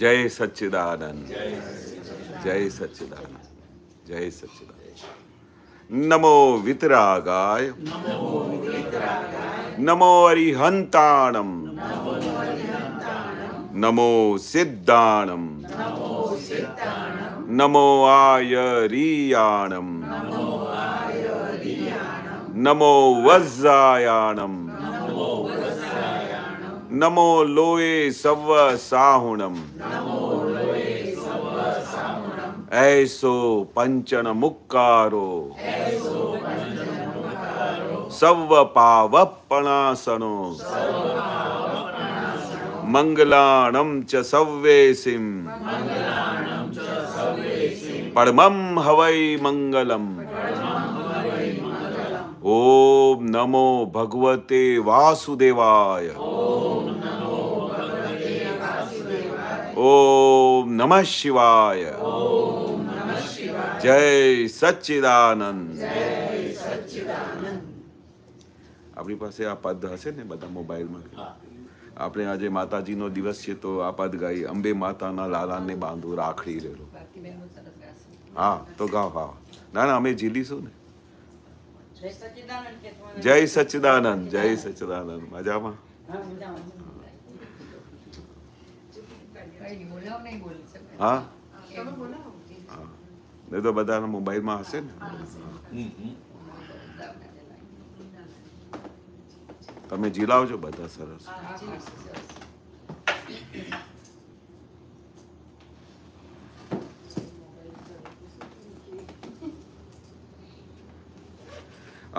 જય સચ્ચિદાનંદ જય સચ્ચિદાનંદ જય સચ્ચિદાનંદ નમો વિતરાગાય નમો અરિહંતાણમ નમો સિદ્ધાણમ નમો આયરીયાણમ નમો વજ્રાયાણમ નમો લોએ સવ સાહુણમ એસો પંચન મુક્કારો સવ પાવપણાસનો મંગલાણમ ચ સવ્વેસિમ પરમમ હવૈ મંગલમ ઓમ નમો ભગવતે વાસુદેવાય ઓમ નમઃ શિવાય જય સચ્ચિદાનંદ આપણી પાસે આ પદ હશે ને બધા મોબાઈલમાં આપણે આજે માતાજીનો દિવસ છે તો આ પદ ગાઈ અંબે માતાના લાલાને બાંધો રાખડી રેલો હા તો ગાવ હા ના ના અમે જીલીશું ને જય સચિદાનંદ જય સચિદાનંદ મજામાં હા નહીં તો બધાના મોબાઈલમાં હશે ને તમે જીલાવજો બધા સરસ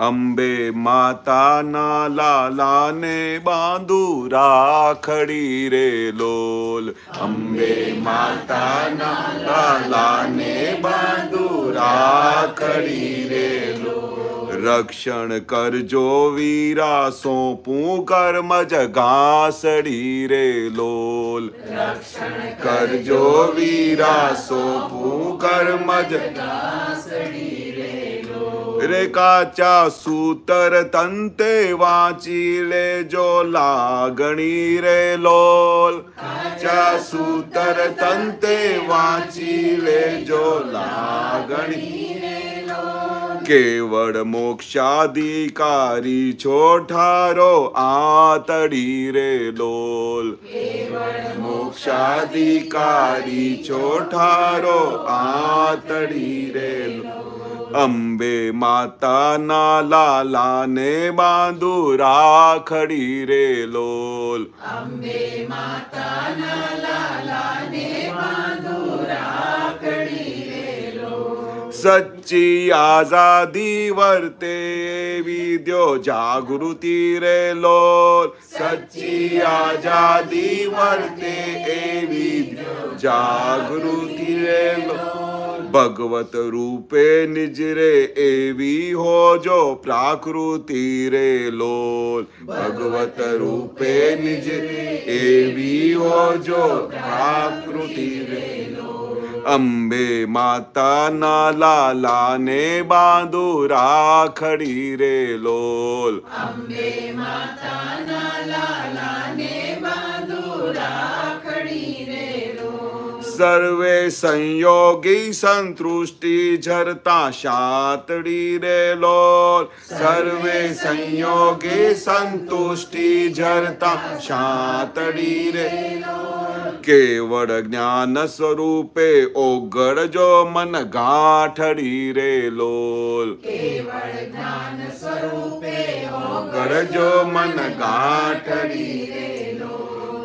અંબે માતાના લાલાને બાંધુ રાખડી રે લોલ અંબે માતાના લાલાને બાંધુ રાખડી રે લોલ રક્ષણ કરજો વીરા સોંપું કર્મ જગાસડી રે લોલ રક્ષણ કરજો વીરા સોંપું કર્મ જગાસડી રે રે કાચા સૂતર તંતે વાંચી લેજો લાગણી રે લોલ કાચા સૂતર તંતે વાંચી લેજો લાગણી કેવળ મોક્ષાધિકારી છો ઠારો આતડી રે લોલ મોક્ષાધિકારી છો ઠારો આતડી રે લોલ અંબે માતાના લાલાને બાંધુ રાખડી રે લોલ અંબે માતાના લાલાને બાંધુ રાખડી सच्ची आजादी वर्ते विद्यो जागृति रे लो सच्ची आजादी वर्ते जागृति रे लो भगवत रूपे निज रे एवी हो जो प्राकृति रे लोल भगवत रूपे निज रे एवी हो जो प्राकृति रे लोल अम्बे माता नाला લાલા ને બાંધુ રાખડી રે લોલ અંબે માતાના લાલા ને બાંધુ રાખડી રે સર્વે સંયોગી સંતૃષ્ટિ ઝરતા શાતડી રે લોલ સર્વે સંયોગી સંતુષ્ટિ ઝરતા શાતડી રે કેવળ જ્ઞાન સ્વરૂપે ઓગળજો મન ગાંઠડી રે લોલ ગળજો મન ગાંઠડી રે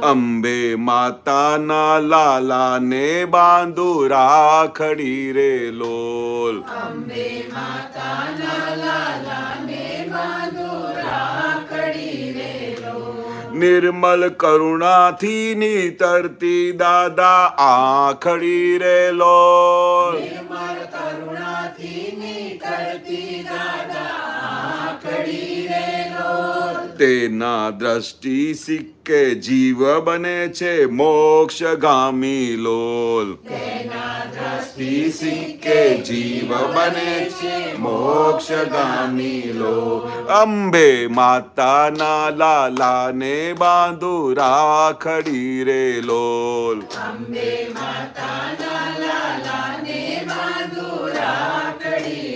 અંબે માતાના લાલાને બાંધો રાખડી રે લોલ નિર્મલ કરુણાથી નીતરતી દાદા આખડી રે લોલ નિર્મલ કરુણા તેના દ્રષ્ટિ સિક્કે જીવ બને છે મોક્ષ ગામી લોલ દ્રષ્ટિ સિક્કે જીવ બને છે મોક્ષ ગામી લોલ અંબે માતાના લાલાને બાંધો રાખડી રે લોલ અંબે માતાના લાલાને બાંધો રાખડી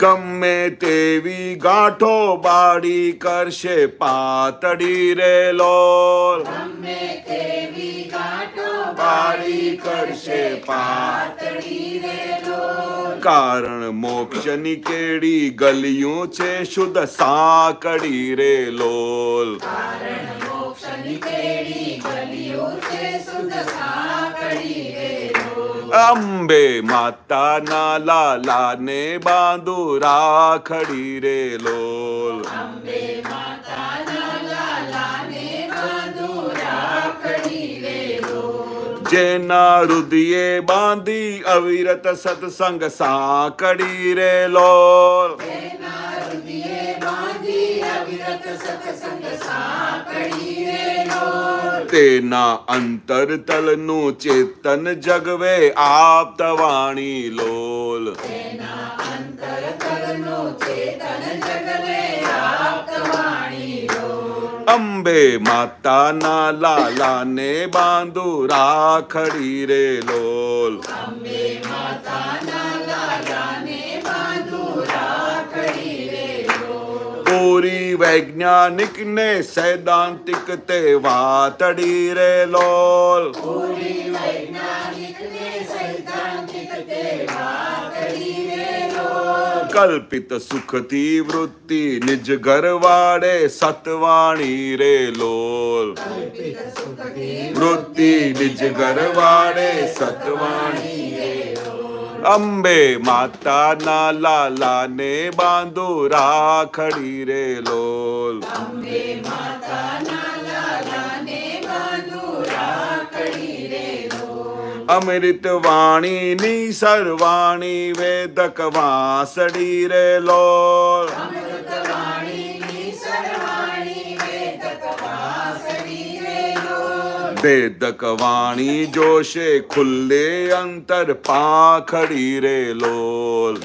ગમે તેવી ગાંઠો બાળી કરશે પાતડી રે લોલ ગમે તેવી ગાંઠો બાળી કરશે પાતળી રે લોલ કારણ મોક્ષની કેડી ગલિયું છે શુદ્ધ સાંકડી રે લોલ કારણ મોક્ષની કેડી ગલિયું છે શુદ્ધ સાંકડી રે અંબે માતાના લાલા ને બાંધો રાખડી રે લોલ અંબે માતાના લાલા ને બાંધો રાખડી ਜੇ ਨਾ ਰੁਦਿਏ ਬਾਂਦੀ ਅਵਿਰਤ ਸਤ ਸੰਗ ਸਾ ਕੜੀ ਰੇ ਲੋਲ ਜੇ ਨਾ ਰੁਦੀਏ ਬਾਂਦੀ ਅਵਿਰਤ ਸਤ ਸੰਗ ਰੇ ਲੋਲ ਤੇ ਨਾ ਅੰਤਰ ਤਲ ਨੂੰ ਚੇਤਨ ਜਗਵੇ ਆਪ ਤਵਾਣੀ ਲੋਲ ਤੇ ਨਾ ਅੰਤਰ ਤਲ ਨੂੰ ਚੇਤਨ ਜਗਵੇ ਆਪ ਤਵਾਣੀ ਲੋਲ અંબે માતાના લાલાને બાંધુ રાખડી રે લોલ અંબે માતાના લાલાને બાંધુ રાખડી पूरी वैज्ञानिक ने सैद्धांतिक ते वातड़ी रे लोल पूरी वैज्ञानिक ने सैद्धांतिक ते वातड़ी रे लोल कल्पित सुख ती वृत्ति निज घरवाड़े सतवाणी रे लोल वृत्ति निज घरवाड़े सतवाणी रे लोल અંબે માતાના લાલાને બાંધો રાખડી રે લોલ અમૃત વાણીની સર્વાણી વેદક વાસડી રે લોલ અમૃત વાણીની સર્વાણી વેદક વાસડી દેદક વાણી જોશે ખુલ્લે અંતર પાખડી રે લોલ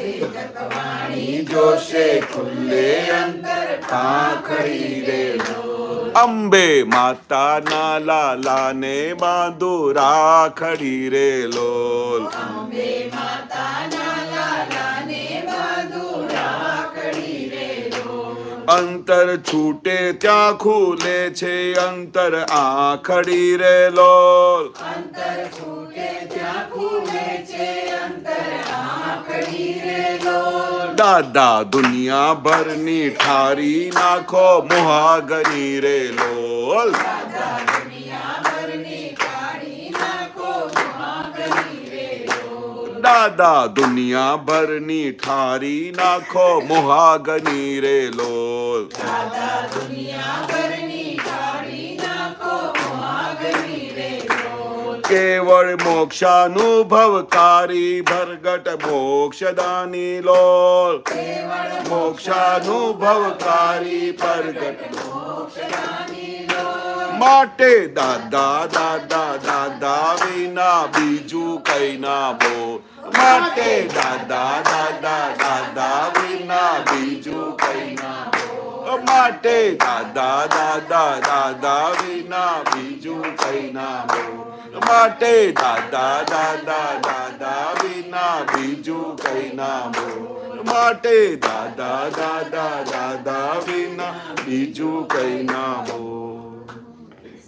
જોશે ખુલ્લે અંતર પાખડી રે લોલ અંબે માતાના લાલાને બાંધો રાખડી રે લોલ અંબે માતાના લાલાને બાંધો અંતર છૂટે ત્યાં ખુલે છે અંતર આખડી રે લોલ દાદા દુનિયા ભરની ઠારી નાખો મોહાગરી રે લોલ દાદા દુનિયા ભરની ઠારી નાખો મોહાગરી દાદા દુનિયા ભરની ઠારી નાખો મોહાગની રે લોલ કેવળ કારી ભરગટ મોક્ષદાની લોલ કારી પ્રગટ માટે દાદા દાદા દાદા વિના બીજું કઈ ના બોલ માટે દાદા દાદા દાદા વિના બીજું કઈ ના માટે દાદા દાદા દાદા વિના બીજું કઈ ના માટે દાદા દાદા દાદા વિના બીજું કઈ ના માટે દાદા દાદા દાદા વિના બીજું કઈ ના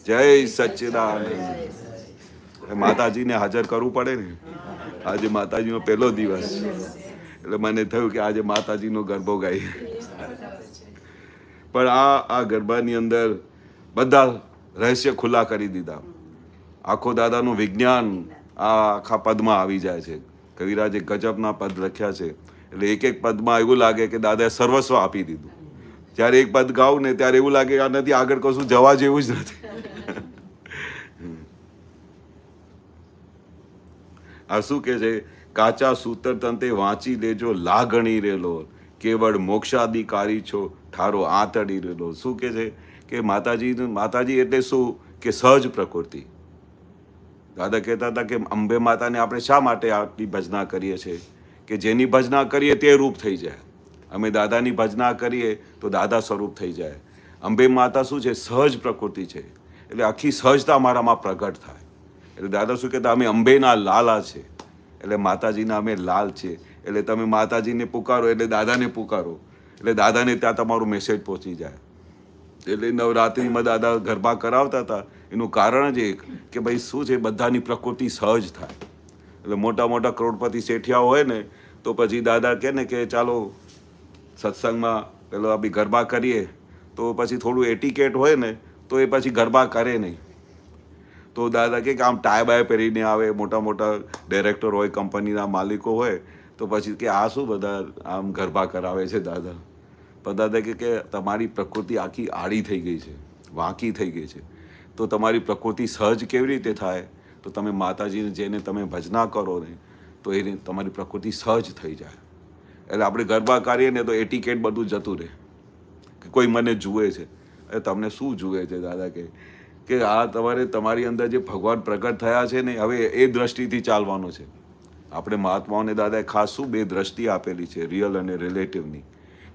જય સચિદાનંદ માતાજીને હાજર કરવું પડે ને આજે માતાજીનો પહેલો દિવસ એટલે મને થયું કે આજે માતાજીનો ગરબો ગાઈ પણ આ આ ગરબાની અંદર બધા રહસ્ય ખુલ્લા કરી દીધા આખો દાદાનું વિજ્ઞાન આ આખા પદમાં આવી જાય છે કવિરાજે ગજબના પદ લખ્યા છે એટલે એક એક પદમાં એવું લાગે કે દાદાએ સર્વસ્વ આપી દીધું જ્યારે એક પદ ગાઉં ને ત્યારે એવું લાગે આ નથી આગળ કશું જવા જેવું જ નથી આ શું કહે છે કાચા સૂતર તંતે વાંચી લેજો લાગણી રહેલો કેવળ મોક્ષાધિકારી છો ઠારો આંતડી રહેલો શું કહે છે કે માતાજીનું માતાજી એટલે શું કે સહજ પ્રકૃતિ દાદા કહેતા હતા કે અંબે માતાને આપણે શા માટે આટલી ભજના કરીએ છીએ કે જેની ભજના કરીએ તે રૂપ થઈ જાય અમે દાદાની ભજના કરીએ તો દાદા સ્વરૂપ થઈ જાય અંબે માતા શું છે સહજ પ્રકૃતિ છે એટલે આખી સહજતા મારામાં પ્રગટ થાય એટલે દાદા શું કહેતા અમે અંબેના લાલા છે એટલે માતાજીના અમે લાલ છે એટલે તમે માતાજીને પુકારો એટલે દાદાને પુકારો એટલે દાદાને ત્યાં તમારો મેસેજ પહોંચી જાય એટલે નવરાત્રિમાં દાદા ગરબા કરાવતા હતા એનું કારણ જ એક કે ભાઈ શું છે બધાની પ્રકૃતિ સહજ થાય એટલે મોટા મોટા કરોડપતિ શેઠિયા હોય ને તો પછી દાદા કહે ને કે ચાલો સત્સંગમાં પેલો આપણે ગરબા કરીએ તો પછી થોડું એટિકેટ હોય ને તો એ પછી ગરબા કરે નહીં તો દાદા કે આમ ટાય બાય પહેરીને આવે મોટા મોટા ડિરેક્ટર હોય કંપનીના માલિકો હોય તો પછી કે આ શું બધા આમ ગરબા કરાવે છે દાદા પણ દાદા કે તમારી પ્રકૃતિ આખી આડી થઈ ગઈ છે વાંકી થઈ ગઈ છે તો તમારી પ્રકૃતિ સહજ કેવી રીતે થાય તો તમે માતાજીને જેને તમે ભજના કરો ને તો એને તમારી પ્રકૃતિ સહજ થઈ જાય એટલે આપણે ગરબા કરીએ ને તો એટીકેટ બધું જતું રહે કે કોઈ મને જુએ છે એ તમને શું જુએ છે દાદા કે કે આ તમારે તમારી અંદર જે ભગવાન પ્રગટ થયા છે ને હવે એ દ્રષ્ટિથી ચાલવાનું છે આપણે મહાત્માઓને દાદાએ ખાસ શું બે દ્રષ્ટિ આપેલી છે રિયલ અને રિલેટિવની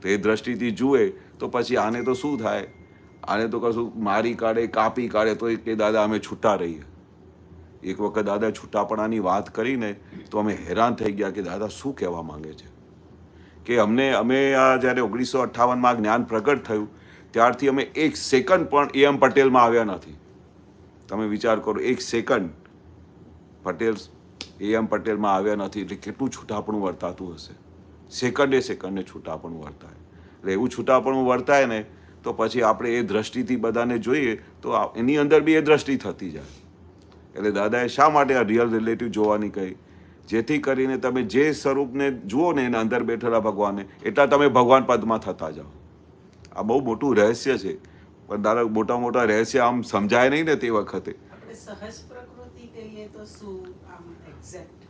તો એ દ્રષ્ટિથી જુએ તો પછી આને તો શું થાય આને તો કશું મારી કાઢે કાપી કાઢે તો કે દાદા અમે છૂટા રહીએ એક વખત દાદા છૂટાપણાની વાત કરીને તો અમે હેરાન થઈ ગયા કે દાદા શું કહેવા માંગે છે કે અમને અમે આ જ્યારે ઓગણીસો અઠ્ઠાવનમાં જ્ઞાન પ્રગટ થયું ત્યારથી અમે એક સેકન્ડ પણ એ એમ પટેલમાં આવ્યા નથી તમે વિચાર કરો એક સેકન્ડ પટેલ એ એમ પટેલમાં આવ્યા નથી એટલે કેટલું છૂટાપણું વર્તાતું હશે સેકન્ડે સેકન્ડે છૂટાપણું વર્તાય એટલે એવું છૂટાપણું વર્તાય ને તો પછી આપણે એ દ્રષ્ટિથી બધાને જોઈએ તો એની અંદર બી એ દ્રષ્ટિ થતી જાય એટલે દાદાએ શા માટે આ રિયલ રિલેટિવ જોવાની કહી જેથી કરીને તમે જે સ્વરૂપને જુઓ ને એના અંદર બેઠેલા ભગવાનને એટલા તમે ભગવાન પદમાં થતા જાઓ આ બહુ મોટું રહસ્ય છે પણ દાદા મોટા મોટા રહેશે આમ સમજાય નહીં ને તે વખતે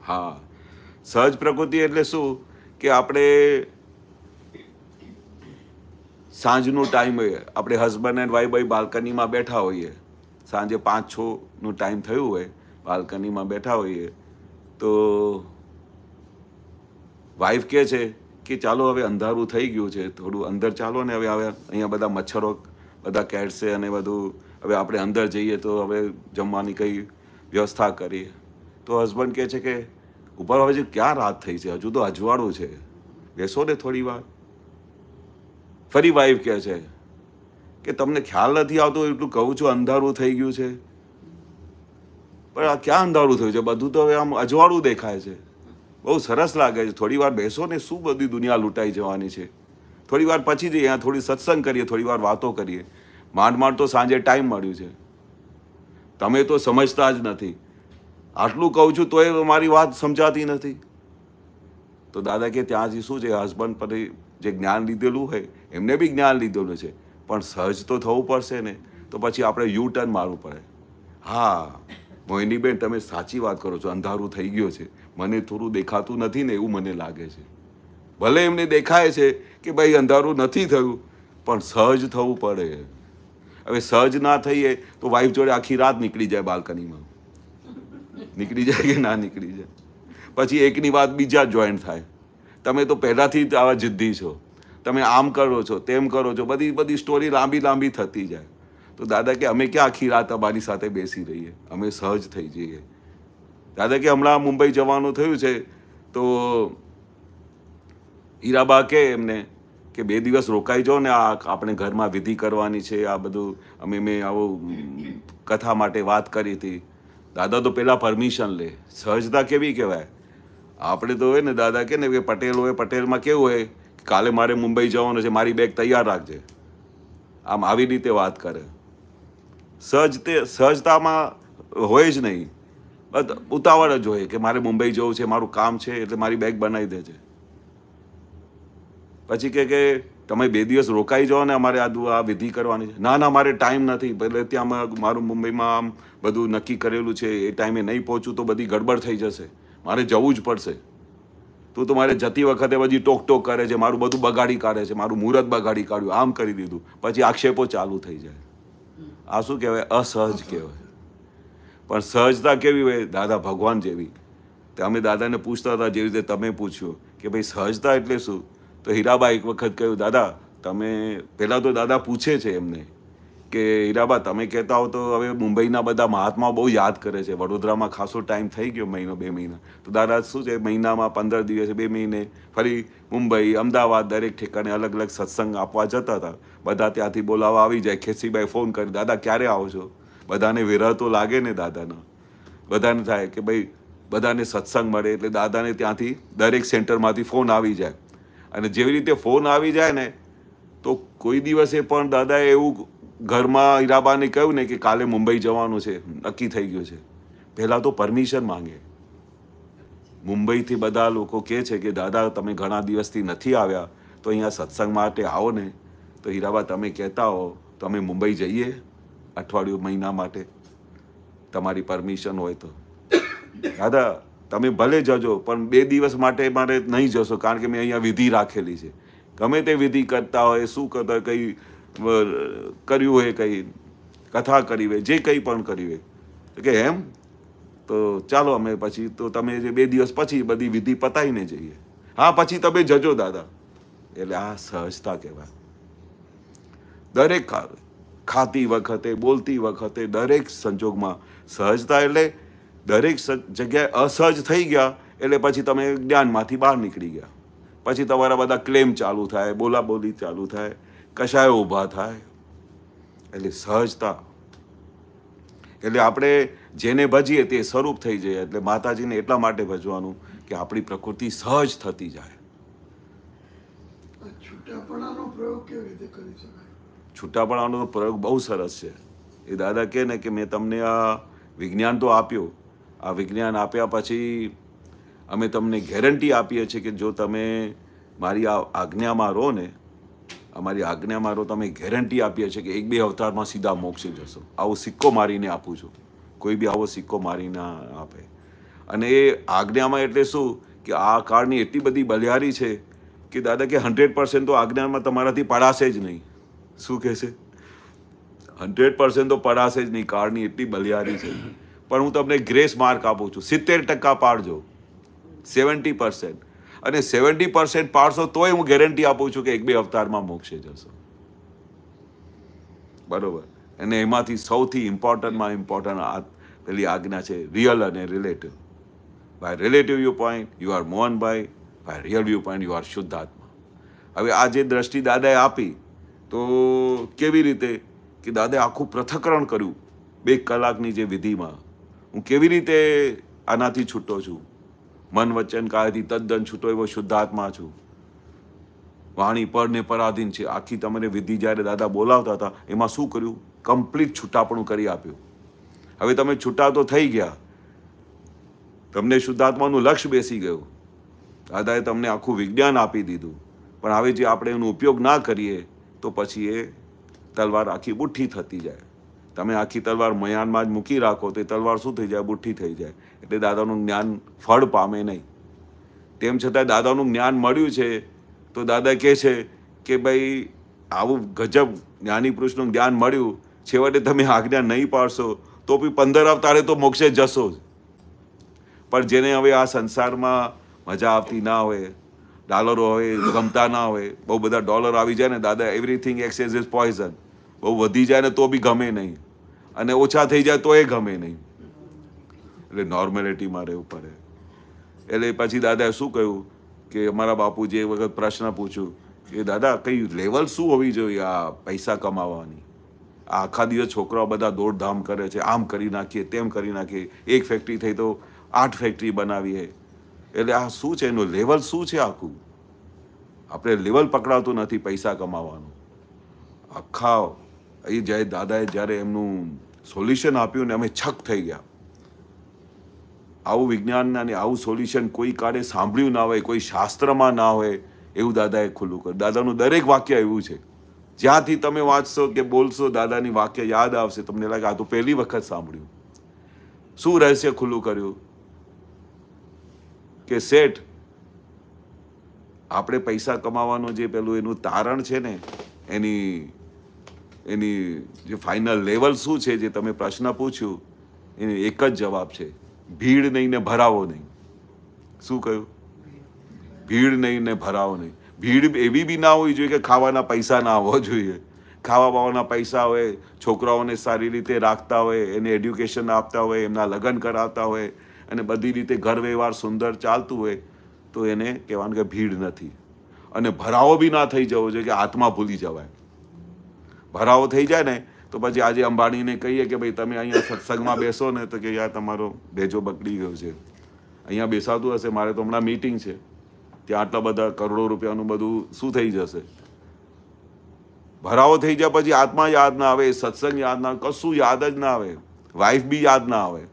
હા સહજ પ્રકૃતિ એટલે શું કે આપણે સાંજનો ટાઈમ હોય આપણે હસબન્ડ એન્ડ વાઈફ ભાઈ બાલ્કનીમાં બેઠા હોઈએ સાંજે પાંચ છનું ટાઈમ થયું હોય બાલ્કનીમાં બેઠા હોઈએ તો વાઈફ કહે છે કે ચાલો હવે અંધારું થઈ ગયું છે થોડું અંદર ચાલો ને હવે આવ્યા અહીંયા બધા મચ્છરો બધા કહેશે અને બધું હવે આપણે અંદર જઈએ તો હવે જમવાની કંઈ વ્યવસ્થા કરીએ તો હસબન્ડ કહે છે કે ઉપર હવે ક્યાં રાત થઈ છે હજુ તો અજવાળું છે બેસો ને થોડી વાર ફરી વાઈફ કહે છે કે તમને ખ્યાલ નથી આવતો એટલું કહું છું અંધારું થઈ ગયું છે પણ આ ક્યાં અંધારું થયું છે બધું તો હવે આમ અજવાળું દેખાય છે બહુ સરસ લાગે છે થોડી વાર બેસો ને શું બધી દુનિયા લૂંટાઈ જવાની છે થોડી વાર પછી જઈએ થોડી સત્સંગ કરીએ થોડી વાર વાતો કરીએ માંડ માંડ તો સાંજે ટાઈમ મળ્યું છે તમે તો સમજતા જ નથી આટલું કહું છું તોય મારી વાત સમજાતી નથી તો દાદા કે ત્યાંથી શું છે હસબન્ડ પર જે જ્ઞાન લીધેલું હોય એમને બી જ્ઞાન લીધેલું છે પણ સહજ તો થવું પડશે ને તો પછી આપણે યુ ટર્ન મારવું પડે હા મોહિનીબેન તમે સાચી વાત કરો છો અંધારું થઈ ગયો છે મને થોડું દેખાતું નથી ને એવું મને લાગે છે ભલે એમને દેખાય છે કે ભાઈ અંધારું નથી થયું પણ સહજ થવું પડે હવે સહજ ના થઈએ તો વાઈફ જોડે આખી રાત નીકળી જાય બાલ્કનીમાં નીકળી જાય કે ના નીકળી જાય પછી એકની વાત બીજા જોઈન થાય તમે તો પહેલાંથી જ આવા જિદ્દી છો તમે આમ કરો છો તેમ કરો છો બધી બધી સ્ટોરી લાંબી લાંબી થતી જાય તો દાદા કે અમે ક્યાં આખી રાત અમારી સાથે બેસી રહીએ અમે સહજ થઈ જઈએ દાદા કે હમણાં મુંબઈ જવાનું થયું છે તો હીરાબા કહે એમને કે બે દિવસ રોકાઈ જાઓ ને આ આપણે ઘરમાં વિધિ કરવાની છે આ બધું અમે મેં આવું કથા માટે વાત કરી હતી દાદા તો પહેલાં પરમિશન લે સહજતા કેવી કહેવાય આપણે તો હોય ને દાદા કે ને કે પટેલ હોય પટેલમાં કેવું હોય કે કાલે મારે મુંબઈ જવાનું છે મારી બેગ તૈયાર રાખજે આમ આવી રીતે વાત કરે સહજ તે સહજતામાં હોય જ નહીં બસ ઉતાવળ જ હોય કે મારે મુંબઈ જવું છે મારું કામ છે એટલે મારી બેગ બનાવી દેજે પછી કે કે તમે બે દિવસ રોકાઈ જાઓ ને અમારે આ આ વિધિ કરવાની છે ના ના મારે ટાઈમ નથી પહેલે ત્યાં મારું મુંબઈમાં આમ બધું નક્કી કરેલું છે એ ટાઈમે નહીં પહોંચું તો બધી ગડબડ થઈ જશે મારે જવું જ પડશે તું તો મારે જતી વખતે પછી ટોક ટોક કરે છે મારું બધું બગાડી કાઢે છે મારું મુહૂર્ત બગાડી કાઢ્યું આમ કરી દીધું પછી આક્ષેપો ચાલુ થઈ જાય આ શું કહેવાય અસહજ કહેવાય પણ સહજતા કેવી હોય દાદા ભગવાન જેવી અમે દાદાને પૂછતા હતા જેવી રીતે તમે પૂછ્યું કે ભાઈ સહજતા એટલે શું તો હીરાબા એક વખત કહ્યું દાદા તમે પહેલાં તો દાદા પૂછે છે એમને કે હીરાબા તમે કહેતા હો તો હવે મુંબઈના બધા મહાત્માઓ બહુ યાદ કરે છે વડોદરામાં ખાસો ટાઈમ થઈ ગયો મહિનો બે મહિના તો દાદા શું છે મહિનામાં પંદર દિવસે બે મહિને ફરી મુંબઈ અમદાવાદ દરેક ઠેકાણે અલગ અલગ સત્સંગ આપવા જતા હતા બધા ત્યાંથી બોલાવવા આવી જાય ખેસીભાઈ ફોન કરી દાદા ક્યારે આવો છો બધાને વિરહ તો લાગે ને દાદાના બધાને થાય કે ભાઈ બધાને સત્સંગ મળે એટલે દાદાને ત્યાંથી દરેક સેન્ટરમાંથી ફોન આવી જાય અને જેવી રીતે ફોન આવી જાય ને તો કોઈ દિવસે પણ દાદાએ એવું ઘરમાં હીરાબાને કહ્યું ને કે કાલે મુંબઈ જવાનું છે નક્કી થઈ ગયું છે પહેલાં તો પરમિશન માંગે મુંબઈથી બધા લોકો કહે છે કે દાદા તમે ઘણા દિવસથી નથી આવ્યા તો અહીંયા સત્સંગ માટે આવો ને તો હીરાબા તમે કહેતા હો તો અમે મુંબઈ જઈએ અઠવાડિયું મહિના માટે તમારી પરમિશન હોય તો દાદા તમે ભલે જજો પણ બે દિવસ માટે મારે નહીં જશો કારણ કે મેં અહીંયા વિધિ રાખેલી છે ગમે તે વિધિ કરતા હોય શું કરતા હોય કંઈ કર્યું હોય કંઈ કથા કરી હોય જે કંઈ પણ કરી હોય કે એમ તો ચાલો અમે પછી તો તમે જે બે દિવસ પછી બધી વિધિ પતાવીને જઈએ હા પછી તમે જજો દાદા એટલે આ સહજતા કહેવાય દરેક ખાતી વખતે બોલતી વખતે દરેક સંજોગમાં સહજતા એટલે દરેક જગ્યાએ અસહજ થઈ ગયા એટલે પછી તમે જ્ઞાનમાંથી બહાર નીકળી ગયા પછી તમારા બધા ક્લેમ ચાલુ થાય બોલાબોલી ચાલુ થાય કશાય ઊભા થાય એટલે સહજતા એટલે આપણે જેને ભજીએ તે સ્વરૂપ થઈ જઈએ એટલે માતાજીને એટલા માટે ભજવાનું કે આપણી પ્રકૃતિ સહજ થતી જાય છૂટાપણાનો પ્રયોગ બહુ સરસ છે એ દાદા કહે ને કે મેં તમને આ વિજ્ઞાન તો આપ્યું આ વિજ્ઞાન આપ્યા પછી અમે તમને ગેરંટી આપીએ છીએ કે જો તમે મારી આ આજ્ઞામાં રહો ને અમારી આજ્ઞામાં રહો તમે ગેરંટી આપીએ છીએ કે એક બે અવતારમાં સીધા મોક્ષી જશો આવો સિક્કો મારીને આપું છું કોઈ બી આવો સિક્કો મારીને આપે અને એ આજ્ઞામાં એટલે શું કે આ કાળની એટલી બધી બલિયારી છે કે દાદા કે હંડ્રેડ પર્સન્ટ તો આજ્ઞામાં તમારાથી પડાશે જ નહીં શું કહેશે હંડ્રેડ પર્સન્ટ તો પડાશે જ નહીં કાળની એટલી બલિયારી છે પણ હું તમને ગ્રેસ માર્ક આપું છું સિત્તેર ટકા પાડજો સેવન્ટી પર્સન્ટ અને સેવન્ટી પર્સન્ટ પાડશો તોય હું ગેરંટી આપું છું કે એક બે અવતારમાં મોક્ષે જશો બરોબર અને એમાંથી સૌથી ઇમ્પોર્ટન્ટમાં ઇમ્પોર્ટન્ટ આ પેલી આજ્ઞા છે રિયલ અને relative by relative view point you are Mohanbhai by real view point you are શુદ્ધ આત્મા હવે આ જે દ્રષ્ટિ દાદાએ આપી તો કેવી રીતે કે દાદાએ આખું પૃથકરણ કર્યું બે કલાકની જે વિધિમાં હું કેવી રીતે આનાથી છૂટો છું મન વચન કાયથી તદ્દન છૂટો એવો શુદ્ધાત્મા છું વાણી પર ને પરાધીન છે આખી તમને વિધિ જ્યારે દાદા બોલાવતા હતા એમાં શું કર્યું કમ્પ્લીટ છૂટાપણું કરી આપ્યું હવે તમે છૂટા તો થઈ ગયા તમને શુદ્ધાત્માનું લક્ષ્ય બેસી ગયું દાદાએ તમને આખું વિજ્ઞાન આપી દીધું પણ હવે જે આપણે એનો ઉપયોગ ના કરીએ તો પછી એ તલવાર આખી બુઠ્ઠી થતી જાય તમે આખી તલવાર મયાનમાં જ મૂકી રાખો તો એ તલવાર શું થઈ જાય બુઠ્ઠી થઈ જાય એટલે દાદાનું જ્ઞાન ફળ પામે નહીં તેમ છતાં દાદાનું જ્ઞાન મળ્યું છે તો દાદા કહે છે કે ભાઈ આવું ગજબ જ્ઞાની પુરુષનું જ્ઞાન મળ્યું છેવટે તમે આજ્ઞા નહીં પાડશો તો બી પંદર અવતારે તો મોક્ષે જશો જ પણ જેને હવે આ સંસારમાં મજા આવતી ના હોય ડોલરો હોય ગમતા ના હોય બહુ બધા ડોલર આવી જાય ને દાદા એવરીથિંગ એક્સેસ ઇઝ પોઈઝન બહુ વધી જાય ને તો બી ગમે નહીં અને ઓછા થઈ જાય તો એ ગમે નહીં એટલે નોર્મેલિટીમાં રહેવું પડે એટલે પછી દાદાએ શું કહ્યું કે અમારા બાપુ જે વખત પ્રશ્ન પૂછ્યું કે દાદા કઈ લેવલ શું હોવી જોઈએ આ પૈસા કમાવાની આ આખા દિવસ છોકરાઓ બધા દોડધામ કરે છે આમ કરી નાખીએ તેમ કરી નાખીએ એક ફેક્ટરી થઈ તો આઠ ફેક્ટરી બનાવીએ એટલે આ શું છે એનું લેવલ શું છે આખું આપણે લેવલ પકડાતું નથી પૈસા કમાવાનું આખા અહીં જય દાદાએ જ્યારે એમનું સોલ્યુશન આપ્યું ને અમે છક થઈ ગયા આવું વિજ્ઞાન અને આવું સોલ્યુશન કોઈ કાળે સાંભળ્યું ના હોય કોઈ શાસ્ત્રમાં ના હોય એવું દાદાએ ખુલ્લું કર્યું દાદાનું દરેક વાક્ય એવું છે જ્યાંથી તમે વાંચશો કે બોલશો દાદાની વાક્ય યાદ આવશે તમને લાગે આ તો પહેલી વખત સાંભળ્યું શું રહસ્ય ખુલ્લું કર્યું કે શેઠ આપણે પૈસા કમાવાનો જે પેલું એનું તારણ છે ને એની એની જે ફાઇનલ લેવલ શું છે જે તમે પ્રશ્ન પૂછ્યું એનો એક જ જવાબ છે ભીડ નહીં ને ભરાવો નહીં શું કહ્યું ભીડ નહીં ને ભરાવો નહીં ભીડ એવી બી ના હોવી જોઈએ કે ખાવાના પૈસા ના હોવા જોઈએ ખાવા પાવાના પૈસા હોય છોકરાઓને સારી રીતે રાખતા હોય એને એડ્યુકેશન આપતા હોય એમના લગ્ન કરાવતા હોય અને બધી રીતે ઘર વ્યવહાર સુંદર ચાલતું હોય તો એને કહેવાનું કે ભીડ નથી અને ભરાવો બી ના થઈ જવો જોઈએ કે આત્મા ભૂલી જવાય ભરાવો થઈ જાય ને તો પછી આજે અંબાણીને કહીએ કે ભાઈ તમે અહીંયા સત્સંગમાં બેસો ને તો કે યાર તમારો ભેજો બગડી ગયો છે અહીંયા બેસાતું હશે મારે તો હમણાં મીટિંગ છે ત્યાં આટલા બધા કરોડો રૂપિયાનું બધું શું થઈ જશે ભરાવો થઈ જાય પછી આત્મા યાદ ના આવે સત્સંગ યાદ ના આવે કશું યાદ જ ના આવે વાઈફ બી યાદ ના આવે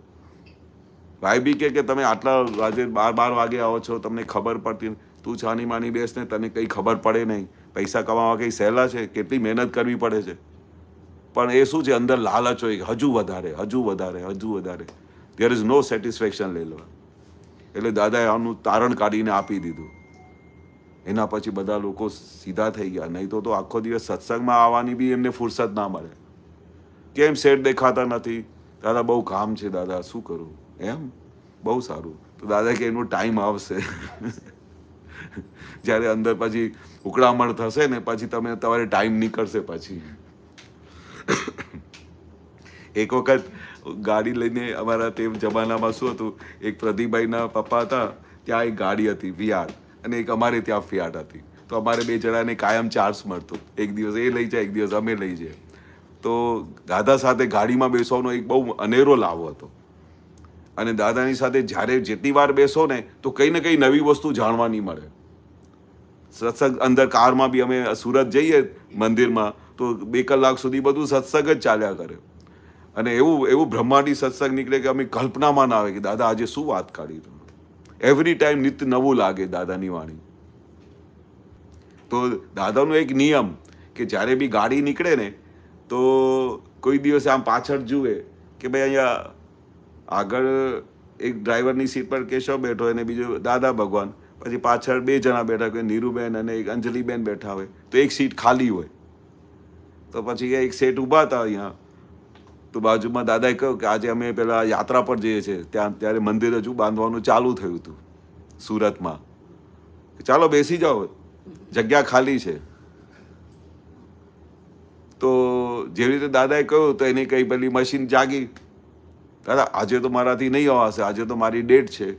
વાઈફ બી કે તમે આટલા આજે બાર બાર વાગે આવો છો તમને ખબર પડતી તું છાની માની બેસ ને તને કંઈ ખબર પડે નહીં પૈસા કમાવા કંઈ સહેલા છે કેટલી મહેનત કરવી પડે છે પણ એ શું છે અંદર લાલચ હોય હજુ વધારે હજુ વધારે હજુ વધારે દેર ઇઝ નો સેટિસ્ફેક્શન લઈ લેવા એટલે દાદાએ આનું તારણ કાઢીને આપી દીધું એના પછી બધા લોકો સીધા થઈ ગયા નહીં તો આખો દિવસ સત્સંગમાં આવવાની બી એમને ફુરસત ના મળે કેમ સેટ દેખાતા નથી દાદા બહુ કામ છે દાદા શું કરું એમ બહુ સારું તો દાદા કે એનો ટાઈમ આવશે જ્યારે અંદર પછી ઉકળામણ થશે ને પછી તમે તમારે ટાઈમ નીકળશે પછી એક વખત ગાડી લઈને અમારા તે જમાનામાં શું હતું એક પ્રદીપભાઈના પપ્પા હતા ત્યાં એક ગાડી હતી વિયાર અને એક અમારે ત્યાં ફિયાટ હતી તો અમારે બે જણાને કાયમ ચાર્જ મળતો એક દિવસ એ લઈ જાય એક દિવસ અમે લઈ જઈએ તો દાદા સાથે ગાડીમાં બેસવાનો એક બહુ અનેરો લાવો હતો અને દાદાની સાથે જ્યારે જેટલી વાર બેસો ને તો કંઈ ને કંઈ નવી વસ્તુ જાણવાની મળે સત્સંગ અંદર કારમાં બી અમે સુરત જઈએ મંદિરમાં તો બે કલાક સુધી બધું સત્સંગ જ ચાલ્યા કરે અને એવું એવું બ્રહ્માંડી સત્સંગ નીકળે કે અમે કલ્પનામાં ના આવે કે દાદા આજે શું વાત કાઢી તમે એવરી ટાઈમ નિત્ય નવું લાગે દાદાની વાણી તો દાદાનો એક નિયમ કે જ્યારે બી ગાડી નીકળે ને તો કોઈ દિવસ આમ પાછળ જુએ કે ભાઈ અહીંયા આગળ એક ડ્રાઈવરની સીટ પર કેશવ બેઠો અને બીજો દાદા ભગવાન પછી પાછળ બે જણા બેઠા કોઈ નીરુબેન અને એક અંજલિબેન બેઠા હોય તો એક સીટ ખાલી હોય તો પછી એક સેટ ઊભા હતા અહીંયા તો બાજુમાં દાદાએ કહ્યું કે આજે અમે પેલા યાત્રા પર જઈએ છીએ ત્યાં ત્યારે મંદિર હજુ બાંધવાનું ચાલુ થયું હતું સુરતમાં ચાલો બેસી જાઓ જગ્યા ખાલી છે તો જેવી રીતે દાદાએ કહ્યું તો એની કંઈ પેલી મશીન જાગી દાદા આજે તો મારાથી નહીં આવશે આજે તો મારી ડેટ છે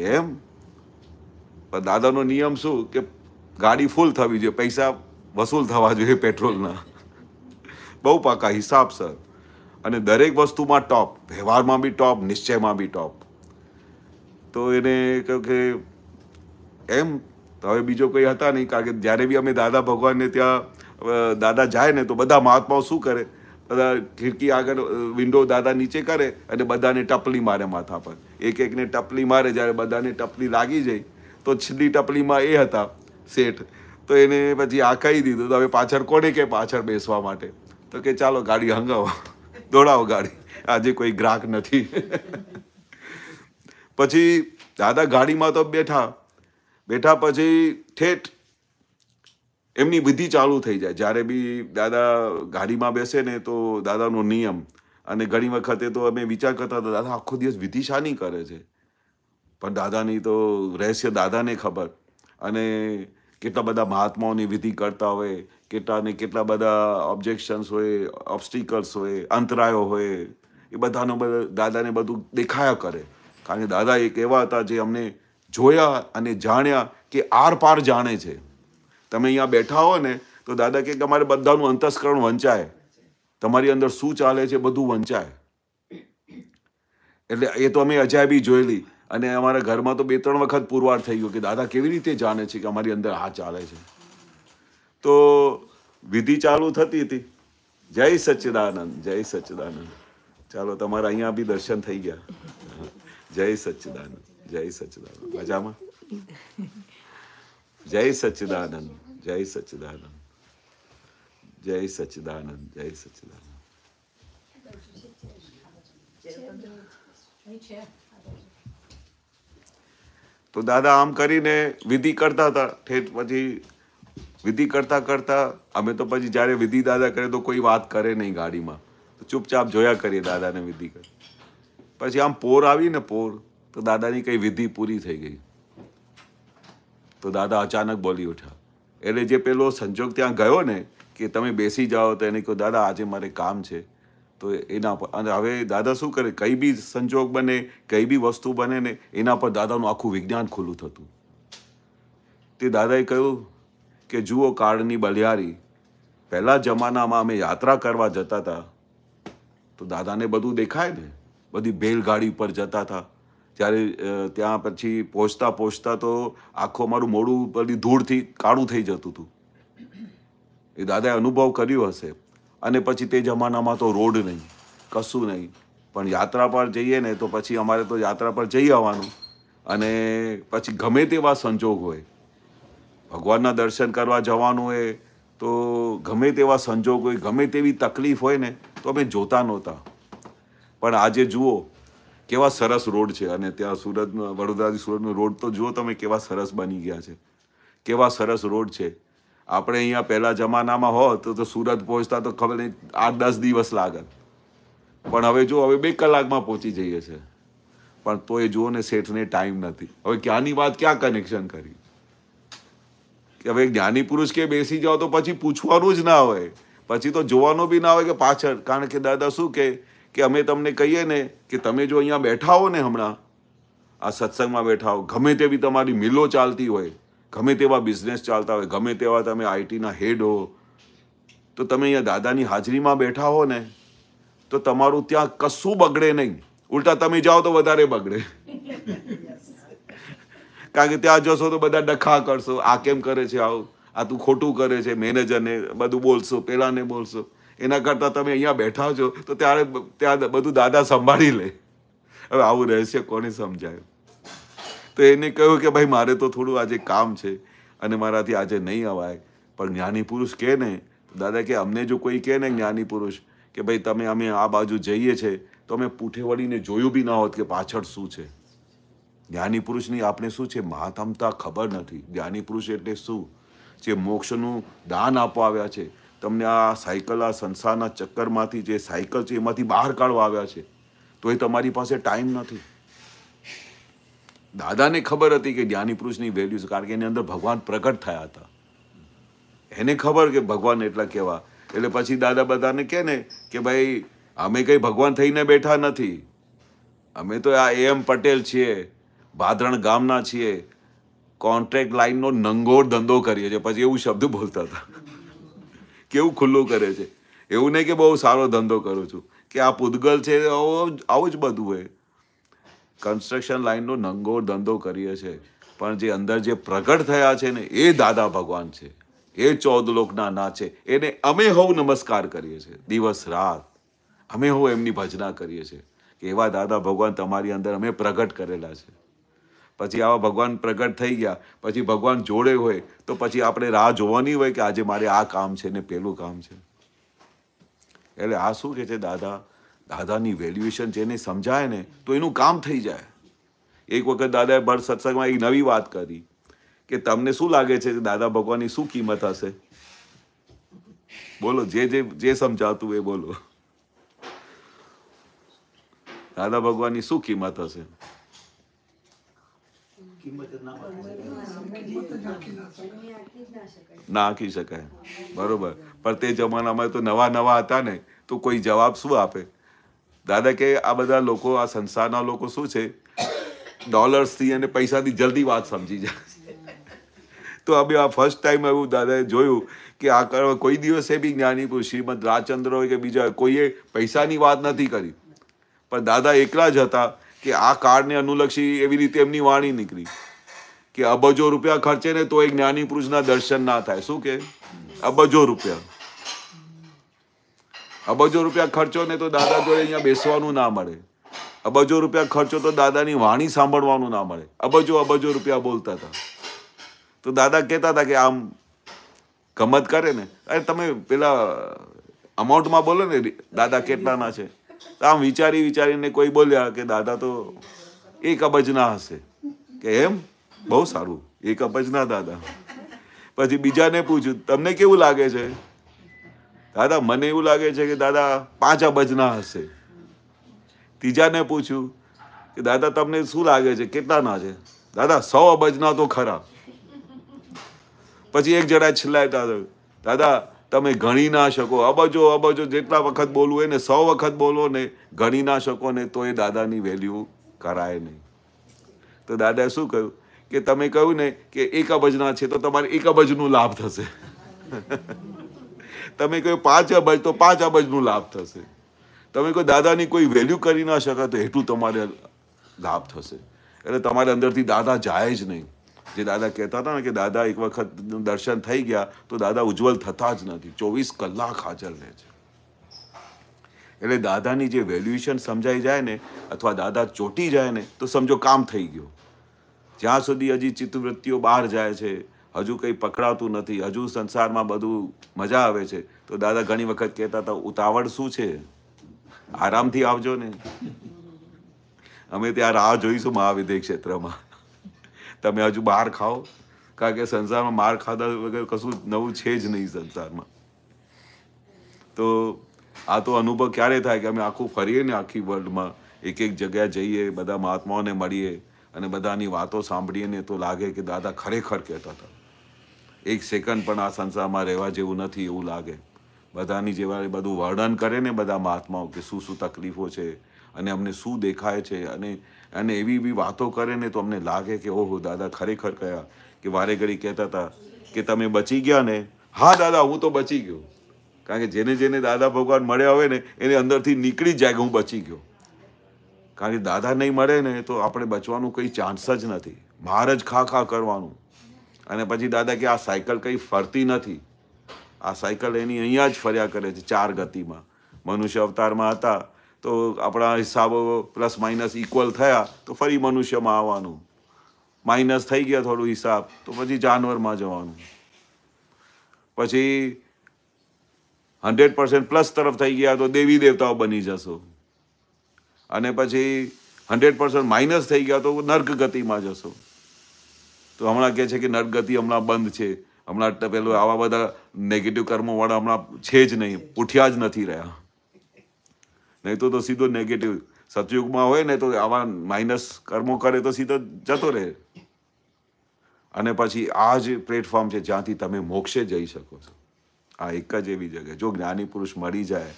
કેમ દાદાનો નિયમ શું કે ગાડી ફૂલ થવી જોઈએ પૈસા વસૂલ થવા જોઈએ પેટ્રોલના બહુ પાકા સર અને દરેક વસ્તુમાં ટોપ વ્યવહારમાં બી ટોપ નિશ્ચયમાં બી ટોપ તો એને કહ્યું કે એમ તો હવે બીજો કોઈ હતા નહીં કારણ કે જ્યારે બી અમે દાદા ભગવાનને ત્યાં દાદા જાય ને તો બધા મહાત્માઓ શું કરે બધા ખિડકી આગળ વિન્ડો દાદા નીચે કરે અને બધાને ટપલી મારે માથા પર એક એકને ટપલી મારે જ્યારે બધાને ટપલી લાગી જાય તો છેલ્લી ટપલીમાં એ હતા શેઠ તો એને પછી આકાઈ દીધું તો હવે પાછળ કોને કે પાછળ બેસવા માટે તો કે ચાલો ગાડી હંગાવો દોડાવો ગાડી આજે કોઈ ગ્રાહક નથી પછી દાદા ગાડીમાં તો બેઠા બેઠા પછી ઠેઠ એમની વિધિ ચાલુ થઈ જાય જ્યારે બી દાદા ગાડીમાં બેસે ને તો દાદાનો નિયમ અને ઘણી વખતે તો અમે વિચાર કરતા હતા દાદા આખો દિવસ વિધિ શાની કરે છે પણ દાદાની તો રહસ્ય દાદાને ખબર અને કેટલા બધા મહાત્માઓની વિધિ કરતા હોય કેટલાને કેટલા બધા ઓબ્જેક્શન્સ હોય ઓબ્સ્ટિકલ્સ હોય અંતરાયો હોય એ બધાનો બધા દાદાને બધું દેખાયા કરે કારણ કે દાદા એક એવા હતા જે અમને જોયા અને જાણ્યા કે આર પાર જાણે છે તમે અહીંયા બેઠા હો ને તો દાદા કે અમારે બધાનું અંતસ્કરણ વંચાય તમારી અંદર શું ચાલે છે બધું વંચાય એટલે એ તો અમે અજાયબી જોયેલી અને અમારા ઘરમાં તો બે ત્રણ વખત પુરવાર થઈ ગયો કે દાદા કેવી રીતે જાણે છે કે અમારી અંદર હા ચાલે છે તો વિધિ ચાલુ થતી હતી જય સચ્ચિદાનંદ જય સચ્ચિદાનંદ ચાલો તમારા અહીંયા બી દર્શન થઈ ગયા જય સચ્ચિદાનંદ જય સચ્ચિદાનંદ મજામાં જય સચ્ચિદાનંદ જય સચ્ચિદાનંદ જય સચ્ચિદાનંદ જય સચ્ચિદાનંદ તો દાદા આમ કરીને વિધિ કરતા હતા ઠેઠ પછી વિધિ કરતા કરતા અમે તો પછી જ્યારે વિધિ દાદા કરે તો કોઈ વાત કરે નહીં ગાડીમાં તો ચૂપચાપ જોયા કરીએ દાદાને વિધિ કરે પછી આમ પોર આવી ને પોર તો દાદાની કંઈ વિધિ પૂરી થઈ ગઈ તો દાદા અચાનક બોલી ઉઠ્યા એટલે જે પેલો સંજોગ ત્યાં ગયો ને કે તમે બેસી જાઓ તો એને કહ્યું દાદા આજે મારે કામ છે તો એના પર અને હવે દાદા શું કરે કઈ બી સંજોગ બને કઈ બી વસ્તુ બને ને એના પર દાદાનું આખું વિજ્ઞાન ખુલ્લું થતું તે દાદાએ કહ્યું કે જુઓ કાળની બલિયારી પહેલાં જમાનામાં અમે યાત્રા કરવા જતા હતા તો દાદાને બધું દેખાય ને બધી બેલગાડી પર જતા હતા ત્યારે ત્યાં પછી પહોંચતા પહોંચતા તો આખું અમારું મોડું બધી ધૂળથી કાળું થઈ જતું હતું એ દાદાએ અનુભવ કર્યો હશે અને પછી તે જમાનામાં તો રોડ નહીં કશું નહીં પણ યાત્રા પર જઈએ ને તો પછી અમારે તો યાત્રા પર જઈ આવવાનું અને પછી ગમે તેવા સંજોગ હોય ભગવાનના દર્શન કરવા જવાનું હોય તો ગમે તેવા સંજોગ હોય ગમે તેવી તકલીફ હોય ને તો અમે જોતા નહોતા પણ આજે જુઓ કેવા સરસ રોડ છે અને ત્યાં સુરત વડોદરાથી સુરતનો રોડ તો જુઓ તમે કેવા સરસ બની ગયા છે કેવા સરસ રોડ છે આપણે અહીંયા પહેલા જમાનામાં હોત તો સુરત પહોંચતા તો ખબર નહીં આઠ દસ દિવસ લાગત પણ હવે જો હવે બે કલાકમાં પહોંચી જઈએ છે પણ તો એ જુઓ ને શેઠને ટાઈમ નથી હવે ક્યાંની વાત ક્યાં કનેક્શન કરી કે હવે જ્ઞાની પુરુષ કે બેસી જાઓ તો પછી પૂછવાનું જ ના હોય પછી તો જોવાનું બી ના હોય કે પાછળ કારણ કે દાદા શું કે કે અમે તમને કહીએ ને કે તમે જો અહીંયા બેઠા હો ને હમણાં આ સત્સંગમાં બેઠા હો ગમે તેવી તમારી મિલો ચાલતી હોય ગમે તેવા બિઝનેસ ચાલતા હોય ગમે તેવા તમે આઈટીના હેડ હો તો તમે અહીંયા દાદાની હાજરીમાં બેઠા હો ને તો તમારું ત્યાં કશું બગડે નહીં ઉલટા તમે જાઓ તો વધારે બગડે કારણ કે ત્યાં જશો તો બધા ડખા કરશો આ કેમ કરે છે આવું આ તું ખોટું કરે છે મેનેજરને બધું બોલશો પેલાને બોલશો એના કરતાં તમે અહીંયા બેઠા છો તો ત્યારે ત્યાં બધું દાદા સંભાળી લે હવે આવું રહસ્ય કોને સમજાયું તો એને કહ્યું કે ભાઈ મારે તો થોડું આજે કામ છે અને મારાથી આજે નહીં અવાય પણ જ્ઞાની પુરુષ કહે ને દાદા કે અમને જો કોઈ કહે ને જ્ઞાની પુરુષ કે ભાઈ તમે અમે આ બાજુ જઈએ છે તો અમે પૂઠે વળીને જોયું બી ના હોત કે પાછળ શું છે જ્ઞાની પુરુષની આપણે શું છે મહાતમતા ખબર નથી જ્ઞાની પુરુષ એટલે શું જે મોક્ષનું દાન આપવા આવ્યા છે તમને આ સાયકલ આ સંસારના ચક્કરમાંથી જે સાયકલ છે એમાંથી બહાર કાઢવા આવ્યા છે તો એ તમારી પાસે ટાઈમ નથી દાદાને ખબર હતી કે જ્ઞાની પુરુષની વેલ્યુ છે કારણ કે એની અંદર ભગવાન પ્રગટ થયા હતા એને ખબર કે ભગવાન એટલા કેવા એટલે પછી દાદા બધાને કહે ને કે ભાઈ અમે કંઈ ભગવાન થઈને બેઠા નથી અમે તો આ એમ પટેલ છીએ ભાદરણ ગામના છીએ કોન્ટ્રેક્ટ લાઇનનો નંગોર ધંધો કરીએ છીએ પછી એવું શબ્દ બોલતા હતા કેવું ખુલ્લું કરે છે એવું નહીં કે બહુ સારો ધંધો કરું છું કે આ પૂદગલ છે આવું જ બધું હોય કન્સ્ટ્રક્શન લાઇનનો નંગો ધંધો કરીએ છીએ પણ જે અંદર જે પ્રગટ થયા છે ને એ દાદા ભગવાન છે એ ચૌદ લોકના ના છે એને અમે હવ નમસ્કાર કરીએ છીએ દિવસ રાત અમે હો એમની ભજના કરીએ છીએ કે એવા દાદા ભગવાન તમારી અંદર અમે પ્રગટ કરેલા છે પછી આવા ભગવાન પ્રગટ થઈ ગયા પછી ભગવાન જોડે હોય તો પછી આપણે રાહ જોવાની હોય કે આજે મારે આ કામ છે ને પેલું કામ છે એટલે આ શું કે છે દાદા દાદાની વેલ્યુએશન જેને સમજાય ને તો એનું કામ થઈ જાય એક વખત દાદાએ ભર સત્સંગમાં એક નવી વાત કરી કે તમને શું લાગે છે કે દાદા ભગવાનની શું કિંમત હશે બોલો જે જે જે સમજાવતું એ બોલો દાદા ભગવાનની શું કિંમત હશે નાખી શકાય બરોબર પણ તે જમાનામાં તો નવા નવા હતા ને તો કોઈ જવાબ શું આપે દાદા કે આ બધા લોકો આ સંસારના લોકો શું છે ડોલર્સથી અને પૈસાથી જલ્દી વાત સમજી જાય તો હવે આ ફર્સ્ટ ટાઈમ એવું દાદાએ જોયું કે આ કોઈ દિવસે બી જ્ઞાનીપુર શ્રીમદ રાજચંદ્ર હોય કે બીજા કોઈએ પૈસાની વાત નથી કરી પણ દાદા એકલા જ હતા કે આ કાર્ડને અનુલક્ષી એવી રીતે એમની વાણી નીકળી કે અબજો રૂપિયા ખર્ચે ને તો એ જ્ઞાની પુરુષના દર્શન ના થાય શું કે અબજો રૂપિયા અબજો રૂપિયા ખર્ચો ને તો દાદા જોડે અહીંયા બેસવાનું ના મળે અબજો રૂપિયા ખર્ચો તો દાદાની વાણી સાંભળવાનું ના મળે અબજો અબજો રૂપિયા બોલતા હતા તો દાદા કહેતા હતા કે આમ ગમત કરે ને અરે તમે પેલા અમાઉન્ટમાં બોલો ને દાદા કેટલાના છે તો આમ વિચારી વિચારીને કોઈ બોલ્યા કે દાદા તો એક અબજના હશે કે એમ બહુ સારું એક અબજના દાદા પછી બીજાને પૂછ્યું તમને કેવું લાગે છે દાદા મને એવું લાગે છે કે દાદા પાંચ અબજના હશે ત્રીજાને પૂછ્યું કે દાદા તમને શું લાગે છે કેટલાના છે દાદા સો અબજના તો ખરા પછી એક જણા છેલ્લા દાદા તમે ગણી ના શકો અબજો અબજો જેટલા વખત બોલવું એને સો વખત બોલો ને ગણી ના શકો ને તો એ દાદાની વેલ્યુ કરાય નહીં તો દાદાએ શું કહ્યું કે તમે કહ્યું ને કે એક અબજના છે તો તમારે એક અબજનું લાભ થશે તમે કહો પાંચ અબજ તો પાંચ અબજનું લાભ થશે તમે કોઈ દાદાની કોઈ વેલ્યુ કરી ના શકો તો એટલું તમારે લાભ થશે એટલે તમારે અંદરથી દાદા જાય જ નહીં જે દાદા કહેતા હતા ને કે દાદા એક વખત દર્શન થઈ ગયા તો દાદા ઉજ્જવલ થતા જ નથી ચોવીસ કલાક હાજર રહે છે એટલે દાદાની જે વેલ્યુએશન સમજાઈ જાય ને અથવા દાદા ચોટી જાય ને તો સમજો કામ થઈ ગયું જ્યાં સુધી હજી ચિત્તવૃત્તિઓ બહાર જાય છે હજુ કંઈ પકડાતું નથી હજુ સંસારમાં બધું મજા આવે છે તો દાદા ઘણી વખત કહેતા હતા ઉતાવળ શું છે આરામથી આવજો ને અમે ત્યાં રાહ જોઈશું મહાવિદ્ય ક્ષેત્રમાં તમે હજુ બહાર ખાઓ કારણ કે સંસારમાં માર ખાધા વગર કશું નવું છે જ નહીં સંસારમાં તો આ તો અનુભવ ક્યારે થાય કે અમે આખું ફરીએ ને આખી વર્લ્ડમાં એક એક જગ્યા જઈએ બધા મહાત્માઓને મળીએ અને બધાની વાતો સાંભળીએ ને તો લાગે કે દાદા ખરેખર કહેતા હતા એક સેકન્ડ પણ આ સંસારમાં રહેવા જેવું નથી એવું લાગે બધાની જેવા બધું વર્ણન કરે ને બધા મહાત્માઓ કે શું શું તકલીફો છે અને અમને શું દેખાય છે અને અને એવી એવી વાતો કરે ને તો અમને લાગે કે ઓહો દાદા ખરેખર કયા કે વારે ઘડી કહેતા હતા કે તમે બચી ગયા ને હા દાદા હું તો બચી ગયો કારણ કે જેને જેને દાદા ભગવાન મળ્યા હોય ને એને અંદરથી નીકળી જાય કે હું બચી ગયો કારણ કે દાદા નહીં મળે ને તો આપણે બચવાનું કંઈ ચાન્સ જ નથી બહાર જ ખા ખા કરવાનું અને પછી દાદા કે આ સાયકલ કંઈ ફરતી નથી આ સાયકલ એની અહીંયા જ ફર્યા કરે છે ચાર ગતિમાં મનુષ્ય અવતારમાં હતા તો આપણા હિસાબો પ્લસ માઇનસ ઇક્વલ થયા તો ફરી મનુષ્યમાં આવવાનું માઇનસ થઈ ગયા થોડું હિસાબ તો પછી જાનવરમાં જવાનું પછી હંડ્રેડ પર્સન્ટ પ્લસ તરફ થઈ ગયા તો દેવી દેવતાઓ બની જશો અને પછી હંડ્રેડ પર્સન્ટ માઇનસ થઈ ગયા તો નર્ક ગતિમાં જશો તો હમણાં કહે છે કે નરગતિ હમણાં બંધ છે હમણાં પેલું આવા બધા નેગેટિવ કર્મોવાળા હમણાં છે જ નહીં ઉઠ્યા જ નથી રહ્યા નહીં તો તો સીધો નેગેટિવ સતયુગમાં હોય ને તો આવા માઇનસ કર્મો કરે તો સીધો જતો રહે અને પછી આ જ પ્લેટફોર્મ છે જ્યાંથી તમે મોક્ષે જઈ શકો છો આ એક જ એવી જગ્યા જો જ્ઞાની પુરુષ મળી જાય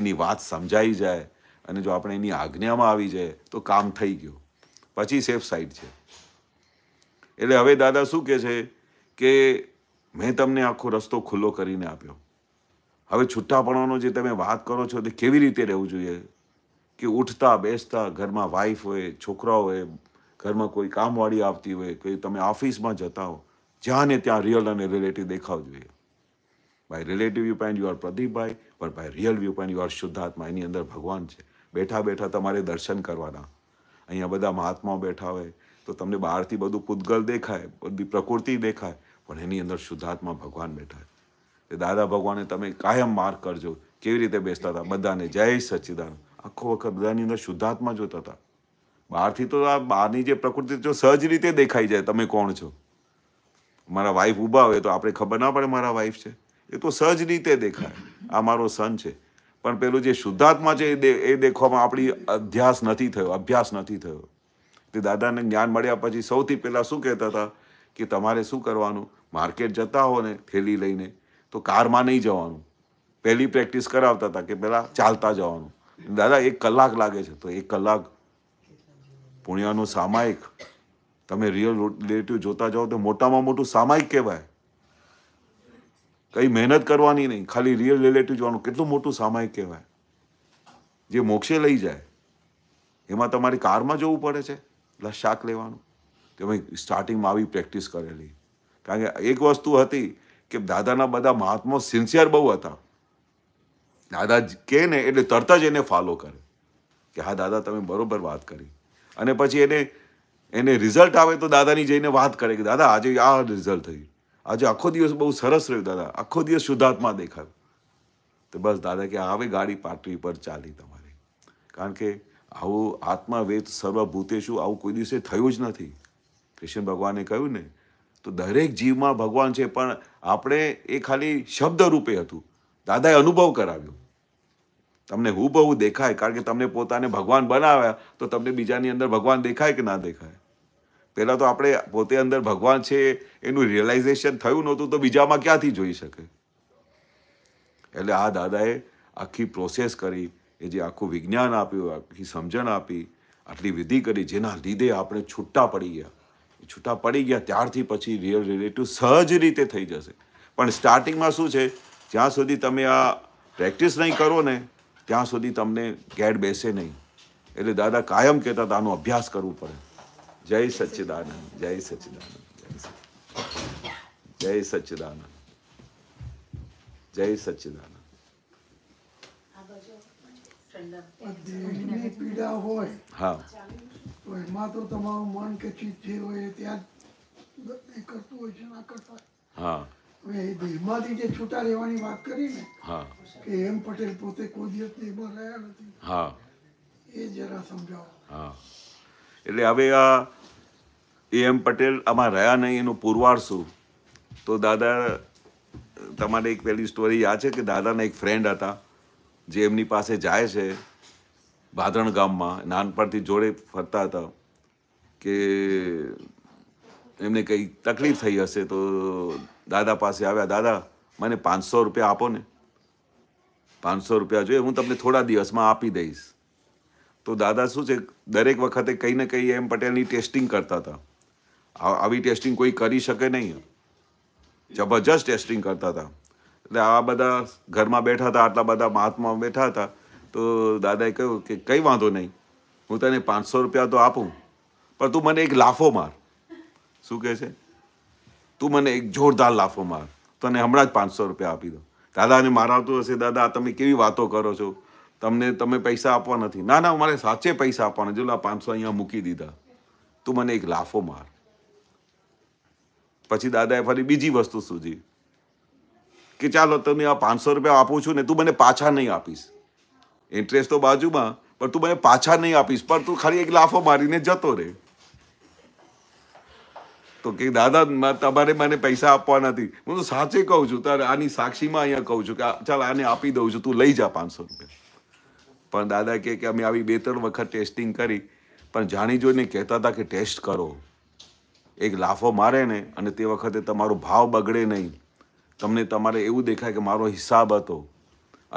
એની વાત સમજાઈ જાય અને જો આપણે એની આજ્ઞામાં આવી જાય તો કામ થઈ ગયું પછી સેફ સાઈડ છે એટલે હવે દાદા શું કહે છે કે મેં તમને આખો રસ્તો ખુલ્લો કરીને આપ્યો હવે છૂટાપણાનો જે તમે વાત કરો છો તે કેવી રીતે રહેવું જોઈએ કે ઉઠતા બેસતા ઘરમાં વાઈફ હોય છોકરા હોય ઘરમાં કોઈ કામવાળી આવતી હોય કોઈ તમે ઓફિસમાં જતા હો જ્યાં ને ત્યાં રિયલ અને રિલેટિવ દેખાવ જોઈએ by relative view point you are Pradeepbhai પણ by real view point you are શુદ્ધાત્મા એની અંદર ભગવાન છે બેઠા બેઠા તમારે દર્શન કરવાના અહીંયા બધા મહાત્માઓ બેઠા હોય તો તમને બહારથી બધું પૂતગલ દેખાય બધી પ્રકૃતિ દેખાય પણ એની અંદર શુદ્ધાત્મા ભગવાન બેઠા એ દાદા ભગવાને તમે કાયમ માર્ક કરજો કેવી રીતે બેસતા હતા બધાને જય સચિદાન આખો વખત બધાની અંદર શુદ્ધાત્મા જોતા હતા બહારથી તો આ બહારની જે પ્રકૃતિ જો સહજ રીતે દેખાઈ જાય તમે કોણ છો મારા વાઈફ ઊભા હોય તો આપણે ખબર ના પડે મારા વાઈફ છે એ તો સહજ રીતે દેખાય આ મારો સન છે પણ પેલું જે શુદ્ધાત્મા છે એ દેખવામાં આપણી અભ્યાસ નથી થયો અભ્યાસ નથી થયો તે દાદાને જ્ઞાન મળ્યા પછી સૌથી પહેલાં શું કહેતા હતા કે તમારે શું કરવાનું માર્કેટ જતા હો ને થેલી લઈને તો કારમાં નહીં જવાનું પહેલી પ્રેક્ટિસ કરાવતા હતા કે પહેલાં ચાલતા જવાનું દાદા એક કલાક લાગે છે તો એક કલાક પુણ્યનું સામાયિક તમે રિયલ રિલેટિવ જોતા જાઓ તો મોટામાં મોટું સામાયિક કહેવાય કંઈ મહેનત કરવાની નહીં ખાલી રિયલ રિલેટિવ જોવાનું કેટલું મોટું સામાયિક કહેવાય જે મોક્ષે લઈ જાય એમાં તમારી કારમાં જવું પડે છે પ્લસ શાક લેવાનું કે મેં સ્ટાર્ટિંગમાં આવી પ્રેક્ટિસ કરેલી કારણ કે એક વસ્તુ હતી કે દાદાના બધા મહાત્મા સિન્સિયર બહુ હતા દાદા કહે ને એટલે તરત જ એને ફોલો કરે કે હા દાદા તમે બરોબર વાત કરી અને પછી એને એને રિઝલ્ટ આવે તો દાદાની જઈને વાત કરે કે દાદા આજે આ રિઝલ્ટ થયું આજે આખો દિવસ બહુ સરસ રહ્યો દાદા આખો દિવસ શુદ્ધાત્મા દેખાયો તો બસ દાદા કે હવે ગાડી પાટરી પર ચાલી તમારી કારણ કે આવું આત્માવેદ સર્વભૂતેશું આવું કોઈ દિવસે થયું જ નથી કૃષ્ણ ભગવાને કહ્યું ને તો દરેક જીવમાં ભગવાન છે પણ આપણે એ ખાલી શબ્દ રૂપે હતું દાદાએ અનુભવ કરાવ્યો તમને હુબહુ દેખાય કારણ કે તમને પોતાને ભગવાન બનાવ્યા તો તમને બીજાની અંદર ભગવાન દેખાય કે ના દેખાય પહેલાં તો આપણે પોતે અંદર ભગવાન છે એનું રિયલાઇઝેશન થયું નહોતું તો બીજામાં ક્યાંથી જોઈ શકે એટલે આ દાદાએ આખી પ્રોસેસ કરી એ જે આખું વિજ્ઞાન આપ્યું આખી સમજણ આપી આટલી વિધિ કરી જેના લીધે આપણે છૂટા પડી ગયા છૂટા પડી ગયા ત્યારથી પછી રિયલ રિલેટિવ સહજ રીતે થઈ જશે પણ સ્ટાર્ટિંગમાં શું છે જ્યાં સુધી તમે આ પ્રેક્ટિસ નહીં કરો ને ત્યાં સુધી તમને ગેડ બેસે નહીં એટલે દાદા કાયમ કહેતા હતા આનો અભ્યાસ કરવું પડે જય સચ્ચિદાનંદ જય સચ્ચિદાનંદ જય સચ્ચિદાનંદ જય સચ્ચિદાનંદ દેહની પીડા હોય હા તો એમાં તો તમારું મન કે ચિત્ત જે હોય ત્યાં જ એ કરતું હોય છે ના કરતા હા હવે એ દેહમાંથી જે છૂટા રહેવાની વાત કરી ને હા કે એમ પટેલ પોતે કોઈ દિવસ દેહમાં રહ્યા નથી હા એ જરા સમજાવો હા એટલે હવે આ એમ પટેલ આમાં રહ્યા નહીં એનું પુરવાર શું તો દાદા તમારે એક પહેલી સ્ટોરી યાદ છે કે દાદાના એક ફ્રેન્ડ હતા જે એમની પાસે જાય છે ભાદરણ ગામમાં નાનપણથી જોડે ફરતા હતા કે એમને કંઈ તકલીફ થઈ હશે તો દાદા પાસે આવ્યા દાદા મને પાંચસો રૂપિયા આપો ને પાંચસો રૂપિયા જોઈએ હું તમને થોડા દિવસમાં આપી દઈશ તો દાદા શું છે દરેક વખતે કંઈ ને કંઈ એમ પટેલની ટેસ્ટિંગ કરતા હતા આવી ટેસ્ટિંગ કોઈ કરી શકે નહીં જબરજસ્ત ટેસ્ટિંગ કરતા હતા એટલે આ બધા ઘરમાં બેઠા હતા આટલા બધા મહાત્મા બેઠા હતા તો દાદાએ કહ્યું કે કંઈ વાંધો નહીં હું તને પાંચસો રૂપિયા તો આપું પણ તું મને એક લાફો માર શું કહે છે તું મને એક જોરદાર લાફો માર તને હમણાં જ પાંચસો રૂપિયા આપી દો દાદાને મારાવતું હશે દાદા તમે કેવી વાતો કરો છો તમને તમે પૈસા આપવા નથી ના ના મારે સાચે પૈસા આપવાના જો પાંચસો અહીંયા મૂકી દીધા તું મને એક લાફો માર પછી દાદાએ ફરી બીજી વસ્તુ સૂજી કે ચાલો તમે આ પાંચસો રૂપિયા આપું છું ને તું મને પાછા નહીં આપીશ ઇન્ટરેસ્ટ તો બાજુમાં પણ તું મને પાછા નહીં આપીશ પણ તું ખાલી એક લાફો મારીને જતો રહે તો કે દાદા તમારે મને પૈસા આપવા નથી હું તો સાચે કહું છું તારે આની સાક્ષીમાં અહીંયા કહું છું કે ચાલ આને આપી દઉં છું તું લઈ જા પાંચસો રૂપિયા પણ દાદા કહે કે અમે આવી બે ત્રણ વખત ટેસ્ટિંગ કરી પણ જાણી જોઈને કહેતા હતા કે ટેસ્ટ કરો એક લાફો મારે ને અને તે વખતે તમારો ભાવ બગડે નહીં તમને તમારે એવું દેખાય કે મારો હિસાબ હતો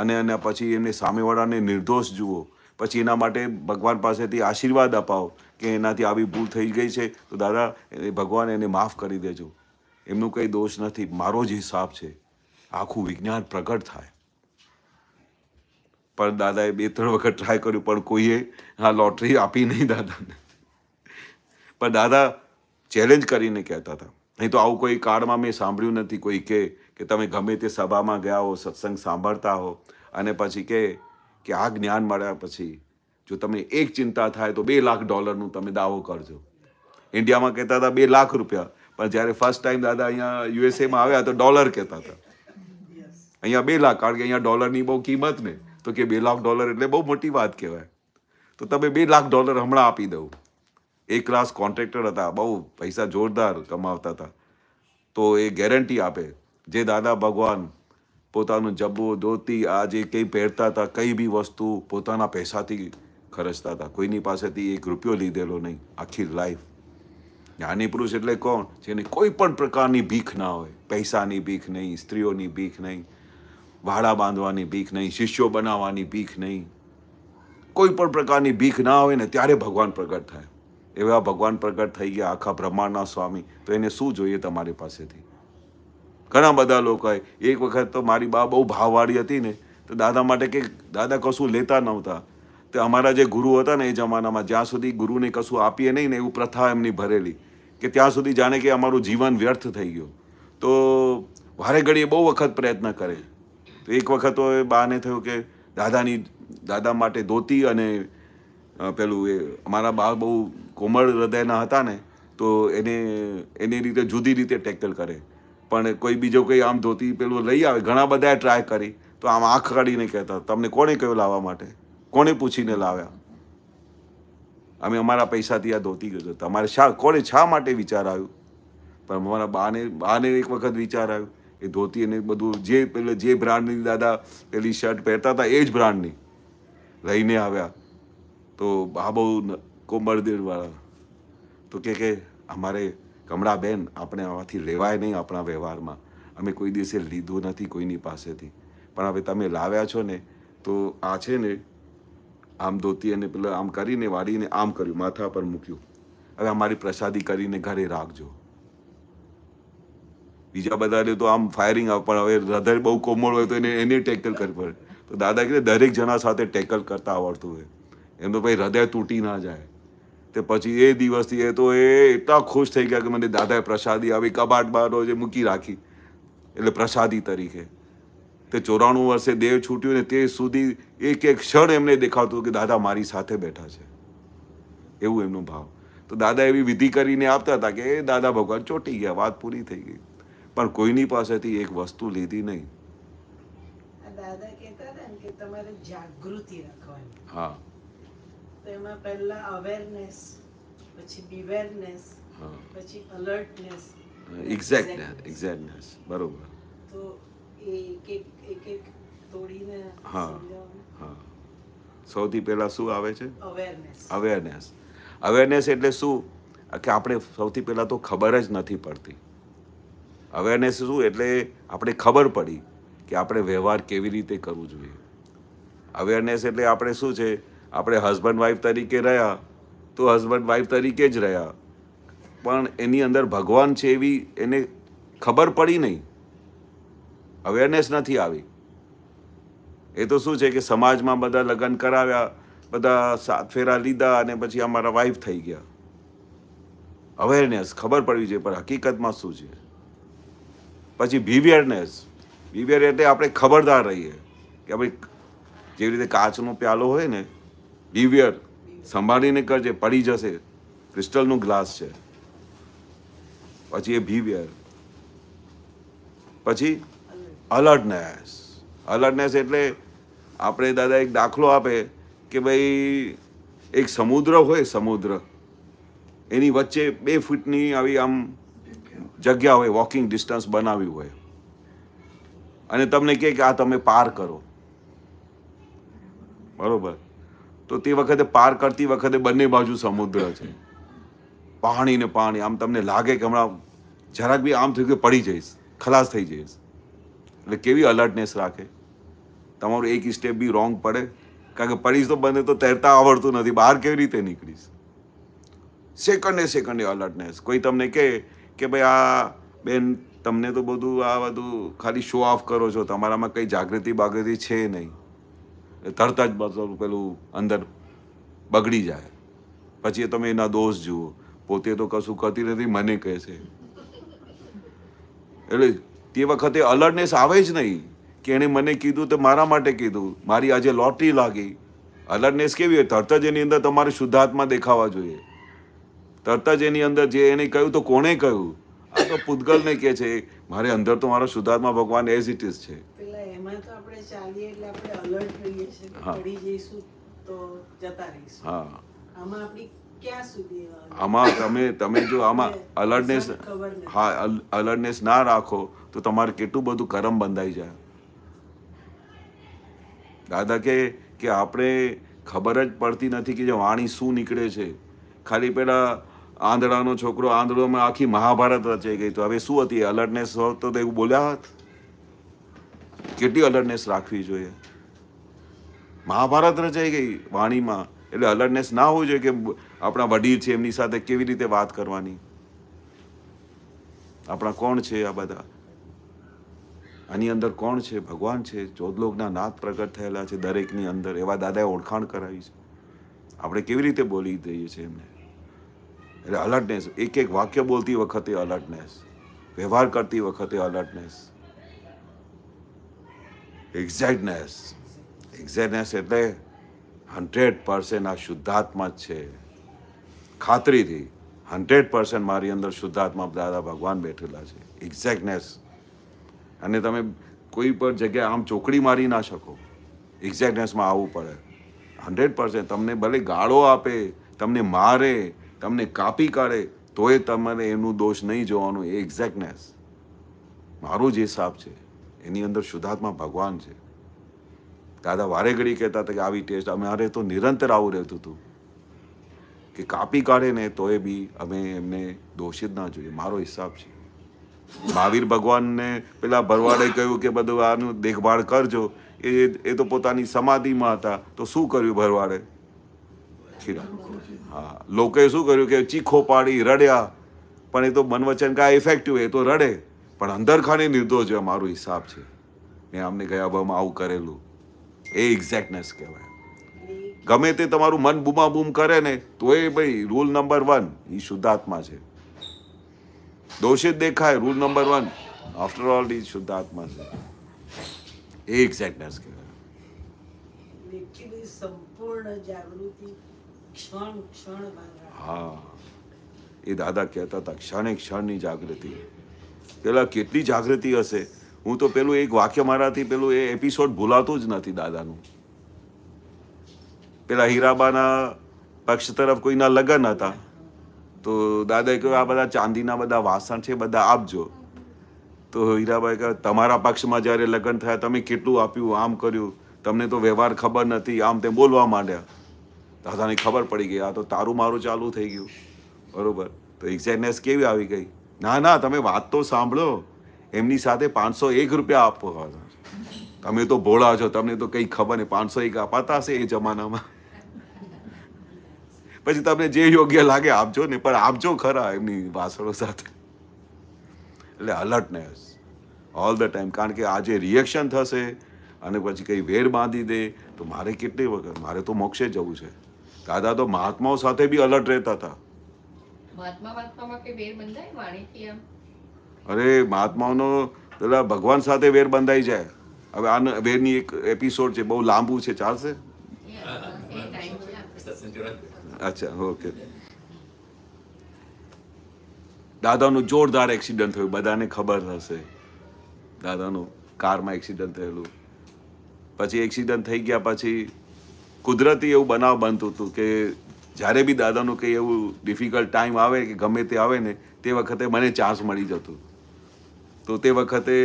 અને અને પછી એમને સામેવાળાને નિર્દોષ જુઓ પછી એના માટે ભગવાન પાસેથી આશીર્વાદ અપાવો કે એનાથી આવી ભૂલ થઈ ગઈ છે તો દાદા ભગવાન એને માફ કરી દેજો એમનું કંઈ દોષ નથી મારો જ હિસાબ છે આખું વિજ્ઞાન પ્રગટ થાય પણ દાદાએ બે ત્રણ વખત ટ્રાય કર્યું પણ કોઈએ આ લોટરી આપી નહીં દાદાને પણ દાદા ચેલેન્જ કરીને કહેતા હતા નહીં તો આવું કોઈ કાર્ડમાં મેં સાંભળ્યું નથી કોઈ કે કે તમે ગમે તે સભામાં ગયા હો સત્સંગ સાંભળતા હો અને પછી કે કે આ જ્ઞાન મળ્યા પછી જો તમે એક ચિંતા થાય તો બે લાખ ડોલરનું તમે દાવો કરજો ઇન્ડિયામાં કહેતા હતા બે લાખ રૂપિયા પણ જ્યારે ફર્સ્ટ ટાઈમ દાદા અહીંયા યુએસએમાં આવ્યા તો ડોલર કહેતા હતા અહીંયા બે લાખ કારણ કે અહીંયા ડોલરની બહુ કિંમત ને તો કે બે લાખ ડોલર એટલે બહુ મોટી વાત કહેવાય તો તમે બે લાખ ડોલર હમણાં આપી દઉં એક ક્લાસ કોન્ટ્રેક્ટર હતા બહુ પૈસા જોરદાર કમાવતા હતા તો એ ગેરંટી આપે જે દાદા ભગવાન પોતાનું જબ્બો ધોતી આ જે કંઈ પહેરતા હતા કંઈ બી વસ્તુ પોતાના પૈસાથી ખર્ચતા હતા કોઈની પાસેથી એક રૂપિયો લીધેલો નહીં આખી લાઈફ જ્ઞાની પુરુષ એટલે કોણ જેને કોઈ પણ પ્રકારની ભીખ ના હોય પૈસાની ભીખ નહીં સ્ત્રીઓની ભીખ નહીં ભાડા બાંધવાની ભીખ નહીં શિષ્યો બનાવવાની ભીખ નહીં કોઈ પણ પ્રકારની ભીખ ના હોય ને ત્યારે ભગવાન પ્રગટ થાય એવા ભગવાન પ્રગટ થઈ ગયા આખા બ્રહ્માંડના સ્વામી તો એને શું જોઈએ તમારી પાસેથી ઘણા બધા લોકો એક વખત તો મારી બા બહુ ભાવવાળી હતી ને તો દાદા માટે કે દાદા કશું લેતા નહોતા તો અમારા જે ગુરુ હતા ને એ જમાનામાં જ્યાં સુધી ગુરુને કશું આપીએ નહીં ને એવું પ્રથા એમની ભરેલી કે ત્યાં સુધી જાણે કે અમારું જીવન વ્યર્થ થઈ ગયું તો વારે ઘડીએ બહુ વખત પ્રયત્ન કરે તો એક વખત તો એ બાને થયું કે દાદાની દાદા માટે ધોતી અને પેલું એ અમારા બા બહુ કોમળ હૃદયના હતા ને તો એને એની રીતે જુદી રીતે ટેકલ કરે પણ કોઈ બીજો કોઈ આમ ધોતી પેલું લઈ આવે ઘણા બધાએ ટ્રાય કરી તો આમ આંખ કાઢીને કહેતા તમને કોણે કહ્યું લાવવા માટે કોણે પૂછીને લાવ્યા અમે અમારા પૈસાથી આ ધોતી ગયો તમારે શા કોણે શા માટે વિચાર આવ્યો પણ અમારા બાને બાને એક વખત વિચાર આવ્યો એ ધોતી અને બધું જે પેલે જે બ્રાન્ડની દાદા પેલી શર્ટ પહેરતા હતા એ જ બ્રાન્ડની લઈને આવ્યા તો આ બહુ કોમરદેડવાળા તો કે કે અમારે કમળાબેન આપણે આવાથી રહેવાય નહીં આપણા વ્યવહારમાં અમે કોઈ દિવસે લીધો નથી કોઈની પાસેથી પણ હવે તમે લાવ્યા છો ને તો આ છે ને આમ ધોતી અને પેલા આમ કરીને વાળીને આમ કર્યું માથા પર મૂક્યું હવે અમારી પ્રસાદી કરીને ઘરે રાખજો બીજા બધા તો આમ ફાયરિંગ આવે પણ હવે હૃદય બહુ કોમળ હોય તો એને એને ટેકલ કરવી પડે તો દાદા દાદાગીરી દરેક જણા સાથે ટેકલ કરતા આવડતું હોય એમનો ભાઈ હૃદય તૂટી ના જાય તે પછી એ દિવસથી એ તો એ એટલા ખુશ થઈ ગયા કે મને દાદાએ પ્રસાદી આવી કબાટ બહાર જે મૂકી રાખી એટલે પ્રસાદી તરીકે તે ચોરાણું વર્ષે દેવ છૂટ્યું ને તે સુધી એક એક ક્ષણ એમને દેખાતું કે દાદા મારી સાથે બેઠા છે એવું એમનો ભાવ તો દાદા એવી વિધિ કરીને આપતા હતા કે એ દાદા ભગવાન ચોટી ગયા વાત પૂરી થઈ ગઈ પણ કોઈની પાસેથી એક વસ્તુ લીધી નહીં દાદા કહેતા હતા કે તમારે જાગૃતિ રાખવાની હા તેમાં પહેલા અવેરનેસ પછી બીવેરનેસ પછી અલર્ટનેસ એક્ઝેક્ટ એક્ઝેક્ટનેસ બરોબર તો એક એક એક એક તોડીને હા હા સૌથી પહેલાં શું આવે છે અવેરનેસ અવેરનેસ અવેરનેસ એટલે શું કે આપણે સૌથી પહેલાં તો ખબર જ નથી પડતી અવેરનેસ શું એટલે આપણે ખબર પડી કે આપણે વ્યવહાર કેવી રીતે કરવું જોઈએ અવેરનેસ એટલે આપણે શું છે આપણે હસબન્ડ વાઈફ તરીકે રહ્યા તો હસબન્ડ વાઈફ તરીકે જ રહ્યા પણ એની અંદર ભગવાન છે એવી એને ખબર પડી નહીં અવેરનેસ નથી આવી એ તો શું છે કે સમાજમાં બધા લગ્ન કરાવ્યા બધા સાત ફેરા લીધા અને પછી અમારા વાઈફ થઈ ગયા અવેરનેસ ખબર પડવી જોઈએ પણ હકીકતમાં શું છે પછી બિહેવિયરનેસ બિહેવિયર એટલે આપણે ખબરદાર રહીએ કે ભાઈ જેવી રીતે કાચનો પ્યાલો હોય ને બિવિયર સંભાળીને કરજે પડી જશે ક્રિસ્ટલનું ગ્લાસ છે પછી એ બિવિયર પછી અલર્ટનેસ અલર્ટનેસ એટલે આપણે દાદા એક દાખલો આપે કે ભાઈ એક સમુદ્ર હોય સમુદ્ર એની વચ્ચે બે ફૂટની આવી આમ જગ્યા હોય વોકિંગ ડિસ્ટન્સ બનાવ્યું હોય અને તમને કહે કે આ તમે પાર કરો બરોબર તો તે વખતે પાર કરતી વખતે બંને બાજુ સમુદ્ર છે પાણી ને પાણી આમ તમને લાગે કે હમણાં જરાક બી આમ થયું કે પડી જઈશ ખલાસ થઈ જઈશ એટલે કેવી અલર્ટનેસ રાખે તમારું એક સ્ટેપ બી રોંગ પડે કારણ કે પડીશ તો બને તો તૈરતા આવડતું નથી બહાર કેવી રીતે નીકળીશ સેકન્ડે સેકન્ડે અલર્ટનેસ કોઈ તમને કહે કે ભાઈ આ બેન તમને તો બધું આ બધું ખાલી શો ઓફ કરો છો તમારામાં કંઈ જાગૃતિ બાગૃતિ છે નહીં તરત જ પેલું અંદર બગડી જાય પછી તમે એના દોષ જુઓ પોતે તો કશું કરતી નથી મને કહે છે એટલે તે વખતે અલર્ટનેસ આવે જ નહીં કે એણે મને કીધું તો મારા માટે કીધું મારી આજે લોટરી લાગી અલર્ટનેસ કેવી હોય તરત જ એની અંદર તમારે શુદ્ધાત્મા દેખાવા જોઈએ તરત જ એની અંદર જે એને કહ્યું તો કોણે કહ્યું આ તો પૂતગલને કહે છે મારે અંદર તો મારો શુદ્ધાત્મા ભગવાન એઝ ઇટ ઇઝ છે એમાં તો આપણે ચાલીએ એટલે આપણે અલર્ટ રહીએ છીએ પડી જઈશું તો જતા રહીશું હા આમાં આપણી આમાં તમે તમે જો આમાં અલર્ટનેસ હા અલર્ટનેસ ના રાખો તો તમારે કેટલું બધું કરમ બંધાઈ જાય દાદા કે કે આપણે ખબર જ પડતી નથી કે જે વાણી શું નીકળે છે ખાલી પેલા આંધળાનો છોકરો આંધળોમાં આખી મહાભારત રચાઈ ગઈ તો હવે શું હતી અલર્ટનેસ હોત તો એવું બોલ્યા હતા કેટલી અલર્ટનેસ રાખવી જોઈએ મહાભારત રચાઈ ગઈ વાણીમાં એટલે અલર્ટનેસ ના હોવું જોઈએ કે આપણા વડીલ છે એમની સાથે કેવી રીતે વાત કરવાની આપણા કોણ છે આ બધા આની અંદર કોણ છે ભગવાન છે ચોદલોકના નાથ પ્રગટ થયેલા છે દરેકની અંદર એવા દાદાએ ઓળખાણ કરાવી છે આપણે કેવી રીતે બોલી દઈએ છીએ એમને એટલે અલર્ટનેસ એક એક વાક્ય બોલતી વખતે અલર્ટનેસ વ્યવહાર કરતી વખતે અલર્ટનેસ એક્ઝેક્ટનેસ એક્ઝેક્ટનેસ એટલે હન્ડ્રેડ પર્સન્ટ આ શુદ્ધાત્મા જ છે ખાતરીથી હન્ડ્રેડ પર્સન્ટ મારી અંદર શુદ્ધાત્મા દાદા ભગવાન બેઠેલા છે એક્ઝેક્ટનેસ અને તમે કોઈ પણ જગ્યાએ આમ ચોકડી મારી ના શકો એક્ઝેક્ટનેસમાં આવવું પડે હન્ડ્રેડ પર્સન્ટ તમને ભલે ગાળો આપે તમને મારે તમને કાપી કાઢે તોય તમારે એનું દોષ નહીં જોવાનું એ એક્ઝેક્ટનેસ મારો જ હિસાબ છે એની અંદર શુદ્ધાત્મા ભગવાન છે દાદા વારે ઘડી કહેતા હતા કે આવી ટેસ્ટ અમારે તો નિરંતર આવું રહેતું હતું કે કાપી કાઢે ને તોય બી અમે એમને દોષિત ના જોઈએ મારો હિસાબ છે મહાવીર ભગવાનને પેલા ભરવાડે કહ્યું કે બધું આનું દેખભાળ કરજો એ એ તો પોતાની સમાધિમાં હતા તો શું કર્યું ભરવાડે હા લોકોએ શું કર્યું કે ચીખો પાડી રડ્યા પણ એ તો મનવચન કાંઈ ઇફેક્ટિવ એ તો રડે પણ અંદરખાને નિર્દોષ જો મારો હિસાબ છે મેં આમને ગયા ભાવમાં આવું કરેલું એ એક્ઝેક્ટનેસ કહેવાય ગમે તે તમારું મન બૂમા બૂમ કરે ને તો એ ભાઈ રૂલ નંબર વન એ શુદ્ધાત્મા છે દોષિત દેખાય rule number one after all એ શુદ્ધાત્મા છે એ એક્ઝેક્ટનેસ કહેવાય સંપૂર્ણ જાગૃતિ ક્ષણ ક્ષણ હા એ દાદા કહેતા હતા ક્ષણે ક્ષણની જાગૃતિ પેલા કેટલી જાગૃતિ હશે હું તો પેલું એક વાક્ય મારાથી પેલું એ એપિસોડ ભૂલાતું જ નથી દાદાનું પેલા હીરાબાના પક્ષ તરફ કોઈના લગ્ન હતા તો દાદાએ કહ્યું આ બધા ચાંદીના બધા વાસણ છે બધા આપજો તો હીરાબાઈ કહે તમારા પક્ષમાં જ્યારે લગ્ન થયા તમે કેટલું આપ્યું આમ કર્યું તમને તો વ્યવહાર ખબર નથી આમ તે બોલવા માંડ્યા દાદાને ખબર પડી ગઈ આ તો તારું મારું ચાલુ થઈ ગયું બરાબર તો એક્ઝેક્ટનેસ કેવી આવી ગઈ ના ના તમે વાત તો સાંભળો એમની સાથે પાંચસો એક રૂપિયા આપો તમે તો ભોળા છો તમને તો કંઈ ખબર નહીં પાંચસો એક અપાતા હશે એ જમાનામાં પછી તમને જે યોગ્ય લાગે આપજો ને પણ આપજો ખરા એમની વાસણો સાથે એટલે અલર્ટનેસ ઓલ ધ ટાઈમ કારણ કે આજે રિએક્શન થશે અને પછી કંઈ વેર બાંધી દે તો મારે કેટલી વખત મારે તો મોક્ષે જવું છે દાદા તો મહાત્માઓ સાથે બી અલર્ટ રહેતા હતા અરે મહાત્માઓનો પેલા ભગવાન સાથે વેર બંધાઈ જાય હવે આ વેરની એક એપિસોડ છે બહુ લાંબુ છે ચાલશે અચ્છા ઓકે દાદાનું જોરદાર એક્સિડન્ટ થયું બધાને ખબર હશે દાદાનું કારમાં એક્સિડન્ટ થયેલું પછી એક્સિડન્ટ થઈ ગયા પછી કુદરતી એવું બનાવ બનતું હતું કે જ્યારે બી દાદાનું કંઈ એવું ડિફિકલ્ટ ટાઈમ આવે કે ગમે તે આવે ને તે વખતે મને ચાન્સ મળી જતો તો તે વખતે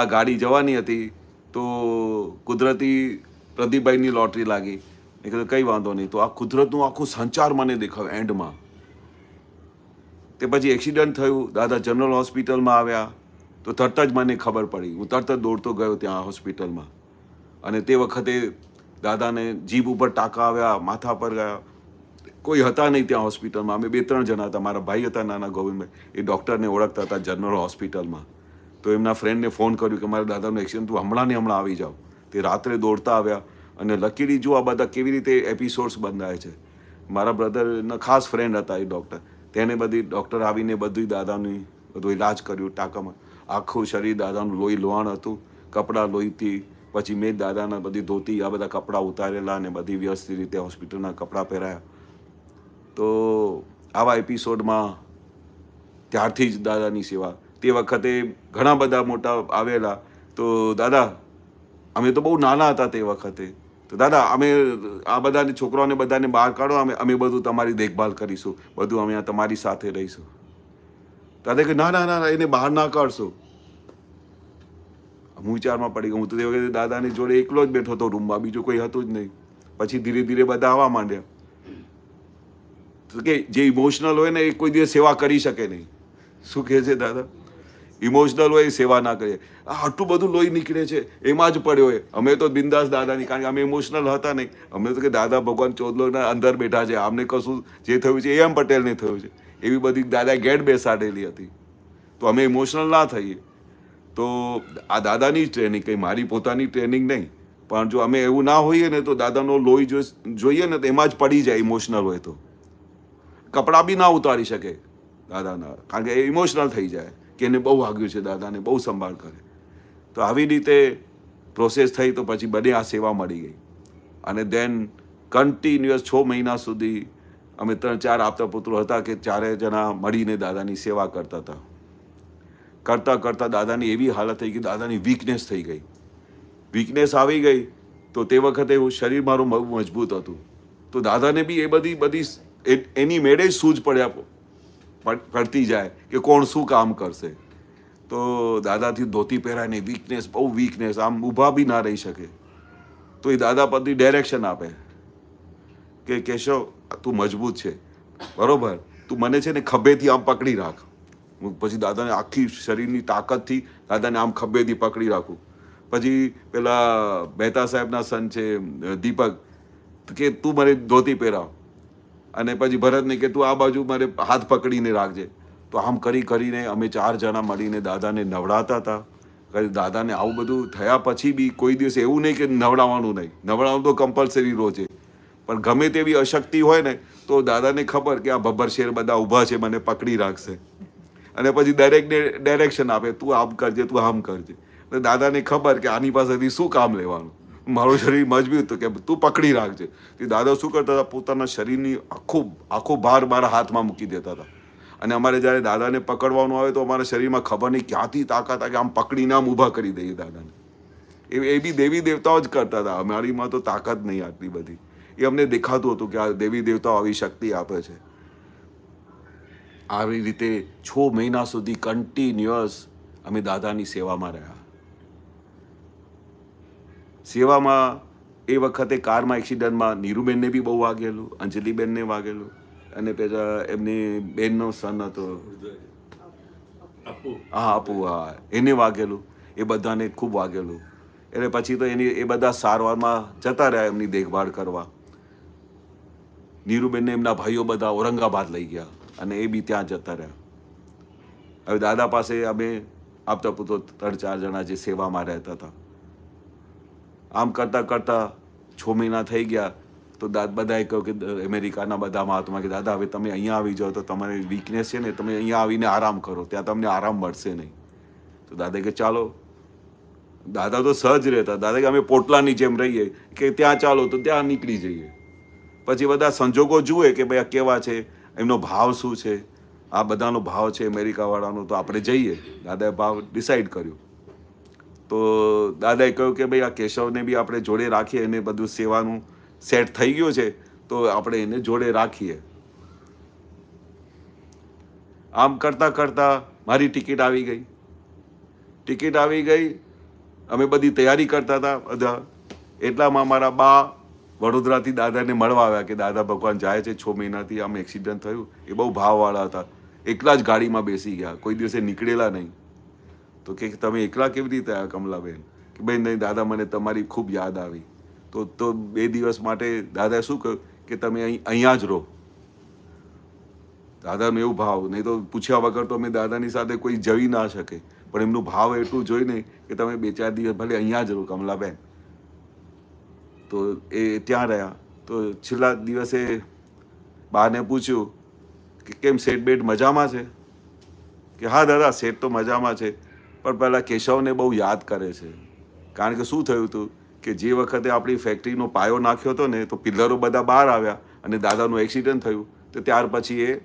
આ ગાડી જવાની હતી તો કુદરતી પ્રદીપભાઈની લોટરી લાગી એ કીધું કંઈ વાંધો નહીં તો આ કુદરતનું આખું સંચાર મને દેખાયું એન્ડમાં તે પછી એક્સિડન્ટ થયું દાદા જનરલ હોસ્પિટલમાં આવ્યા તો તરત જ મને ખબર પડી હું તરત જ દોડતો ગયો ત્યાં હોસ્પિટલમાં અને તે વખતે દાદાને જીભ ઉપર ટાંકા આવ્યા માથા પર ગયા કોઈ હતા નહીં ત્યાં હોસ્પિટલમાં અમે બે ત્રણ જણા હતા મારા ભાઈ હતા નાના ગોવિંદભાઈ એ ડૉક્ટરને ઓળખતા હતા જનરલ હોસ્પિટલમાં તો એમના ફ્રેન્ડને ફોન કર્યો કે મારા દાદાનું એક્સિડન્ટ તું હમણાં ને હમણાં આવી જાઓ તે રાત્રે દોડતા આવ્યા અને લકીડી જો આ બધા કેવી રીતે એપિસોડ્સ બંધાય છે મારા બ્રધરના ખાસ ફ્રેન્ડ હતા એ ડૉક્ટર તેને બધી ડૉક્ટર આવીને બધું દાદાની બધું ઇલાજ કર્યું ટાંકામાં આખું શરીર દાદાનું લોહી લોહાણ હતું કપડાં લોહીથી પછી મેં દાદાના બધી ધોતી આ બધા કપડાં ઉતારેલા અને બધી વ્યવસ્થિત રીતે હોસ્પિટલના કપડાં પહેરાયા તો આવા એપિસોડમાં ત્યારથી જ દાદાની સેવા તે વખતે ઘણા બધા મોટા આવેલા તો દાદા અમે તો બહુ નાના હતા તે વખતે તો દાદા અમે આ બધાને છોકરાઓને બધાને બહાર કાઢો અમે અમે બધું તમારી દેખભાલ કરીશું બધું અમે તમારી સાથે રહીશું દાદા કે ના ના ના એને બહાર ના કાઢશું હું વિચારમાં પડી ગયો હું તો તે વખતે દાદાની જોડે એકલો જ બેઠો હતો રૂમમાં બીજું કોઈ હતું જ નહીં પછી ધીરે ધીરે બધા આવવા માંડ્યા તો કે જે ઇમોશનલ હોય ને એ કોઈ દિવસ સેવા કરી શકે નહીં શું કહે છે દાદા ઇમોશનલ હોય એ સેવા ના કરીએ આ આટલું બધું લોહી નીકળે છે એમાં જ પડ્યો હોય અમે તો બિંદાસ દાદાની કારણ કે અમે ઇમોશનલ હતા નહીં અમે તો કે દાદા ભગવાન ચોદલોના અંદર બેઠા છે આમને કશું જે થયું છે એ એમ પટેલને થયું છે એવી બધી દાદા ગેટ બેસાડેલી હતી તો અમે ઇમોશનલ ના થઈએ તો આ દાદાની જ ટ્રેનિંગ કંઈ મારી પોતાની ટ્રેનિંગ નહીં પણ જો અમે એવું ના હોઈએ ને તો દાદાનો લોહી જોઈએ ને તો એમાં જ પડી જાય ઇમોશનલ હોય તો કપડાં બી ના ઉતારી શકે દાદાના કારણ કે એ ઇમોશનલ થઈ જાય કે એને બહુ વાગ્યું છે દાદાને બહુ સંભાળ કરે તો આવી રીતે પ્રોસેસ થઈ તો પછી બને આ સેવા મળી ગઈ અને દેન કન્ટિન્યુઅસ છ મહિના સુધી અમે ત્રણ ચાર આપતા પુત્રો હતા કે ચારે જણા મળીને દાદાની સેવા કરતા હતા કરતાં કરતાં દાદાની એવી હાલત થઈ ગઈ દાદાની વીકનેસ થઈ ગઈ વીકનેસ આવી ગઈ તો તે વખતે શરીર મારું બહુ મજબૂત હતું તો દાદાને બી એ બધી બધી એની મેળે જ સૂઝ પડ્યા પડતી જાય કે કોણ શું કામ કરશે તો દાદાથી ધોતી પહેરાયને વીકનેસ બહુ વીકનેસ આમ ઊભા બી ના રહી શકે તો એ દાદા પતિ ડાયરેક્શન આપે કે કેશવ તું મજબૂત છે બરાબર તું મને છે ને ખભેથી આમ પકડી રાખ હું પછી દાદાને આખી શરીરની તાકાતથી દાદાને આમ ખભેથી પકડી રાખું પછી પેલા મહેતા સાહેબના સન છે દીપક કે તું મારે ધોતી પહેરાવ અને પછી ભરતને કે તું આ બાજુ મારે હાથ પકડીને રાખજે તો આમ કરી કરીને અમે ચાર જણા મળીને દાદાને નવડાતા હતા દાદાને આવું બધું થયા પછી બી કોઈ દિવસ એવું નહીં કે નવડાવવાનું નહીં નવડાવવાનું તો કમ્પલસરી રોજે પણ ગમે તેવી અશક્તિ હોય ને તો દાદાને ખબર કે આ ભબ્બર શેર બધા ઊભા છે મને પકડી રાખશે અને પછી દરેકને ડાયરેક્શન આપે તું આમ કરજે તું આમ કરજે એટલે દાદાને ખબર કે આની પાસેથી શું કામ લેવાનું મારું શરીર મજબૂત હતું કે તું પકડી રાખજે તે દાદા શું કરતા હતા પોતાના શરીરની આખો આખો ભાર મારા હાથમાં મૂકી દેતા હતા અને અમારે જ્યારે દાદાને પકડવાનું આવે તો અમારા શરીરમાં ખબર નહીં ક્યાંથી તાકાત કે આમ પકડીને આમ ઊભા કરી દઈએ દાદાને એ એ બી દેવી દેવતાઓ જ કરતા હતા અમારીમાં તો તાકાત નહીં આટલી બધી એ અમને દેખાતું હતું કે આ દેવી દેવતાઓ આવી શક્તિ આપે છે આવી રીતે છ મહિના સુધી કન્ટિન્યુઅસ અમે દાદાની સેવામાં રહ્યા સેવામાં એ વખતે કારમાં એક્સિડન્ટમાં નીરુબેનને બી બહુ વાગેલું અંજલિબેનને વાગેલું અને પેલા એમની બેનનો સન હતો હા આપુ હા એને વાગેલું એ બધાને ખૂબ વાગેલું એટલે પછી તો એની એ બધા સારવારમાં જતા રહ્યા એમની દેખભાળ કરવા નીરુબેનને એમના ભાઈઓ બધા ઔરંગાબાદ લઈ ગયા અને એ બી ત્યાં જતા રહ્યા હવે દાદા પાસે અમે આપતા પૂતો ત્રણ ચાર જણા જે સેવામાં રહેતા હતા આમ કરતાં કરતાં છ મહિના થઈ ગયા તો દાદ બધાએ કહ્યું કે અમેરિકાના બધા મહાત્મા કે દાદા હવે તમે અહીંયા આવી જાઓ તો તમારી વીકનેસ છે ને તમે અહીંયા આવીને આરામ કરો ત્યાં તમને આરામ મળશે નહીં તો દાદા કે ચાલો દાદા તો સહજ રહેતા દાદા કે અમે પોટલાની જેમ રહીએ કે ત્યાં ચાલો તો ત્યાં નીકળી જઈએ પછી બધા સંજોગો જુએ કે ભાઈ આ કેવા છે એમનો ભાવ શું છે આ બધાનો ભાવ છે અમેરિકાવાળાનો તો આપણે જઈએ દાદાએ ભાવ ડિસાઈડ કર્યો તો દાદાએ કહ્યું કે ભાઈ આ કેશવને બી આપણે જોડે રાખીએ એને બધું સેવાનું સેટ થઈ ગયું છે તો આપણે એને જોડે રાખીએ આમ કરતાં કરતાં મારી ટિકિટ આવી ગઈ ટિકિટ આવી ગઈ અમે બધી તૈયારી કરતા હતા બધા એટલામાં મારા બા વડોદરાથી દાદાને મળવા આવ્યા કે દાદા ભગવાન જાય છે છ મહિનાથી આમ એક્સિડન્ટ થયું એ બહુ ભાવવાળા હતા એકલા જ ગાડીમાં બેસી ગયા કોઈ દિવસે નીકળેલા નહીં તો કે તમે એકલા કેવી રીતે આવ્યા કમલાબેન કે બેન નહીં દાદા મને તમારી ખૂબ યાદ આવી તો તો બે દિવસ માટે દાદાએ શું કહ્યું કે તમે અહીં અહીંયા જ રહો દાદાનો એવું ભાવ નહીં તો પૂછ્યા વગર તો અમે દાદાની સાથે કોઈ જઈ ના શકે પણ એમનું ભાવ એટલું જોઈને કે તમે બે ચાર દિવસ ભલે અહીંયા જ રહો કમલાબેન તો એ ત્યાં રહ્યા તો છેલ્લા દિવસે બાને પૂછ્યું કે કેમ સેટ બેટ મજામાં છે કે હા દાદા સેટ તો મજામાં છે પણ પહેલાં કેશવને બહુ યાદ કરે છે કારણ કે શું થયું હતું કે જે વખતે આપણી ફેક્ટરીનો પાયો નાખ્યો હતો ને તો પિલ્લરો બધા બહાર આવ્યા અને દાદાનું એક્સિડન્ટ થયું તો ત્યાર પછી એ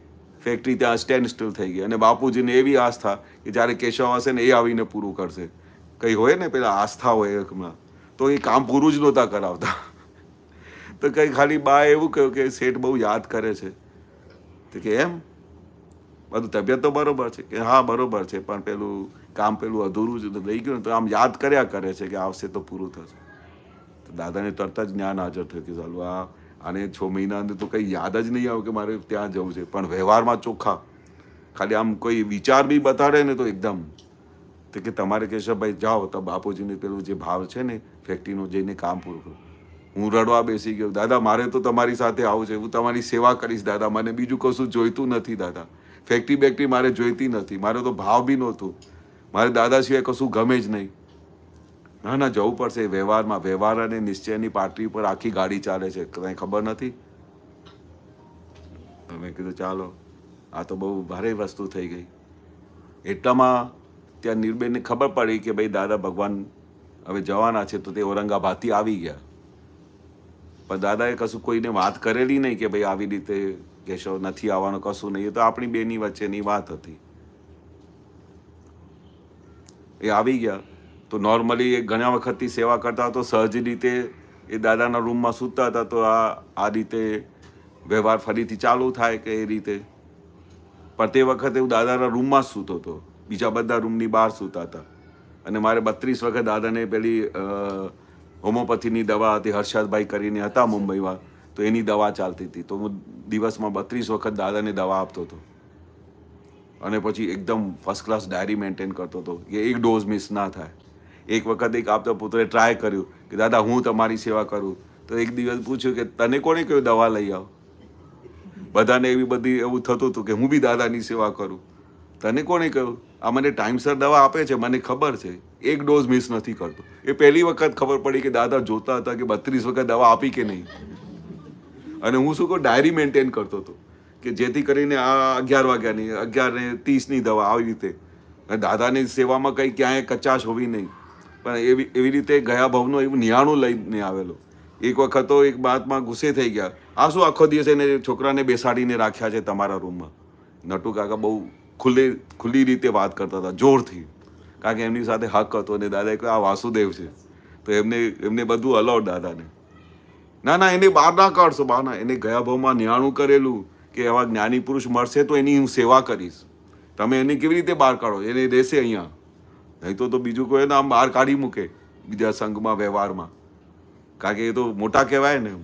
ફેક્ટરી ત્યાં સ્ટેન્ડ સ્ટીલ થઈ ગઈ અને બાપુજીને એવી આસ્થા કે જ્યારે કેશવ હશે ને એ આવીને પૂરું કરશે કંઈ હોય ને પેલા આસ્થા હોય હમણાં તો એ કામ પૂરું જ નહોતા કરાવતા તો કંઈ ખાલી બા એવું કહ્યું કે શેઠ બહુ યાદ કરે છે તો કે એમ બધું તબિયત તો બરાબર છે કે હા બરાબર છે પણ પેલું કામ પેલું અધૂરું જ લઈ ગયું ને તો આમ યાદ કર્યા કરે છે કે આવશે તો પૂરું થશે તો દાદાને તરત જ જ્ઞાન હાજર થયું કે ચાલો આ અને છ મહિના અંદર તો કંઈ યાદ જ નહીં આવે કે મારે ત્યાં જવું છે પણ વ્યવહારમાં ચોખ્ખા ખાલી આમ કોઈ વિચાર બી બતાડે ને તો એકદમ તો કે તમારે ભાઈ જાઓ તો બાપુજીને પેલું જે ભાવ છે ને ફેક્ટરીનું જઈને કામ પૂરું કરો હું રડવા બેસી ગયો દાદા મારે તો તમારી સાથે આવું છે હું તમારી સેવા કરીશ દાદા મને બીજું કશું જોઈતું નથી દાદા ફેક્ટરી બેક્ટરી મારે જોઈતી નથી મારો તો ભાવ બી નહોતું મારે દાદા સિવાય કશું ગમે જ નહીં ના ના જવું પડશે વ્યવહારમાં વ્યવહાર અને નિશ્ચયની પાટરી પર આખી ગાડી ચાલે છે કંઈ ખબર નથી તમે કીધું ચાલો આ તો બહુ ભારે વસ્તુ થઈ ગઈ એટલામાં ત્યાં નીરબેનને ખબર પડી કે ભાઈ દાદા ભગવાન હવે જવાના છે તો તે ઔરંગાબાદથી આવી ગયા પણ દાદાએ કશું કોઈને વાત કરેલી નહીં કે ભાઈ આવી રીતે કેશવ નથી આવવાનું કશું નહીં એ તો આપણી બેની વચ્ચેની વાત હતી એ આવી ગયા તો નોર્મલી એ ઘણા વખતથી સેવા કરતા તો સહજ રીતે એ દાદાના રૂમમાં સૂતા હતા તો આ આ રીતે વ્યવહાર ફરીથી ચાલુ થાય કે એ રીતે પણ તે વખતે હું દાદાના રૂમમાં જ સૂતો હતો બીજા બધા રૂમની બહાર સૂતા હતા અને મારે બત્રીસ વખત દાદાને પેલી હોમોપથીની દવા હતી હર્ષદભાઈ કરીને હતા મુંબઈમાં તો એની દવા ચાલતી હતી તો હું દિવસમાં બત્રીસ વખત દાદાને દવા આપતો હતો અને પછી એકદમ ફર્સ્ટ ક્લાસ ડાયરી મેન્ટેન કરતો હતો કે એક ડોઝ મિસ ના થાય એક વખત એક આપતો પુત્રે ટ્રાય કર્યું કે દાદા હું તમારી સેવા કરું તો એક દિવસ પૂછ્યું કે તને કોણે કયો દવા લઈ આવો બધાને એવી બધી એવું થતું હતું કે હું બી દાદાની સેવા કરું તને કોણે કહ્યું આ મને ટાઈમસર દવા આપે છે મને ખબર છે એક ડોઝ મિસ નથી કરતો એ પહેલી વખત ખબર પડી કે દાદા જોતા હતા કે બત્રીસ વખત દવા આપી કે નહીં અને હું શું કહું ડાયરી મેન્ટેન કરતો હતો કે જેથી કરીને આ અગિયાર વાગ્યાની અગિયાર ને ત્રીસની દવા આવી રીતે અને દાદાની સેવામાં કંઈ ક્યાંય કચાશ હોવી નહીં પણ એવી એવી રીતે ગયા ભવનો એવું નિહાણું લઈને આવેલો એક વખત તો એક બાતમાં ગુસ્સે થઈ ગયા આ શું આખો દિવસ એને છોકરાને બેસાડીને રાખ્યા છે તમારા રૂમમાં નટુ કાકા બહુ ખુલ્લી ખુલ્લી રીતે વાત કરતા હતા જોરથી કારણ કે એમની સાથે હક હતો અને દાદાએ કહ્યું આ વાસુદેવ છે તો એમને એમને બધું અલાઉડ દાદાને ના ના એને બહાર ના કાઢશો બહાર ના એને ગયા ભાવમાં નિહાણું કરેલું કે એવા જ્ઞાની પુરુષ મળશે તો એની હું સેવા કરીશ તમે એને કેવી રીતે બહાર કાઢો એને રહેશે અહીંયા નહીં તો બીજું કોઈ ને આમ બહાર કાઢી મૂકે બીજા સંઘમાં વ્યવહારમાં કારણ કે એ તો મોટા કહેવાય ને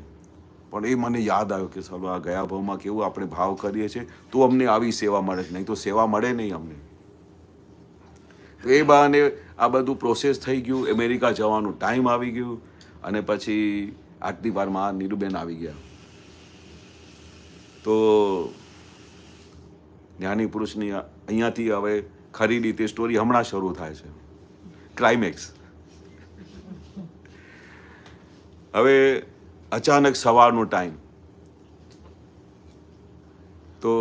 પણ એ મને યાદ આવ્યો કે સર આ ગયા ભાવમાં કેવું આપણે ભાવ કરીએ છીએ તો અમને આવી સેવા મળે છે નહીં તો સેવા મળે નહીં અમને એ બહાને આ બધું પ્રોસેસ થઈ ગયું અમેરિકા જવાનો ટાઈમ આવી ગયું અને પછી આટલી વારમાં નીરુબેન આવી ગયા તો જ્ઞાની પુરુષની અહીંયાથી હવે ખરીદી તે સ્ટોરી હમણાં શરૂ થાય છે ક્લાઇમેક્સ હવે અચાનક સવારનો ટાઈમ તો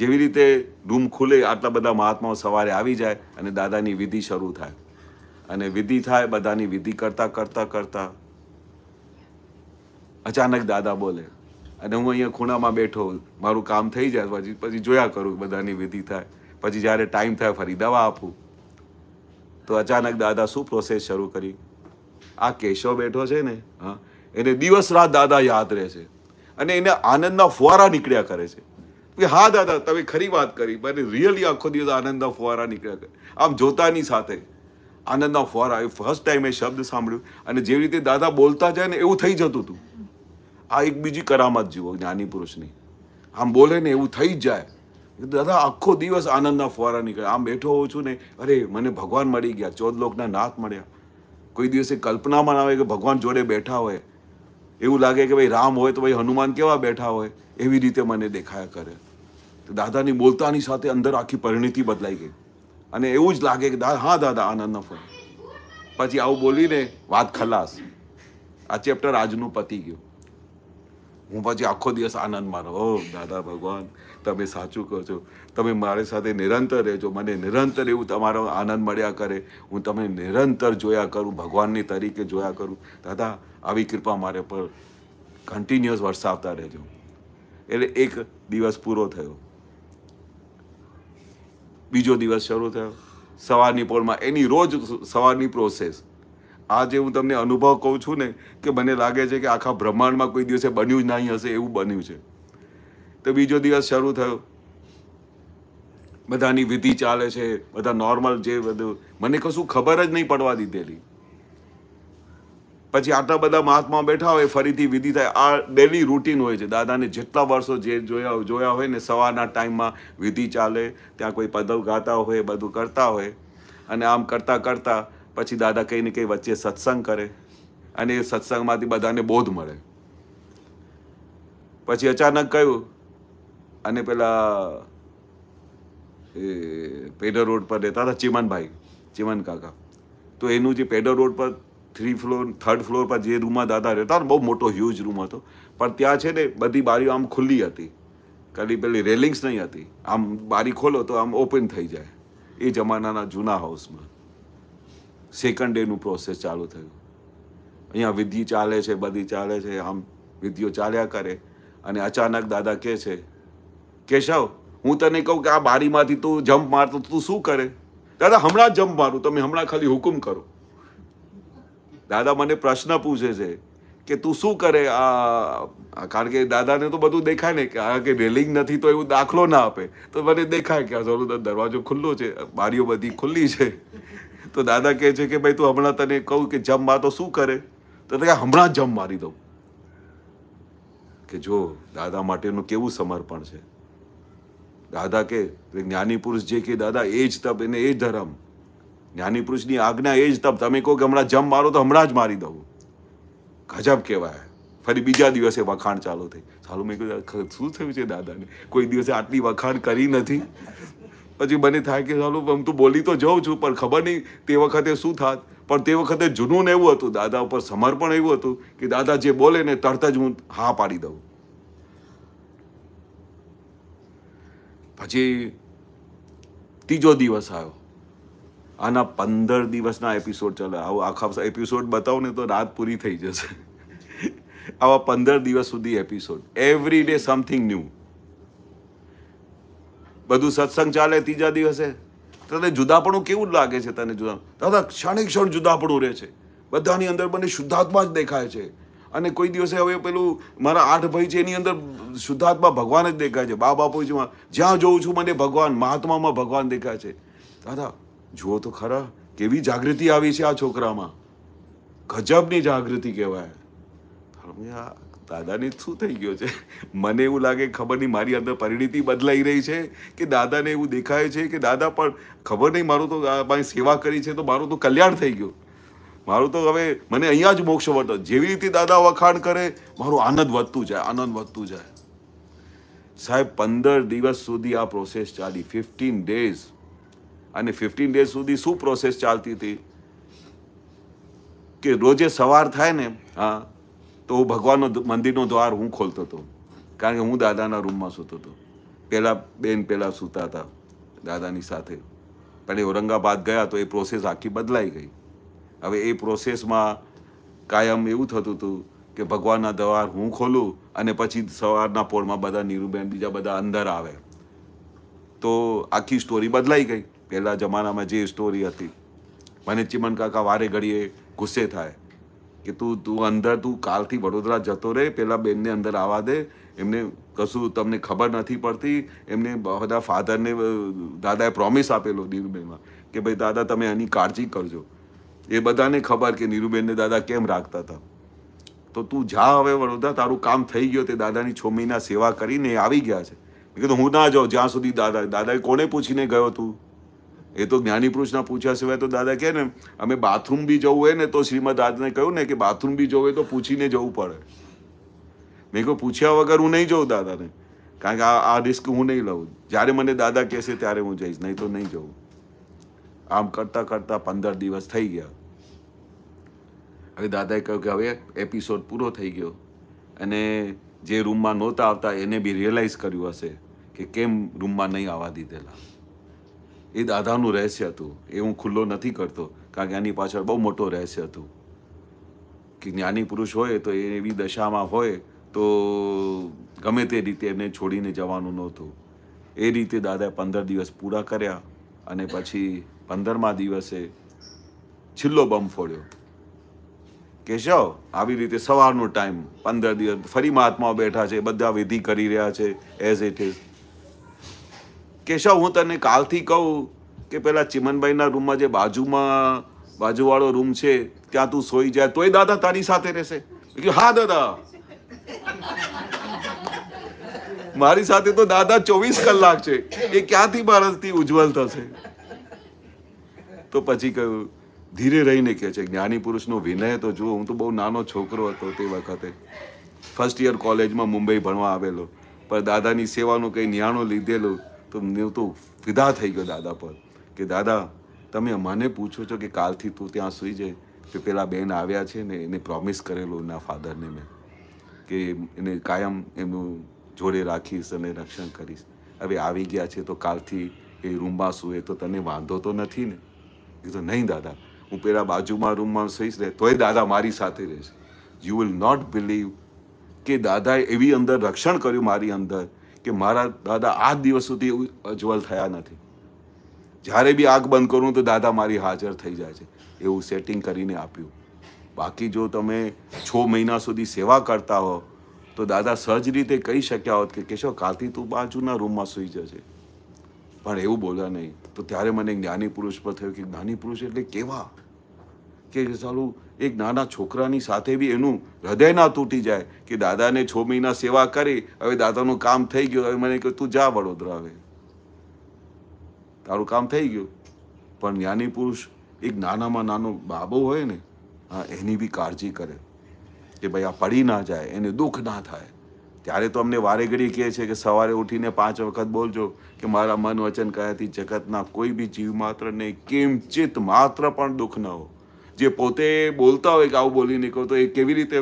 જેવી રીતે રૂમ ખુલે આટલા બધા મહાત્માઓ સવારે આવી જાય અને દાદાની વિધિ શરૂ થાય અને વિધિ થાય બધાની વિધિ કરતાં કરતાં કરતાં અચાનક દાદા બોલે અને હું અહીંયા ખૂણામાં બેઠો મારું કામ થઈ જાય પછી પછી જોયા કરું બધાની વિધિ થાય પછી જ્યારે ટાઈમ થાય ફરી દવા આપું તો અચાનક દાદા શું પ્રોસેસ શરૂ કરી આ કેશવ બેઠો છે ને હા એને દિવસ રાત દાદા યાદ રહે છે અને એને આનંદના ફુવારા નીકળ્યા કરે છે કે હા દાદા તમે ખરી વાત કરી પણ રિયલી આખો દિવસ આનંદના ફુવારા નીકળ્યા કરે આમ જોતાની સાથે આનંદના ફુવારા એ ફર્સ્ટ ટાઈમ એ શબ્દ સાંભળ્યું અને જેવી રીતે દાદા બોલતા જાય ને એવું થઈ જતું હતું આ એક બીજી કરામત જુઓ જ્ઞાની પુરુષની આમ બોલે ને એવું થઈ જ જાય દાદા આખો દિવસ આનંદના ફુવારા નીકળે આમ બેઠો હોઉં છું ને અરે મને ભગવાન મળી ગયા ચૌદ લોકના નાથ મળ્યા કોઈ દિવસે કલ્પનામાં આવે કે ભગવાન જોડે બેઠા હોય એવું લાગે કે ભાઈ રામ હોય તો ભાઈ હનુમાન કેવા બેઠા હોય એવી રીતે મને દેખાયા કરે તો દાદાની બોલતાની સાથે અંદર આખી પરિણીતિ બદલાઈ ગઈ અને એવું જ લાગે કે હા દાદા આનંદ ફળ પછી આવું બોલીને વાત ખલાસ આ ચેપ્ટર આજનું પતી ગયું હું પછી આખો દિવસ આનંદ માનો ઓ દાદા ભગવાન તમે સાચું કહો છો તમે મારી સાથે નિરંતર રહેજો મને નિરંતર એવું તમારો આનંદ મળ્યા કરે હું તમને નિરંતર જોયા કરું ભગવાનની તરીકે જોયા કરું દાદા આવી કૃપા મારે પર કન્ટિન્યુઅસ વરસાવતા રહેજો એટલે એક દિવસ પૂરો થયો બીજો દિવસ શરૂ થયો સવારની પોળમાં એની રોજ સવારની પ્રોસેસ આ જે હું તમને અનુભવ કહું છું ને કે મને લાગે છે કે આખા બ્રહ્માંડમાં કોઈ દિવસે બન્યું જ નહીં હશે એવું બન્યું છે તો બીજો દિવસ શરૂ થયો બધાની વિધિ ચાલે છે બધા નોર્મલ જે બધું મને કશું ખબર જ નહીં પડવા દીધેલી પછી આટલા બધા મહાત્મા બેઠા હોય ફરીથી વિધિ થાય આ ડેલી રૂટીન હોય છે દાદાને જેટલા વર્ષો જે જોયા જોયા હોય ને સવારના ટાઈમમાં વિધિ ચાલે ત્યાં કોઈ પદવ ગાતા હોય બધું કરતા હોય અને આમ કરતાં કરતાં પછી દાદા કંઈ ને કંઈ વચ્ચે સત્સંગ કરે અને એ સત્સંગમાંથી બધાને બોધ મળે પછી અચાનક કહ્યું અને પેલા એ પેડર રોડ પર રહેતા હતા ચિમનભાઈ ચિમન કાકા તો એનું જે પેડર રોડ પર થ્રી ફ્લોર થર્ડ ફ્લોર પર જે રૂમમાં દાદા રહેતા ને બહુ મોટો હ્યુજ રૂમ હતો પણ ત્યાં છે ને બધી બારીઓ આમ ખુલ્લી હતી ખાલી પેલી રેલિંગ્સ નહીં હતી આમ બારી ખોલો તો આમ ઓપન થઈ જાય એ જમાનાના જૂના હાઉસમાં સેકન્ડ ડેનું પ્રોસેસ ચાલુ થયું અહીંયા વિધિ ચાલે છે બધી ચાલે છે આમ વિધિઓ ચાલ્યા કરે અને અચાનક દાદા કહે છે કેશવ હું તને કહું કે આ બારીમાંથી તું જમ્પ મારતો તું શું કરે દાદા હમણાં જ જમ્પ મારું તમે હમણાં ખાલી હુકુમ કરો દાદા મને પ્રશ્ન પૂછે છે કે તું શું કરે આ કારણ કે દાદાને તો બધું દેખાય ને આ કે રેલિંગ નથી તો એવું દાખલો ના આપે તો મને દેખાય કે આ જરૂર દરવાજો ખુલ્લો છે બારીઓ બધી ખુલ્લી છે તો દાદા કહે છે કે ભાઈ તું હમણાં તને કહું કે જમવા તો શું કરે તો કે હમણાં જમ મારી દઉં કે જો દાદા માટેનું કેવું સમર્પણ છે દાદા કે જ્ઞાની પુરુષ જે કે દાદા એ જ તપ એને એ જ ધર્મ જ્ઞાની પુરુષની આજ્ઞા એ જ તપ તમે કહો કે હમણાં જમ મારો તો હમણાં જ મારી દઉં ગજબ કહેવાય ફરી બીજા દિવસે વખાણ ચાલુ થઈ ચાલુ મેં કહ્યું શું થયું છે દાદાને કોઈ દિવસે આટલી વખાણ કરી નથી પછી મને થાય કે ચાલો આમ તો બોલી તો જાઉં છું પણ ખબર નહીં તે વખતે શું થાત પણ તે વખતે જૂનું એવું હતું દાદા ઉપર સમર્પણ એવું હતું કે દાદા જે બોલે ને તરત જ હું હા પાડી દઉં પછી ત્રીજો દિવસ આવ્યો આના પંદર દિવસના એપિસોડ ચાલે આવો આખા એપિસોડ બતાવો ને તો રાત પૂરી થઈ જશે આવા પંદર દિવસ સુધી episode every day something new બધું સત્સંગ ચાલે ત્રીજા દિવસે તને જુદાપણું કેવું લાગે છે તને જુદા દાદા ક્ષણે ક્ષણ જુદાપણું રહે છે બધાની અંદર મને શુદ્ધાત્મા જ દેખાય છે અને કોઈ દિવસે હવે પેલું મારા આઠ ભાઈ છે એની અંદર શુદ્ધાત્મા ભગવાન જ દેખાય છે બા બાપુ છે જ્યાં જોઉં છું મને ભગવાન મહાત્મામાં ભગવાન દેખાય છે દાદા જુઓ તો ખરા કેવી જાગૃતિ આવી છે આ છોકરામાં ગજબની જાગૃતિ કહેવાય દાદાને શું થઈ ગયો છે મને એવું લાગે ખબર નહીં મારી અંદર પરિણીતિ બદલાઈ રહી છે કે દાદાને એવું દેખાય છે કે દાદા પણ ખબર નહીં મારું તો મારી સેવા કરી છે તો મારું તો કલ્યાણ થઈ ગયું મારું તો હવે મને અહીંયા જ મોક્ષ વટો જેવી રીતે દાદા વખાણ કરે મારો આનંદ વધતું જાય આનંદ વધતું જાય સાહેબ પંદર દિવસ સુધી આ પ્રોસેસ ચાલી ફિફ્ટીન ડેઝ અને ફિફ્ટીન ડેઝ સુધી શું પ્રોસેસ ચાલતી હતી કે રોજે સવાર થાય ને હા તો હું ભગવાનનો મંદિરનો દ્વાર હું ખોલતો હતો કારણ કે હું દાદાના રૂમમાં સૂતો હતો પહેલાં બેન પહેલાં સૂતા હતા દાદાની સાથે પણ એ ઔરંગાબાદ ગયા તો એ પ્રોસેસ આખી બદલાઈ ગઈ હવે એ પ્રોસેસમાં કાયમ એવું થતું હતું કે ભગવાનના દ્વાર હું ખોલું અને પછી સવારના પોળમાં બધા નીરુબેન બીજા બધા અંદર આવે તો આખી સ્ટોરી બદલાઈ ગઈ પહેલાં જમાનામાં જે સ્ટોરી હતી મને ચીમન કાકા વારે ઘડીએ ગુસ્સે થાય કે તું તું અંદર તું કાલથી વડોદરા જતો રહે પેલા બેનને અંદર આવવા દે એમને કશું તમને ખબર નથી પડતી એમને બધા ફાધરને દાદાએ પ્રોમિસ આપેલો નીરુબેનમાં કે ભાઈ દાદા તમે આની કાળજી કરજો એ બધાને ખબર કે નીરુબેનને દાદા કેમ રાખતા હતા તો તું જા હવે વડોદરા તારું કામ થઈ ગયો તે દાદાની છ મહિના સેવા કરીને આવી ગયા છે મેં કીધું હું ના જાઉં જ્યાં સુધી દાદા દાદાએ કોને પૂછીને ગયો તું એ તો જ્ઞાનીપુરુષના પૂછ્યા સિવાય તો દાદા કહે ને અમે બાથરૂમ બી જવું હોય ને તો શ્રીમદ આજને કહ્યું ને કે બાથરૂમ બી જવું હોય તો પૂછીને જવું પડે મેં કહ્યું પૂછ્યા વગર હું નહીં જઉં દાદાને કારણ કે આ રિસ્ક હું નહીં લઉં જ્યારે મને દાદા કહેશે ત્યારે હું જઈશ નહીં તો નહીં જઉં આમ કરતાં કરતાં પંદર દિવસ થઈ ગયા હવે દાદાએ કહ્યું કે હવે એપિસોડ પૂરો થઈ ગયો અને જે રૂમમાં નહોતા આવતા એને બી રિયલાઇઝ કર્યું હશે કે કેમ રૂમમાં નહીં આવવા દીધેલા એ દાદાનું રહસ્ય હતું એ હું ખુલ્લો નથી કરતો કારણ કે આની પાછળ બહુ મોટો રહસ્ય હતું કે જ્ઞાની પુરુષ હોય તો એ એવી દશામાં હોય તો ગમે તે રીતે એમને છોડીને જવાનું નહોતું એ રીતે દાદાએ પંદર દિવસ પૂરા કર્યા અને પછી પંદરમા દિવસે છેલ્લો બમ ફોડ્યો કેશવ આવી રીતે સવારનો ટાઈમ પંદર દિવસ ફરી મહાત્માઓ બેઠા છે બધા વિધિ કરી રહ્યા છે એઝ ઇટ ઇઝ કેશવ હું તને કાલથી કહું કે પેલા ચિમનભાઈના રૂમમાં જે બાજુમાં બાજુવાળો રૂમ છે ત્યાં તું સોઈ જાય તોય દાદા તારી સાથે રહેશે હા દાદા મારી સાથે તો દાદા ચોવીસ કલાક છે એ ક્યાંથી ભારતથી ઉજ્જવલ થશે તો પછી કહ્યું ધીરે રહીને કહે છે જ્ઞાની પુરુષનો વિનય તો જુઓ હું તો બહુ નાનો છોકરો હતો તે વખતે ફર્સ્ટ યર કોલેજમાં મુંબઈ ભણવા આવેલો પણ દાદાની સેવાનું કંઈ નિયાણો લીધેલું તો હું તો ફિદા થઈ ગયો દાદા પર કે દાદા તમે મને પૂછો છો કે કાલથી તું ત્યાં સૂઈ જાય તો પેલા બેન આવ્યા છે ને એને પ્રોમિસ કરેલું એના ફાધરને મેં કે એને કાયમ એનું જોડે રાખીશ અને રક્ષણ કરીશ હવે આવી ગયા છે તો કાલથી એ રૂમમાં સુએ તો તને વાંધો તો નથી ને કીધું નહીં દાદા હું પેલા બાજુમાં રૂમમાં સહીશ રહે તોય દાદા મારી સાથે રહેશે યુ વિલ નોટ બિલીવ કે દાદાએ એવી અંદર રક્ષણ કર્યું મારી અંદર કે મારા દાદા આ દિવસ સુધી અજ્વલ થયા નથી જ્યારે બી આગ બંધ કરું તો દાદા મારી હાજર થઈ જાય છે એવું સેટિંગ કરીને આપ્યું બાકી જો તમે છ મહિના સુધી સેવા કરતા હો તો દાદા સહજ રીતે કહી શક્યા હોત કે કેશવ કાલથી તું બાજુના રૂમમાં સૂઈ જશે પણ એવું બોલ્યા નહીં તો ત્યારે મને જ્ઞાની પુરુષ પર થયું કે જ્ઞાની પુરુષ એટલે કેવા કે ચાલું એક નાના છોકરાની સાથે બી એનું હૃદય ના તૂટી જાય કે દાદાને છ મહિના સેવા કરી હવે દાદાનું કામ થઈ ગયું હવે મને કહ્યું તું જા વડોદરા હવે તારું કામ થઈ ગયું પણ જ્ઞાની પુરુષ એક નાનામાં નાનો બાબો હોય ને હા એની બી કાળજી કરે કે ભાઈ આ પડી ના જાય એને દુઃખ ના થાય ત્યારે તો અમને વારે ઘડી કહે છે કે સવારે ઉઠીને પાંચ વખત બોલજો કે મારા મન વચન કયાથી જગતના કોઈ બી જીવ માત્રને કેમ ચિત માત્ર પણ દુઃખ ન હોય જે પોતે બોલતા હોય કે આવું બોલી નીકળો તો એ કેવી રીતે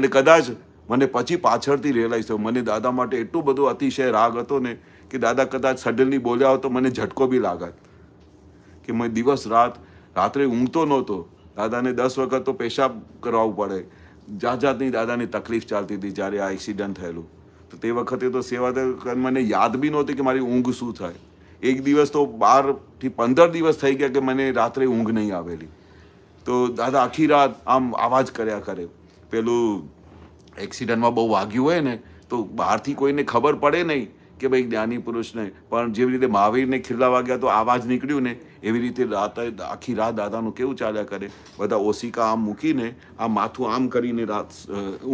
અને કદાચ મને પછી પાછળથી રિયલાઇઝ થયું મને દાદા માટે એટલો બધો અતિશય રાગ હતો ને કે દાદા કદાચ સડનલી બોલ્યા હોત તો મને ઝટકો બી લાગત કે મેં દિવસ રાત રાત્રે ઊંઘતો નહોતો દાદાને દસ વખત તો પેશાબ કરાવવું પડે જાત જાતની દાદાની તકલીફ ચાલતી હતી જ્યારે આ એક્સિડન્ટ થયેલું તો તે વખતે તો સેવા મને યાદ બી નહોતી કે મારી ઊંઘ શું થાય એક દિવસ તો બારથી પંદર દિવસ થઈ ગયા કે મને રાત્રે ઊંઘ નહીં આવેલી તો દાદા આખી રાત આમ અવાજ કર્યા કરે પેલું એક્સિડન્ટમાં બહુ વાગ્યું હોય ને તો બહારથી કોઈને ખબર પડે નહીં કે ભાઈ જ્ઞાની પુરુષને પણ જેવી રીતે મહાવીરને ખીલ્લા વાગ્યા તો અવાજ નીકળ્યું ને એવી રીતે રાતે આખી રાત દાદાનું કેવું ચાલ્યા કરે બધા ઓસિકા આમ મૂકીને આ માથું આમ કરીને રાત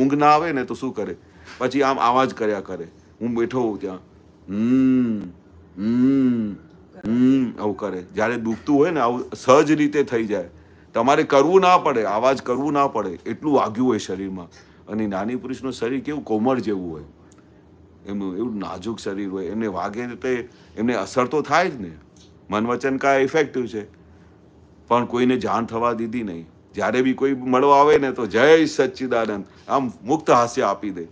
ઊંઘ ના આવે ને તો શું કરે પછી આમ અવાજ કર્યા કરે હું બેઠો હોઉં ત્યાં હમ હમ હમ આવું કરે જ્યારે દુખતું હોય ને આવું સહજ રીતે થઈ જાય તમારે કરવું ના પડે આવાજ કરવું ના પડે એટલું વાગ્યું હોય શરીરમાં અને નાની પુરુષનું શરીર કેવું કોમળ જેવું હોય એમનું એવું નાજુક શરીર હોય એમને વાગે તે એમને અસર તો થાય જ ને મન વચન કા ઇફેક્ટિવ છે પણ કોઈને જાણ થવા દીધી નહીં જ્યારે બી કોઈ મળવા આવે ને તો જય સચ્ચિદાનંદ આમ મુક્ત હાસ્ય આપી દે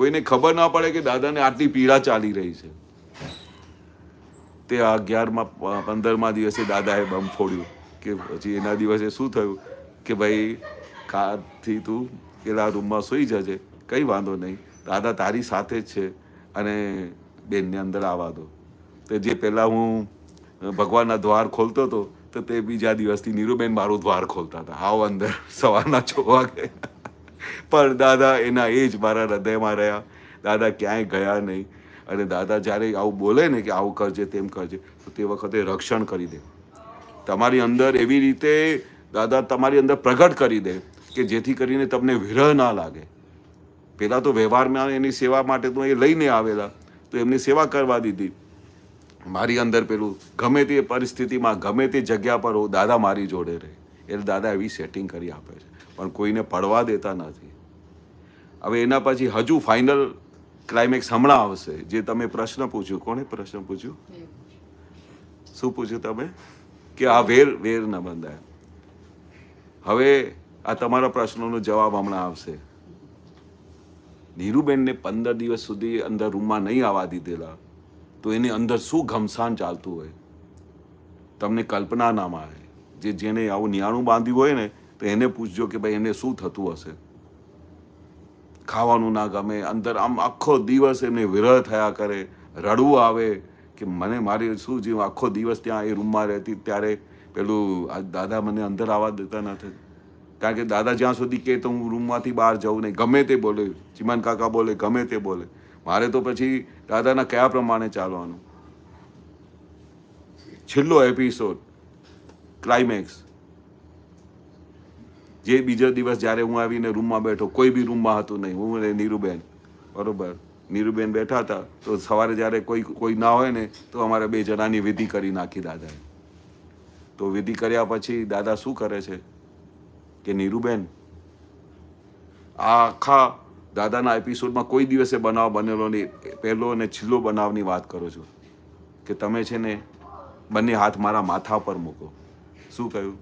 કોઈને ખબર ના પડે કે દાદાને આટલી પીડા ચાલી રહી છે તે અગિયારમાં પંદરમા દિવસે દાદાએ બમ ફોડ્યું કે પછી એના દિવસે શું થયું કે ભાઈ કારથી તું પેલા રૂમમાં સૂઈ જજે કંઈ વાંધો નહીં દાદા તારી સાથે જ છે અને બેનને અંદર આવવા દો તો જે પહેલાં હું ભગવાનના દ્વાર ખોલતો હતો તો તે બીજા દિવસથી નીરુબેન મારું દ્વાર ખોલતા હતા આવ અંદર સવારના છ વાગે પણ દાદા એના એ જ મારા હૃદયમાં રહ્યા દાદા ક્યાંય ગયા નહીં અને દાદા જ્યારે આવું બોલે ને કે આવું કરજે તેમ કરજે તો તે વખતે રક્ષણ કરી દે તમારી અંદર એવી રીતે દાદા તમારી અંદર પ્રગટ કરી દે કે જેથી કરીને તમને વિરહ ના લાગે પહેલાં તો વ્યવહારમાં એની સેવા માટે તો એ લઈને આવેલા તો એમની સેવા કરવા દીધી મારી અંદર પેલું ગમે તે પરિસ્થિતિમાં ગમે તે જગ્યા પર હું દાદા મારી જોડે રહે એટલે દાદા એવી સેટિંગ કરી આપે છે પણ કોઈને પડવા દેતા નથી હવે એના પછી હજુ ફાઇનલ ક્લાઇમેક્સ હમણાં આવશે જે તમે પ્રશ્ન પૂછ્યું કોણે પ્રશ્ન પૂછ્યું શું પૂછ્યું તમે કે આ વેર વેર ન બંધાય હવે આ તમારા પ્રશ્નોનો જવાબ હમણાં આવશે નીરુબેનને પંદર દિવસ સુધી અંદર રૂમમાં નહીં આવવા દીધેલા તો એની અંદર શું ઘમસાન ચાલતું હોય તમને કલ્પના ના આવે જે જેને આવું નિયાણું બાંધ્યું હોય ને તો એને પૂછજો કે ભાઈ એને શું થતું હશે ખાવાનું ના ગમે અંદર આમ આખો દિવસ એમને વિરહ થયા કરે રડવું આવે કે મને મારે શું જીવ આખો દિવસ ત્યાં એ રૂમમાં રહેતી ત્યારે પેલું દાદા મને અંદર આવવા દેતા નથી કારણ કે દાદા જ્યાં સુધી કહે તો હું રૂમમાંથી બહાર જાઉં નહીં ગમે તે બોલે ચીમન કાકા બોલે ગમે તે બોલે મારે તો પછી દાદાના કયા પ્રમાણે ચાલવાનું છેલ્લો એપિસોડ ક્લાઇમેક્સ જે બીજો દિવસ જ્યારે હું આવીને રૂમમાં બેઠો કોઈ બી રૂમમાં હતું નહીં હું અને નીરુબેન બરોબર નીરુબેન બેઠા હતા તો સવારે જ્યારે કોઈ કોઈ ના હોય ને તો અમારે બે જણાની વિધિ કરી નાખી દાદાએ તો વિધિ કર્યા પછી દાદા શું કરે છે કે નીરુબેન આખા દાદાના એપિસોડમાં કોઈ દિવસે બનાવ બનેલો નહીં પહેલો અને છેલ્લો બનાવની વાત કરો છો કે તમે છે ને બંને હાથ મારા માથા પર મૂકો શું કહ્યું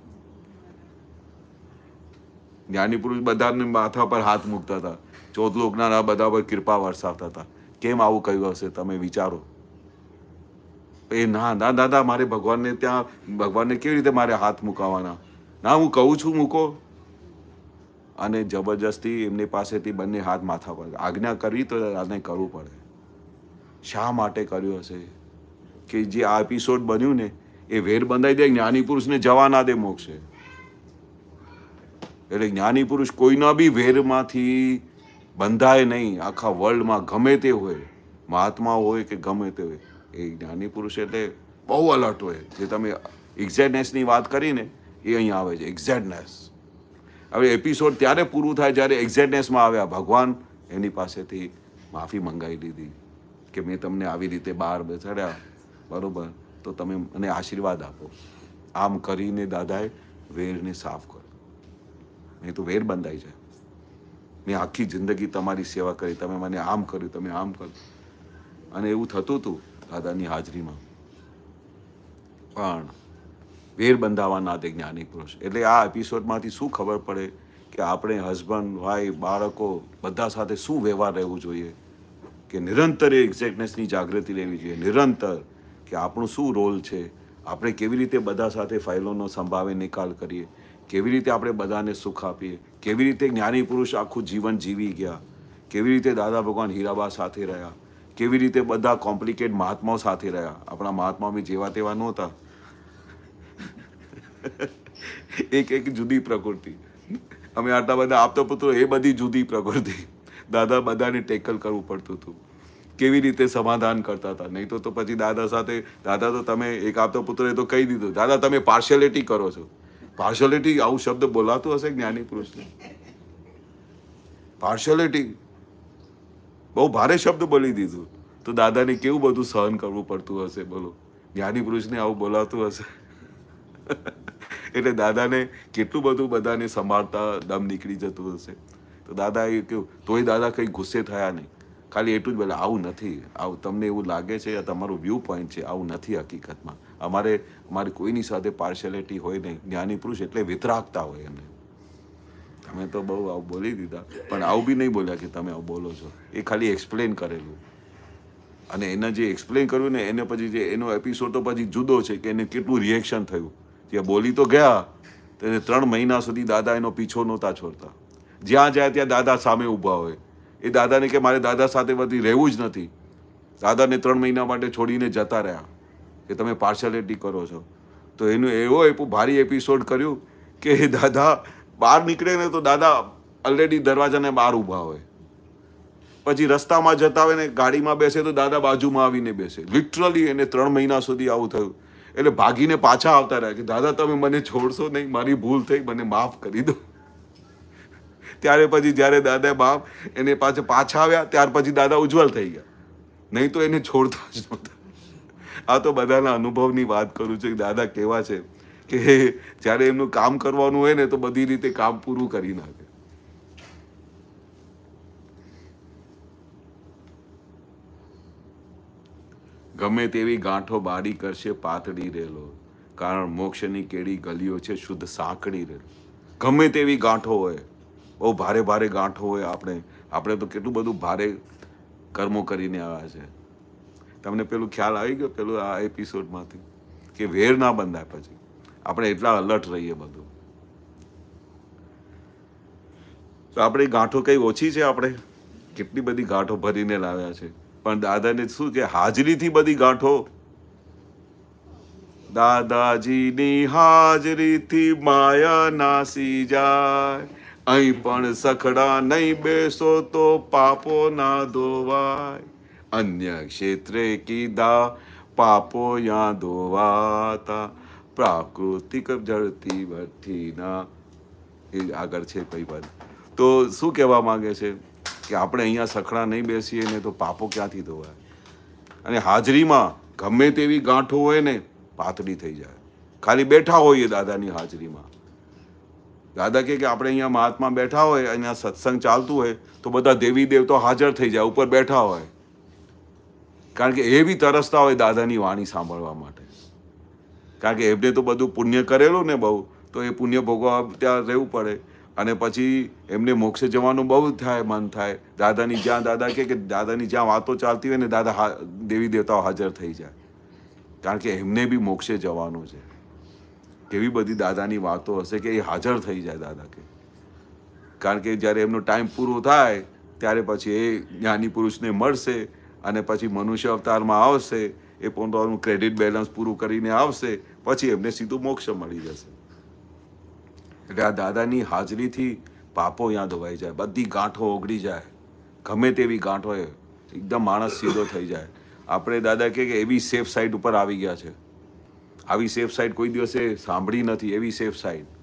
જ્ઞાની પુરુષ બધાને માથા પર હાથ મૂકતા હતા ચોથલું જ્ઞાન આ બધા પર કૃપા વરસાવતા હતા કેમ આવું કહ્યું હશે તમે વિચારો એ ના ના દાદા મારે ભગવાનને ત્યાં ભગવાનને કેવી રીતે મારે હાથ મુકાવાના ના હું કહું છું મૂકો અને જબરજસ્તી એમની પાસેથી બંને હાથ માથા પર આજ્ઞા કરવી તો આને કરવું પડે શા માટે કર્યું હશે કે જે આ એપિસોડ બન્યું ને એ વેર બંધાઈ દે જ્ઞાની પુરુષને જવા ના દે મોક્ષે એટલે જ્ઞાની પુરુષ કોઈના બી વેરમાંથી બંધાય નહીં આખા વર્લ્ડમાં ગમે તે હોય મહાત્મા હોય કે ગમે તે હોય એ જ્ઞાની પુરુષ એટલે બહુ અલર્ટ હોય જે તમે એક્ઝેક્ટનેસની વાત કરીને એ અહીંયા આવે છે એક્ઝેક્ટનેસ હવે એપિસોડ ત્યારે પૂરું થાય જ્યારે એક્ઝેક્ટનેસમાં આવ્યા ભગવાન એની પાસેથી માફી મંગાવી લીધી કે મેં તમને આવી રીતે બહાર બેસાડ્યા બરાબર તો તમે મને આશીર્વાદ આપો આમ કરીને દાદાએ વેરને સાફ કર્યો નહીં તો વેર બંધાઈ જાય મેં આખી જિંદગી તમારી સેવા કરી તમે મને આમ કર્યું તમે આમ કર્યું અને એવું થતું હતું દાદાની હાજરીમાં પણ વેર બંધાવા ના જ્ઞાની પુરુષ એટલે આ એપિસોડમાંથી શું ખબર પડે કે આપણે હસબન્ડ વાઈફ બાળકો બધા સાથે શું વ્યવહાર રહેવું જોઈએ કે નિરંતર એ એક્ઝેક્ટનેસની જાગૃતિ લેવી જોઈએ નિરંતર કે આપણું શું રોલ છે આપણે કેવી રીતે બધા સાથે ફાઇલોનો સંભાવે નિકાલ કરીએ કેવી રીતે આપણે બધાને સુખ આપીએ કેવી રીતે જ્ઞાની પુરુષ આખું જીવન જીવી ગયા કેવી રીતે દાદા ભગવાન હીરાબા સાથે રહ્યા કેવી રીતે બધા કોમ્પ્લિકેટ મહાત્માઓ સાથે રહ્યા આપણા મહાત્માઓ બી જેવા તેવા નહોતા એક એક જુદી પ્રકૃતિ અમે આટલા બધા આપતો પુત્રો એ બધી જુદી પ્રકૃતિ દાદા બધાને ટેકલ કરવું પડતું હતું કેવી રીતે સમાધાન કરતા હતા નહીં તો તો પછી દાદા સાથે દાદા તો તમે એક આપતો પુત્ર એ તો કહી દીધું દાદા તમે પાર્શિયાલિટી કરો છો પાર્શિયાલિટી આવું શબ્દ બોલાતો હશે જ્ઞાની પુરુષને પાર્શિયાલિટી બહુ ભારે શબ્દ બોલી દીધું તો દાદાને કેવું બધું સહન કરવું પડતું હશે બોલો જ્ઞાની પુરુષને આવું બોલાતું હશે એટલે દાદાને કેટલું બધું બધાને સંભાળતા દમ નીકળી જતું હશે તો દાદા એ કહ્યું તોય દાદા કંઈ ગુસ્સે થયા નહીં ખાલી એટલું જ બોલે આવું નથી આવું તમને એવું લાગે છે આ તમારું વ્યૂ પોઈન્ટ છે આવું નથી હકીકતમાં અમારે અમારે કોઈની સાથે પાર્શિયાલિટી હોય નહીં જ્ઞાની પુરુષ એટલે વિતરાગતા હોય એમને તમે તો બહુ આવું બોલી દીધા પણ આવું બી નહીં બોલ્યા કે તમે આવું બોલો છો એ ખાલી એક્સપ્લેન કરેલું અને એને જે એક્સપ્લેન કર્યું ને એને પછી જે એનો એપિસોડ તો પછી જુદો છે કે એને કેટલું રિએક્શન થયું જે બોલી તો ગયા તેને ત્રણ મહિના સુધી દાદા એનો પીછો નહોતા છોડતા જ્યાં જાય ત્યાં દાદા સામે ઊભા હોય એ દાદાને કે મારે દાદા સાથે બધી રહેવું જ નથી દાદાને ત્રણ મહિના માટે છોડીને જતા રહ્યા કે તમે પાર્શિયાલિટી કરો છો તો એનું એવો એપ ભારી એપિસોડ કર્યું કે દાદા બહાર નીકળે ને તો દાદા ઓલરેડી દરવાજાને બહાર ઊભા હોય પછી રસ્તામાં જતા હોય ને ગાડીમાં બેસે તો દાદા બાજુમાં આવીને બેસે લિટરલી એને ત્રણ મહિના સુધી આવું થયું એટલે ભાગીને પાછા આવતા રહ્યા કે દાદા તમે મને છોડશો નહીં મારી ભૂલ થઈ મને માફ કરી દો ત્યારે પછી જ્યારે દાદા બાપ એને પાછા પાછા આવ્યા ત્યાર પછી દાદા ઉજ્જવલ થઈ ગયા નહીં તો એને છોડતા જ નહોતા આ તો બધાના અનુભવની વાત કરું છું કે દાદા કેવા છે કે જ્યારે એમનું કામ કરવાનું હોય ને તો બધી રીતે કામ પૂરું કરી નાખે ગમે તેવી ગાંઠો બારી કરશે પાતળી રહેલો કારણ મોક્ષની કેડી ગલીઓ છે શુદ્ધ સાંકડી રેલો ગમે તેવી ગાંઠો હોય બહુ ભારે ભારે ગાંઠો હોય આપણે આપણે તો કેટલું બધું ભારે કર્મો કરીને આવ્યા છે તમને પેલું ખ્યાલ આવી ગયો પેલું આ એપિસોડમાંથી કે વેર ના બંધાય પછી આપણે એટલા અલર્ટ રહીએ બધું તો આપણી ગાંઠો કંઈ ઓછી છે આપણે કેટલી બધી ગાંઠો ભરીને લાવ્યા છે પણ દાદાને શું કે હાજરીથી બધી ગાંઠો દાદાજીની હાજરીથી માયા નાસી જાય અહીં પણ સખડા નહીં બેસો તો પાપો ના ધોવાય અન્ય ક્ષેત્રે કીધા પાપો યા ધોવાતા પ્રાકૃતિક જળતી ભઠ્ઠીના એ આગળ છે કઈ વાત તો શું કહેવા માગે છે કે આપણે અહીંયા સખડા નહીં બેસીએ ને તો પાપો ક્યાંથી ધોવાય અને હાજરીમાં ગમે તેવી ગાંઠો હોય ને પાતળી થઈ જાય ખાલી બેઠા હોઈએ દાદાની હાજરીમાં દાદા કે આપણે અહીંયા મહાત્મા બેઠા હોય અહીંયા સત્સંગ ચાલતું હોય તો બધા દેવી દેવતા હાજર થઈ જાય ઉપર બેઠા હોય કારણ કે એ બી તરસતા હોય દાદાની વાણી સાંભળવા માટે કારણ કે એમને તો બધું પુણ્ય કરેલું ને બહુ તો એ પુણ્ય ભોગવા ત્યાં રહેવું પડે અને પછી એમને મોક્ષે જવાનું બહુ થાય મન થાય દાદાની જ્યાં દાદા કે દાદાની જ્યાં વાતો ચાલતી હોય ને દાદા દેવી દેવતાઓ હાજર થઈ જાય કારણ કે એમને બી મોક્ષે જવાનું છે કેવી બધી દાદાની વાતો હશે કે એ હાજર થઈ જાય દાદા કે કારણ કે જ્યારે એમનો ટાઈમ પૂરો થાય ત્યારે પછી એ જ્ઞાની પુરુષને મળશે અને પછી મનુષ્ય અવતારમાં આવશે એ પોતાનું ક્રેડિટ બેલેન્સ પૂરું કરીને આવશે પછી એમને સીધું મોક્ષ મળી જશે એટલે આ દાદાની હાજરીથી પાપો યાં ધોવાઈ જાય બધી ગાંઠો ઓગળી જાય ગમે તેવી ગાંઠો એકદમ માણસ સીધો થઈ જાય આપણે દાદા કહે કે એવી સેફ સાઇડ ઉપર આવી ગયા છે આવી સેફ સાઇડ કોઈ દિવસે સાંભળી નથી એવી સેફ સાઇડ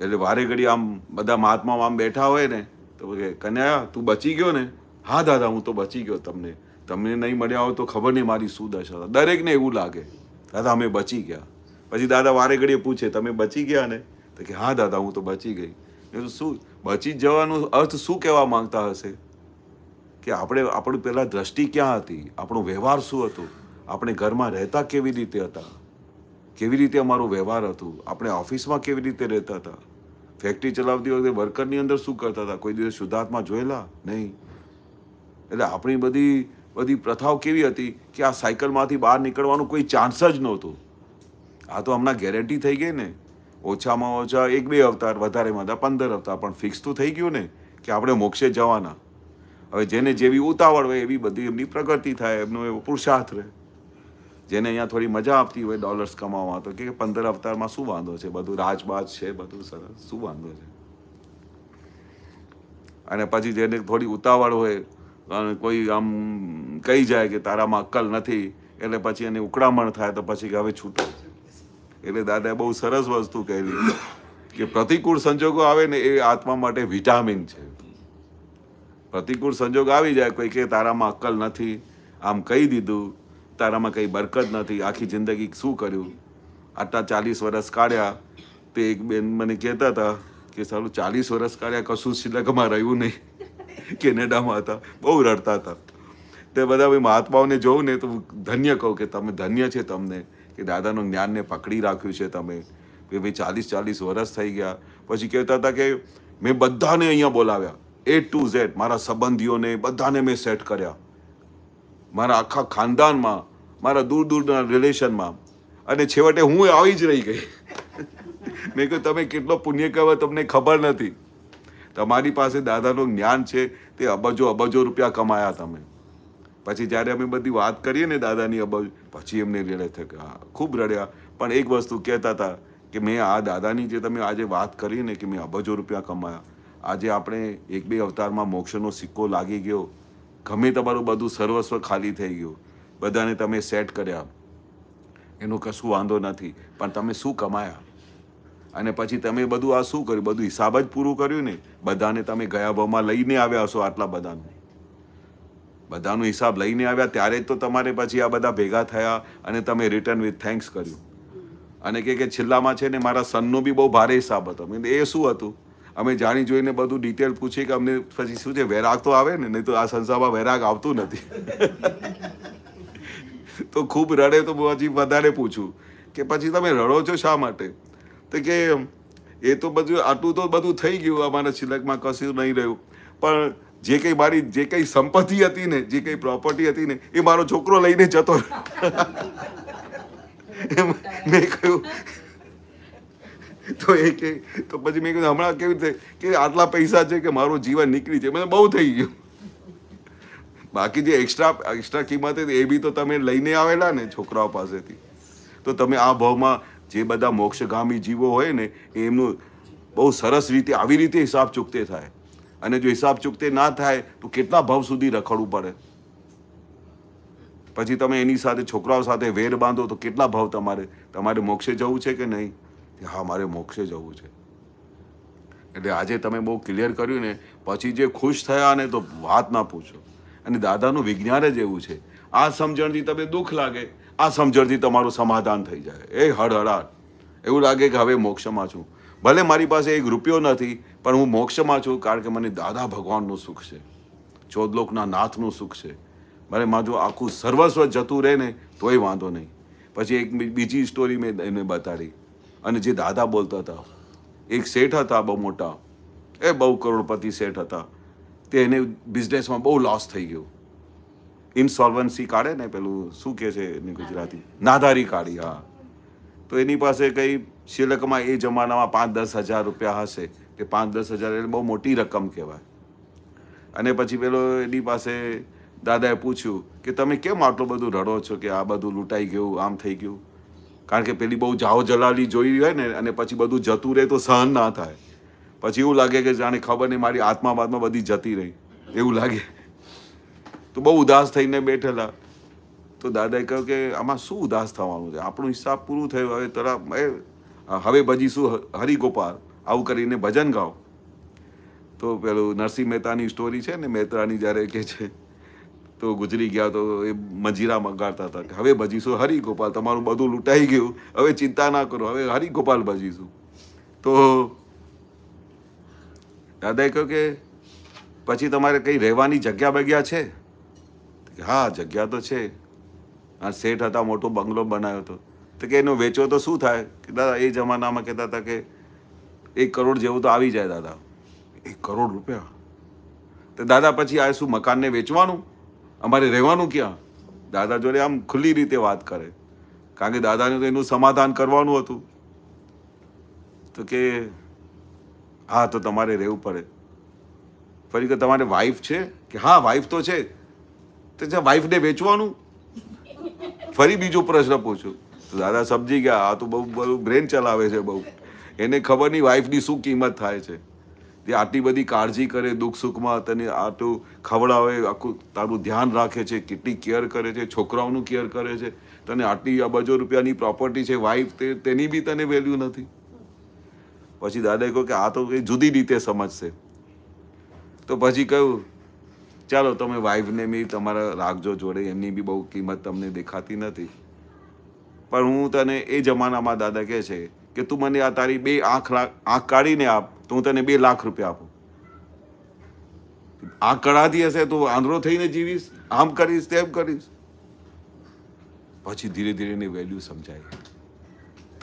એટલે વારે ઘડી આમ બધા મહાત્માઓ આમ બેઠા હોય ને તો કે કન્યા તું બચી ગયો ને હા દાદા હું તો બચી ગયો તમને તમને નહીં મળ્યા હોય તો ખબર નહીં મારી શું દશા દરેકને એવું લાગે દાદા અમે બચી ગયા પછી દાદા વારે ઘડીએ પૂછે તમે બચી ગયા ને તો કે હા દાદા હું તો બચી ગઈ એ શું બચી જવાનો અર્થ શું કહેવા માંગતા હશે કે આપણે આપણું પહેલાં દ્રષ્ટિ ક્યાં હતી આપણો વ્યવહાર શું હતો આપણે ઘરમાં રહેતા કેવી રીતે હતા કેવી રીતે અમારો વ્યવહાર હતો આપણે ઓફિસમાં કેવી રીતે રહેતા હતા ફેક્ટરી ચલાવતી વખતે વર્કરની અંદર શું કરતા હતા કોઈ દિવસ શુદ્ધાત્મા જોયેલા નહીં એટલે આપણી બધી બધી પ્રથાઓ કેવી હતી કે આ સાયકલમાંથી બહાર નીકળવાનું કોઈ ચાન્સ જ નહોતું આ તો હમણાં ગેરંટી થઈ ગઈ ને ઓછામાં ઓછા એક બે અવતાર વધારે વધારે પંદર અવતાર પણ ફિક્સ તો થઈ ગયું ને કે આપણે મોક્ષે જવાના હવે જેને જેવી ઉતાવળ હોય એવી બધી એમની પ્રગતિ થાય એમનો એવો પુરુષાર્થ રહે જેને અહીંયા થોડી મજા આપતી હોય ડોલર્સ કમાવા તો કે પંદર અવતારમાં શું વાંધો છે બધું રાજબાજ છે બધું સરસ શું વાંધો છે અને પછી જેને થોડી ઉતાવળ હોય કોઈ આમ કહી જાય કે તારામાં અક્કલ નથી એટલે પછી એની ઉકળામણ થાય તો પછી કે હવે છૂટો એટલે દાદાએ બહુ સરસ વસ્તુ કહેલી કે પ્રતિકૂળ સંજોગો આવે ને એ આત્મા માટે વિટામિન છે પ્રતિકૂળ સંજોગ આવી જાય કોઈ કે તારામાં અક્કલ નથી આમ કહી દીધું તારામાં કંઈ બરકત નથી આખી જિંદગી શું કર્યું આટલા ચાલીસ વર્ષ કાઢ્યા તે એક બેન મને કહેતા હતા કે સારું ચાલીસ વર્ષ કાઢ્યા કશું શિલકમાં રહ્યું નહીં કેનેડામાં હતા બહુ રડતા હતા તે બધા ભાઈ મહાત્માઓને જોઉં ને તો ધન્ય કહું કે તમે ધન્ય છે તમને કે દાદાનું જ્ઞાનને પકડી રાખ્યું છે તમે કે ભાઈ ચાલીસ ચાલીસ વર્ષ થઈ ગયા પછી કહેતા હતા કે મેં બધાને અહીંયા બોલાવ્યા એ ટુ ઝેડ મારા સંબંધીઓને બધાને મેં સેટ કર્યા મારા આખા ખાનદાનમાં મારા દૂર દૂરના રિલેશનમાં અને છેવટે હું આવી જ રહી ગઈ મેં કહ્યું તમે કેટલો પુણ્ય કહેવાય તમને ખબર નથી તમારી પાસે દાદાનું જ્ઞાન છે તે અબજો અબજો રૂપિયા કમાયા તમે પછી જ્યારે અમે બધી વાત કરીએ ને દાદાની અબજ પછી એમને રેડે થયા ખૂબ રડ્યા પણ એક વસ્તુ કહેતા હતા કે મેં આ દાદાની જે તમે આજે વાત કરી ને કે મેં અબજો રૂપિયા કમાયા આજે આપણે એક બે અવતારમાં મોક્ષનો સિક્કો લાગી ગયો ગમે તમારું બધું સર્વસ્વ ખાલી થઈ ગયું બધાને તમે સેટ કર્યા એનું કશું વાંધો નથી પણ તમે શું કમાયા અને પછી તમે બધું આ શું કર્યું બધું હિસાબ જ પૂરું કર્યું ને બધાને તમે ગયા ભાવમાં લઈને આવ્યા હશો આટલા બધાનું બધાનો હિસાબ લઈને આવ્યા ત્યારે જ તો તમારે પછી આ બધા ભેગા થયા અને તમે રિટર્ન વિથ થેન્ક્સ કર્યું અને કે કે છેલ્લામાં છે ને મારા સનનો બી બહુ ભારે હિસાબ હતો એ શું હતું અમે જાણી જોઈને બધું ડિટેલ પૂછીએ કે અમને પછી શું છે વેરાગ તો આવે ને નહીં તો આ સંસારમાં વેરાગ આવતું નથી તો ખૂબ રડે તો હજી વધારે પૂછું કે પછી તમે રડો છો શા માટે તો કે એ તો બધું આટલું તો બધું થઈ ગયું અમારા સિલકમાં કશું નહીં રહ્યું પણ જે કંઈ મારી જે કંઈ સંપત્તિ હતી ને જે કંઈ પ્રોપર્ટી હતી ને એ મારો છોકરો લઈને જતો મેં કહ્યું તો એ કે તો પછી મેં કીધું હમણાં કેવી રીતે કે આટલા પૈસા છે કે મારું જીવન નીકળી છે મને બહુ થઈ ગયું બાકી જે એક્સ્ટ્રા એક્સ્ટ્રા કિંમત હતી એ બી તો તમે લઈને આવેલા ને છોકરાઓ પાસેથી તો તમે આ ભાવમાં જે બધા મોક્ષગામી જીવો હોય ને એમનું બહુ સરસ રીતે આવી રીતે હિસાબ ચૂકતે થાય અને જો હિસાબ ચૂકતે ના થાય તો કેટલા ભાવ સુધી રખડવું પડે પછી તમે એની સાથે છોકરાઓ સાથે વેર બાંધો તો કેટલા ભાવ તમારે તમારે મોક્ષે જવું છે કે નહીં હા મારે મોક્ષે જવું છે એટલે આજે તમે બહુ ક્લિયર કર્યું ને પછી જે ખુશ થયા ને તો વાત ના પૂછો અને દાદાનું વિજ્ઞાન જ એવું છે આ સમજણથી તમે દુઃખ લાગે આ સમજણથી તમારું સમાધાન થઈ જાય એ હળહળાટ એવું લાગે કે હવે મોક્ષમાં છું ભલે મારી પાસે એક રૂપિયો નથી પણ હું મોક્ષમાં છું કારણ કે મને દાદા ભગવાનનું સુખ છે ચોદલોકના નાથનું સુખ છે ભલે મારું આખું સર્વસ્વ જતું રહે ને તોય વાંધો નહીં પછી એક બીજી સ્ટોરી મેં એને બતાડી અને જે દાદા બોલતા હતા એક શેઠ હતા બહુ મોટા એ બહુ કરોડપતિ શેઠ હતા તે એને બિઝનેસમાં બહુ લોસ થઈ ગયું ઇન્સોલ્વન્સી કાઢે ને પેલું શું કહે છે એની ગુજરાતી નાધારી કાઢી હા તો એની પાસે કંઈ શિલકમાં એ જમાનામાં પાંચ દસ હજાર રૂપિયા હશે કે પાંચ દસ હજાર એટલે બહુ મોટી રકમ કહેવાય અને પછી પેલો એની પાસે દાદાએ પૂછ્યું કે તમે કેમ આટલું બધું રડો છો કે આ બધું લૂંટાઈ ગયું આમ થઈ ગયું કારણ કે પેલી બહુ જાઓ જલાલી જોઈ હોય ને અને પછી બધું જતું રહે તો સહન ના થાય પછી એવું લાગે કે જાણે ખબર નહીં મારી આત્મા બાદમાં બધી જતી રહી એવું લાગે તો બહુ ઉદાસ થઈને બેઠેલા તો દાદાએ કહ્યું કે આમાં શું ઉદાસ થવાનું છે આપણું હિસાબ પૂરું થયું હવે તરા એ હવે ભજી શું હરિગોપાલ આવું કરીને ભજન ગાઓ તો પેલું નરસિંહ મહેતાની સ્ટોરી છે ને મહેતાની જ્યારે કહે છે તો ગુજરી ગયા તો એ મજીરા મગાડતા હતા કે હવે ભજીશું હરિગોપાલ તમારું બધું લૂંટાઈ ગયું હવે ચિંતા ના કરો હવે હરિગોપાલ ભજીશું તો દાદાએ કહ્યું કે પછી તમારે કંઈ રહેવાની જગ્યા બગ્યા છે કે હા જગ્યા તો છે આ શેઠ હતા મોટો બંગલો બનાવ્યો હતો તો કે એનો વેચો તો શું થાય કે દાદા એ જમાનામાં કહેતા હતા કે એક કરોડ જેવું તો આવી જાય દાદા એક કરોડ રૂપિયા તો દાદા પછી આ શું મકાનને વેચવાનું અમારે રહેવાનું ક્યાં દાદા જોડે આમ ખુલ્લી રીતે વાત કરે કારણ કે દાદાને તો એનું સમાધાન કરવાનું હતું તો કે હા તો તમારે રહેવું પડે ફરી કે તમારે વાઈફ છે કે હા વાઈફ તો છે તો ત્યાં વાઈફને વેચવાનું ફરી બીજો પ્રશ્ન પૂછું દાદા સમજી ગયા આ તો બહુ બહુ બ્રેન ચલાવે છે બહુ એને ખબર નહીં વાઈફની શું કિંમત થાય છે તે આટલી બધી કાળજી કરે દુઃખ સુખમાં તને આટલું ખવડાવે આખું તારું ધ્યાન રાખે છે કેટલી કેર કરે છે છોકરાઓનું કેર કરે છે તને આટલી અબજો રૂપિયાની પ્રોપર્ટી છે વાઈફ તે તેની બી તને વેલ્યુ નથી પછી દાદાએ કહ્યું કે આ તો કંઈ જુદી રીતે સમજશે તો પછી કહ્યું ચાલો તમે વાઈફને બી તમારા રાખજો જોડે એમની બી બહુ કિંમત તમને દેખાતી નથી પણ હું તને એ જમાનામાં દાદા કહે છે કે તું મને આ તારી બે આંખ આંખ કાઢીને આપ તો હું તને બે લાખ રૂપિયા આપું આ કળાતી હશે તો આંધળો થઈને જીવીશ આમ કરીશ તેમ કરીશ પછી ધીરે ધીરે એની વેલ્યુ સમજાય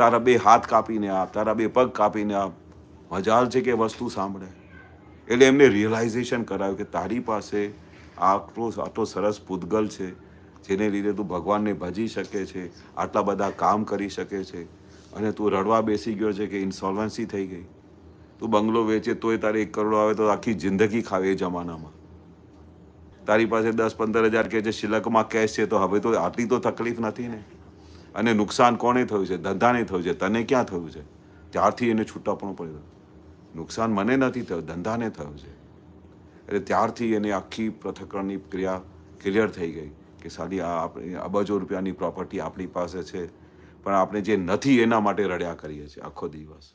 તારા બે હાથ કાપીને આપ તારા બે પગ કાપીને આપ મજાલ છે કે વસ્તુ સાંભળે એટલે એમને રિયલાઇઝેશન કરાવ્યું કે તારી પાસે આટલો આટલો સરસ પૂતગલ છે જેને લીધે તું ભગવાનને ભજી શકે છે આટલા બધા કામ કરી શકે છે અને તું રડવા બેસી ગયો છે કે ઇન્સોલ્વન્સી થઈ ગઈ તું બંગલો વેચે તોય તારે એક કરોડ આવે તો આખી જિંદગી ખાવે એ જમાનામાં તારી પાસે દસ પંદર હજાર કે જે શિલકમાં કેશ છે તો હવે તો આટલી તો તકલીફ નથી ને અને નુકસાન કોને થયું છે ધંધાને થયું છે તને ક્યાં થયું છે ત્યારથી એને છૂટાપણું પડ્યું નુકસાન મને નથી થયું ધંધાને થયું છે એટલે ત્યારથી એની આખી પૃથ્થકરણની ક્રિયા ક્લિયર થઈ ગઈ કે સાલી આ આપણી અબજો રૂપિયાની પ્રોપર્ટી આપણી પાસે છે પણ આપણે જે નથી એના માટે રડ્યા કરીએ છીએ આખો દિવસ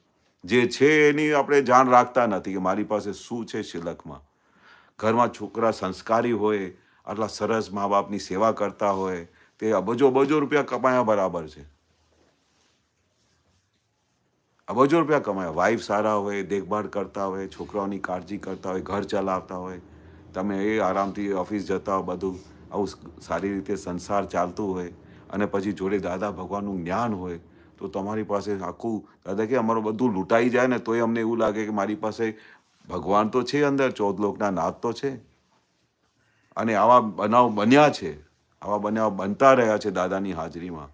જે છે એની આપણે જાણ રાખતા નથી કે મારી પાસે શું છે શિલકમાં ઘરમાં છોકરા સંસ્કારી હોય આટલા સરસ મા બાપની સેવા કરતા હોય તે અબજો અબજો રૂપિયા કપાયા બરાબર છે અબજો રૂપિયા કમાય વાઈફ સારા હોય દેખભાળ કરતા હોય છોકરાઓની કાળજી કરતા હોય ઘર ચલાવતા હોય તમે એ આરામથી ઓફિસ જતા હોય બધું આવું સારી રીતે સંસાર ચાલતું હોય અને પછી જોડે દાદા ભગવાનનું જ્ઞાન હોય તો તમારી પાસે આખું દાદા કે અમારું બધું લૂંટાઈ જાય ને તોય અમને એવું લાગે કે મારી પાસે ભગવાન તો છે અંદર ચૌદ લોકના નાથ તો છે અને આવા બનાવ બન્યા છે આવા બનાવ બનતા રહ્યા છે દાદાની હાજરીમાં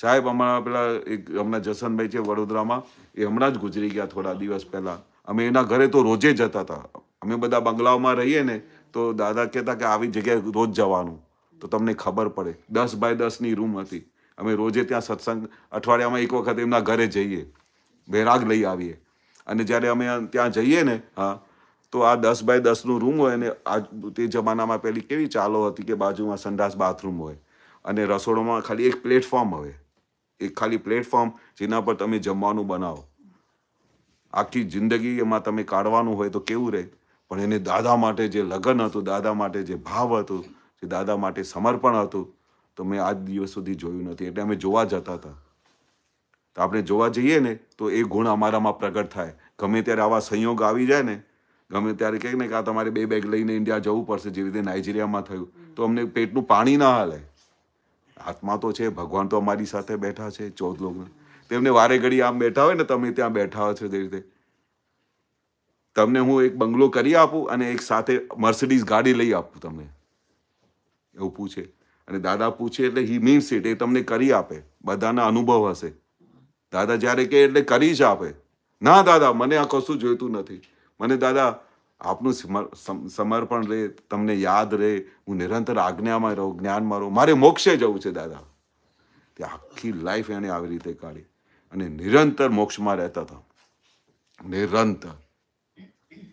સાહેબ અમારા પેલા એક હમણાં જસનભાઈ છે વડોદરામાં એ હમણાં જ ગુજરી ગયા થોડા દિવસ પહેલાં અમે એના ઘરે તો રોજે જતા હતા અમે બધા બંગલાઓમાં રહીએ ને તો દાદા કહેતા કે આવી જગ્યાએ રોજ જવાનું તો તમને ખબર પડે દસ બાય દસની રૂમ હતી અમે રોજે ત્યાં સત્સંગ અઠવાડિયામાં એક વખત એમના ઘરે જઈએ બેરાગ લઈ આવીએ અને જ્યારે અમે ત્યાં જઈએ ને હા તો આ દસ બાય દસનું રૂમ હોય ને આ તે જમાનામાં પેલી કેવી ચાલો હતી કે બાજુમાં સંડાસ બાથરૂમ હોય અને રસોડામાં ખાલી એક પ્લેટફોર્મ હોય એક ખાલી પ્લેટફોર્મ જેના પર તમે જમવાનું બનાવો આખી જિંદગી એમાં તમે કાઢવાનું હોય તો કેવું રહે પણ એને દાદા માટે જે લગન હતું દાદા માટે જે ભાવ હતું જે દાદા માટે સમર્પણ હતું તો મેં આજ દિવસ સુધી જોયું નથી એટલે અમે જોવા જતા હતા તો આપણે જોવા જઈએ ને તો એ ગુણ અમારામાં પ્રગટ થાય ગમે ત્યારે આવા સંયોગ આવી જાય ને ગમે ત્યારે કહે ને કે આ તમારે બે બેગ લઈને ઇન્ડિયા જવું પડશે જેવી રીતે નાઇજીરિયામાં થયું તો અમને પેટનું પાણી ના હાલે આત્મા તો છે ભગવાન તો અમારી સાથે બેઠા છે ચૌદ લોકો તેમને વારે ઘડી આમ બેઠા હોય ને તમે ત્યાં બેઠા છો તે રીતે તમને હું એક બંગલો કરી આપું અને એક સાથે મર્સિડીઝ ગાડી લઈ આપું તમને એવું પૂછે અને દાદા પૂછે એટલે હી મીન્સ ઇટ એ તમને કરી આપે બધાના અનુભવ હશે દાદા જ્યારે કહે એટલે કરી જ આપે ના દાદા મને આ કશું જોઈતું નથી મને દાદા આપનું સમર્પણ રહે તમને યાદ રહે હું નિરંતર આજ્ઞામાં રહું જ્ઞાનમાં રહું મારે મોક્ષે જવું છે દાદા તે આખી લાઈફ એને આવી રીતે કાઢી અને નિરંતર મોક્ષમાં રહેતા હતા નિરંતર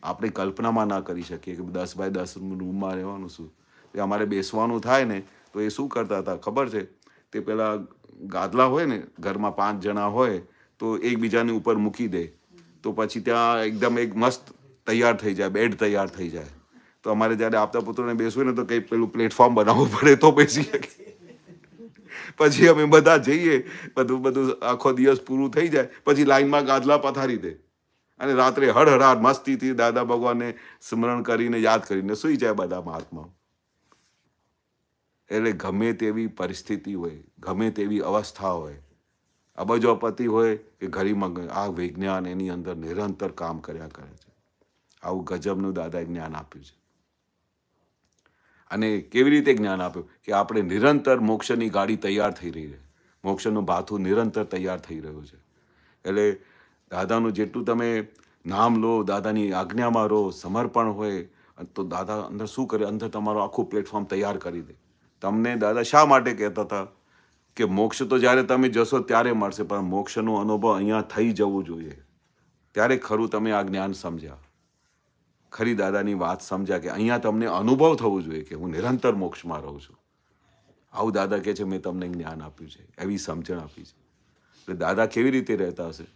આપણે કલ્પનામાં ના કરી શકીએ કે દસ બાય દસ રૂમમાં રહેવાનું શું એ અમારે બેસવાનું થાય ને તો એ શું કરતા હતા ખબર છે તે પેલા ગાદલા હોય ને ઘરમાં પાંચ જણા હોય તો એકબીજાની ઉપર મૂકી દે તો પછી ત્યાં એકદમ એક મસ્ત તૈયાર થઈ જાય બેડ તૈયાર થઈ જાય તો અમારે જ્યારે આપતા પુત્રોને બેસવું ને તો કંઈ પેલું પ્લેટફોર્મ બનાવવું પડે તો બેસી શકીએ પછી અમે બધા જઈએ બધું બધું આખો દિવસ પૂરું થઈ જાય પછી લાઈનમાં ગાદલા પથારી દે અને રાત્રે હળહળાટ મસ્તીથી દાદા ભગવાનને સ્મરણ કરીને યાદ કરીને સૂઈ જાય બધા મહાત્માઓ એટલે ગમે તેવી પરિસ્થિતિ હોય ગમે તેવી અવસ્થા હોય અબજોપતિ હોય કે ગરીબમાં આ વિજ્ઞાન એની અંદર નિરંતર કામ કર્યા કરે છે આવું ગજબનું દાદાએ જ્ઞાન આપ્યું છે અને કેવી રીતે જ્ઞાન આપ્યું કે આપણે નિરંતર મોક્ષની ગાડી તૈયાર થઈ રહી છે મોક્ષનું ભાથું નિરંતર તૈયાર થઈ રહ્યું છે એટલે દાદાનું જેટલું તમે નામ લો દાદાની આજ્ઞામાં રહો સમર્પણ હોય તો દાદા અંદર શું કરે અંદર તમારો આખું પ્લેટફોર્મ તૈયાર કરી દે તમને દાદા શા માટે કહેતા હતા કે મોક્ષ તો જ્યારે તમે જશો ત્યારે મળશે પણ મોક્ષનો અનુભવ અહીંયા થઈ જવું જોઈએ ત્યારે ખરું તમે આ જ્ઞાન સમજ્યા ખરી દાદાની વાત સમજ્યા કે અહીંયા તમને અનુભવ થવો જોઈએ કે હું નિરંતર મોક્ષમાં રહું છું આવું દાદા કહે છે મેં તમને જ્ઞાન આપ્યું છે એવી સમજણ આપી છે એટલે દાદા કેવી રીતે રહેતા હશે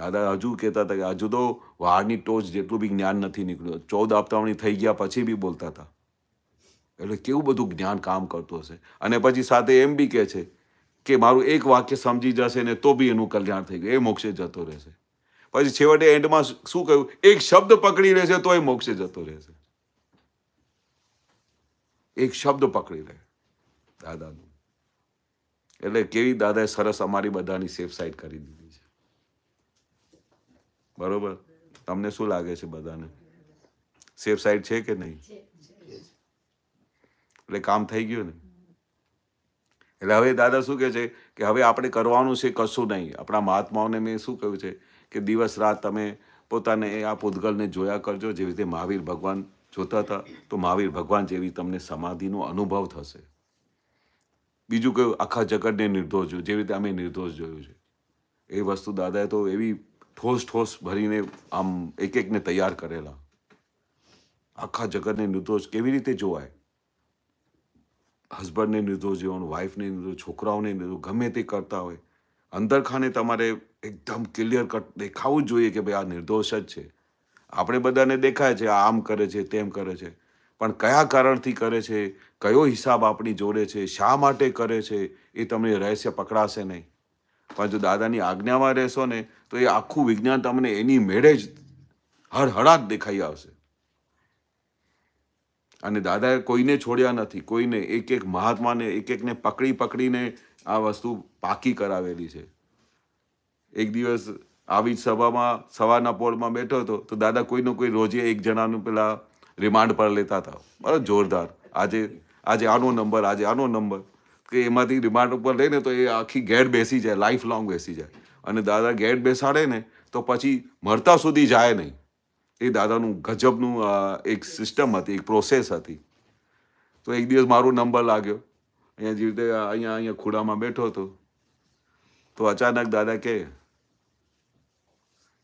દાદા હજુ કહેતા હતા કે હજુ તો વાળની ટોચ જેટલું બી જ્ઞાન નથી નીકળ્યું ચૌદ આપતાવણી થઈ ગયા પછી બી બોલતા હતા એટલે કેવું બધું જ્ઞાન કામ કરતું હશે અને પછી સાથે એમ બી કહે છે કે મારું એક વાક્ય સમજી જશે ને તો બી એનું કલ્યાણ થઈ ગયું એ મોક્ષે જતો રહેશે પછી છેવટે એન્ડમાં શું કહ્યું એક શબ્દ પકડી રહેશે તોય મોક્ષે જતો રહેશે એક શબ્દ પકડી રહે દાદાનું એટલે કેવી દાદાએ સરસ અમારી બધાની સેફ સાઈડ કરી દીધી છે બરોબર તમને શું લાગે છે બધાને સેફ સાઈડ છે કે નહીં એટલે કામ થઈ ગયું ને એટલે હવે દાદા શું કહે છે કે હવે આપણે કરવાનું છે કશું નહીં આપણા મહાત્માઓને મેં શું કહ્યું છે કે દિવસ રાત તમે પોતાને આ પૂતગલને જોયા કરજો જેવી રીતે મહાવીર ભગવાન જોતા હતા તો મહાવીર ભગવાન જેવી તમને સમાધિનો અનુભવ થશે બીજું કહ્યું આખા જગતને નિર્દોષ જોયું જેવી રીતે અમે નિર્દોષ જોયું છે એ વસ્તુ દાદાએ તો એવી ઠોસ ઠોસ ભરીને આમ એક એકને તૈયાર કરેલા આખા જગતને નિર્દોષ કેવી રીતે જોવાય હસબન્ડને નિર્દોષ જોવાનું વાઈફને નિર્દોષ છોકરાઓને નિર્દોષ ગમે તે કરતા હોય અંદરખાને તમારે એકદમ ક્લિયર કટ દેખાવું જોઈએ કે ભાઈ આ નિર્દોષ જ છે આપણે બધાને દેખાય છે આમ કરે છે તેમ કરે છે પણ કયા કારણથી કરે છે કયો હિસાબ આપણી જોડે છે શા માટે કરે છે એ તમને રહસ્ય પકડાશે નહીં પણ જો દાદાની આજ્ઞામાં રહેશો ને તો એ આખું વિજ્ઞાન તમને એની મેળે જ હળહળાટ દેખાઈ આવશે અને દાદાએ કોઈને છોડ્યા નથી કોઈને એક એક મહાત્માને એક એકને પકડી પકડીને આ વસ્તુ પાકી કરાવેલી છે એક દિવસ આવી સભામાં સવારના પોળમાં બેઠો હતો તો દાદા કોઈનો કોઈ રોજે એક જણાનું પેલા રિમાન્ડ પર લેતા હતા બરાબર જોરદાર આજે આજે આનો નંબર આજે આનો નંબર કે એમાંથી રિમાન્ડ ઉપર લઈને તો એ આખી ઘેર બેસી જાય લાઈફ લોંગ બેસી જાય અને દાદા ઘેર બેસાડે ને તો પછી મરતા સુધી જાય નહીં એ દાદાનું ગજબનું એક સિસ્ટમ હતી એક પ્રોસેસ હતી તો એક દિવસ મારો નંબર લાગ્યો અહીંયા જે રીતે અહીંયા અહીંયા ખૂડામાં બેઠો હતો તો અચાનક દાદા કહે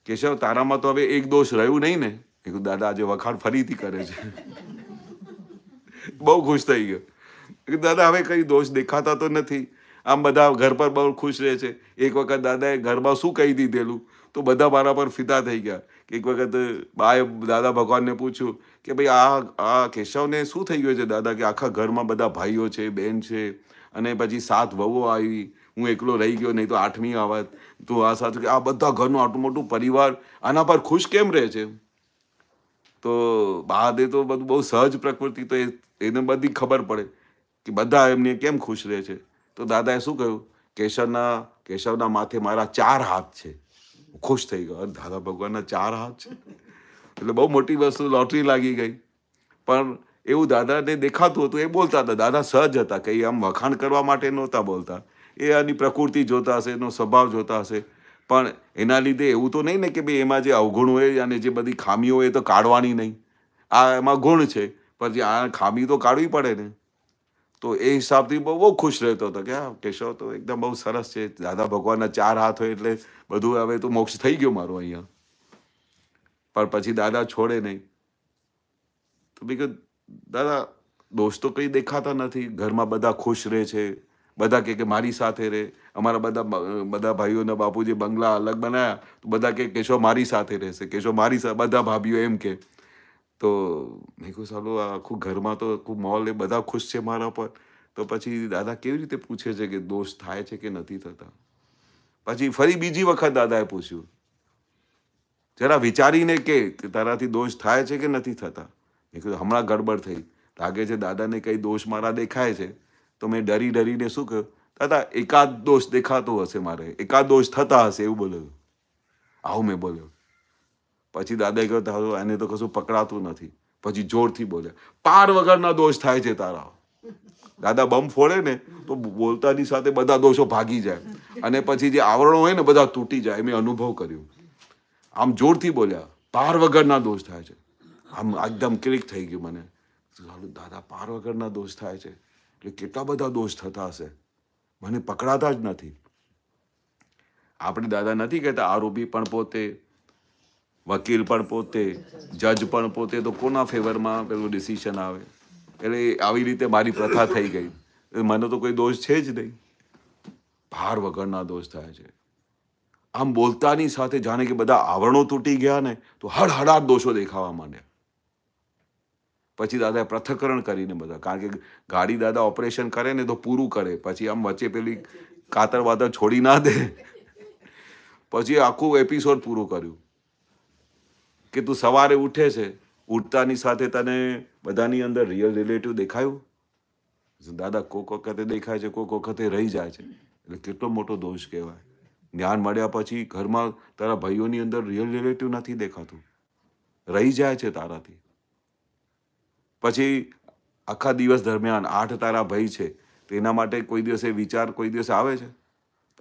કેશવ તારામાં તો હવે એક દોષ રહ્યું નહીં ને એ દાદા આજે વખાણ ફરીથી કરે છે બહુ ખુશ થઈ ગયો દાદા હવે કંઈ દોષ દેખાતા તો નથી આમ બધા ઘર પર બહુ ખુશ રહે છે એક વખત દાદાએ ઘરમાં શું કહી દીધેલું તો બધા મારા પર ફિદા થઈ ગયા એક વખત બાએ દાદા ભગવાનને પૂછ્યું કે ભાઈ આ આ કેશવને શું થઈ ગયું છે દાદા કે આખા ઘરમાં બધા ભાઈઓ છે બહેન છે અને પછી સાત વહુઓ આવી હું એકલો રહી ગયો નહીં તો આઠમી આવત તો આ સાચું કે આ બધા ઘરનું આટલું મોટું પરિવાર આના પર ખુશ કેમ રહે છે તો બાદે તો બધું બહુ સહજ પ્રકૃતિ તો એને બધી ખબર પડે કે બધા એમને કેમ ખુશ રહે છે તો દાદાએ શું કહ્યું કેશવના કેશવના માથે મારા ચાર હાથ છે ખુશ થઈ ગયો દાદા ભગવાનના ચાર હાથ છે એટલે બહુ મોટી વસ્તુ લોટરી લાગી ગઈ પણ એવું દાદાને દેખાતું હતું એ બોલતા હતા દાદા સહજ હતા કંઈ આમ વખાણ કરવા માટે નહોતા બોલતા એ આની પ્રકૃતિ જોતા હશે એનો સ્વભાવ જોતા હશે પણ એના લીધે એવું તો નહીં ને કે ભાઈ એમાં જે અવગુણ હોય અને જે બધી ખામી હોય એ તો કાઢવાની નહીં આ એમાં ગુણ છે પણ જે આ ખામી તો કાઢવી પડે ને તો એ હિસાબથી બહુ બહુ ખુશ રહેતો હતો કે હા કેશવ તો એકદમ બહુ સરસ છે દાદા ભગવાનના ચાર હાથ હોય એટલે બધું હવે તો મોક્ષ થઈ ગયો મારો અહીંયા પણ પછી દાદા છોડે નહીં તો બીકોઝ દાદા દોષ કંઈ દેખાતા નથી ઘરમાં બધા ખુશ રહે છે બધા કહે કે મારી સાથે રહે અમારા બધા બધા ભાઈઓના બાપુજી બંગલા અલગ બનાવ્યા તો બધા કહે કેશો મારી સાથે રહેશે કેશો મારી બધા ભાભીઓ એમ કે તો મેં કહું આ આખું ઘરમાં તો ખૂબ મોલ એ બધા ખુશ છે મારા પર તો પછી દાદા કેવી રીતે પૂછે છે કે દોષ થાય છે કે નથી થતા પછી ફરી બીજી વખત દાદાએ પૂછ્યું જરા વિચારીને કે તારાથી દોષ થાય છે કે નથી થતા મેં કીધું હમણાં ગડબડ થઈ લાગે છે દાદાને કંઈ દોષ મારા દેખાય છે તો મેં ડરી ડરીને શું કહ્યું દાદા એકાદ દોષ દેખાતો હશે મારે એકાદ દોષ થતા હશે એવું બોલ્યો આવું મેં બોલ્યો પછી દાદાએ કહ્યું તારું એને તો કશું પકડાતું નથી પછી જોરથી બોલ્યા પાર વગરના દોષ થાય છે તારા દાદા બમ ફોડે ને તો બોલતાની સાથે બધા દોષો ભાગી જાય અને પછી જે આવરણો હોય ને બધા તૂટી જાય મેં અનુભવ કર્યો આમ જોરથી બોલ્યા પાર વગરના દોષ થાય છે આમ એકદમ ક્લિક થઈ ગયું મને દાદા પાર વગરના દોષ થાય છે એટલે કેટલા બધા દોષ થતા હશે મને પકડાતા જ નથી આપણે દાદા નથી કહેતા આરોપી પણ પોતે વકીલ પણ પોતે જજ પણ પોતે તો કોના ફેવરમાં પેલું ડિસિશન આવે એટલે આવી રીતે મારી પ્રથા થઈ ગઈ મને તો કોઈ દોષ છે જ નહીં ભાર વગરના દોષ થાય છે આમ બોલતાની સાથે જાણે કે બધા આવરણો તૂટી ગયા ને તો હડહડાટ દોષો દેખાવા માંડ્યા પછી દાદાએ પૃથ્થકરણ કરીને બધા કારણ કે ગાડી દાદા ઓપરેશન કરે ને તો પૂરું કરે પછી આમ વચ્ચે પેલી કાતર વાતર છોડી ના દે પછી આખું એપિસોડ પૂરું કર્યું કે તું સવારે ઉઠે છે ઉઠતાની સાથે તને બધાની અંદર રિયલ રિલેટિવ દેખાયું દાદા કોક વખતે દેખાય છે કોક વખતે રહી જાય છે એટલે કેટલો મોટો દોષ કહેવાય જ્ઞાન મળ્યા પછી ઘરમાં તારા ભાઈઓની અંદર રિયલ રિલેટિવ નથી દેખાતું રહી જાય છે તારાથી પછી આખા દિવસ દરમિયાન આઠ તારા ભય છે તેના માટે કોઈ દિવસે વિચાર કોઈ દિવસે આવે છે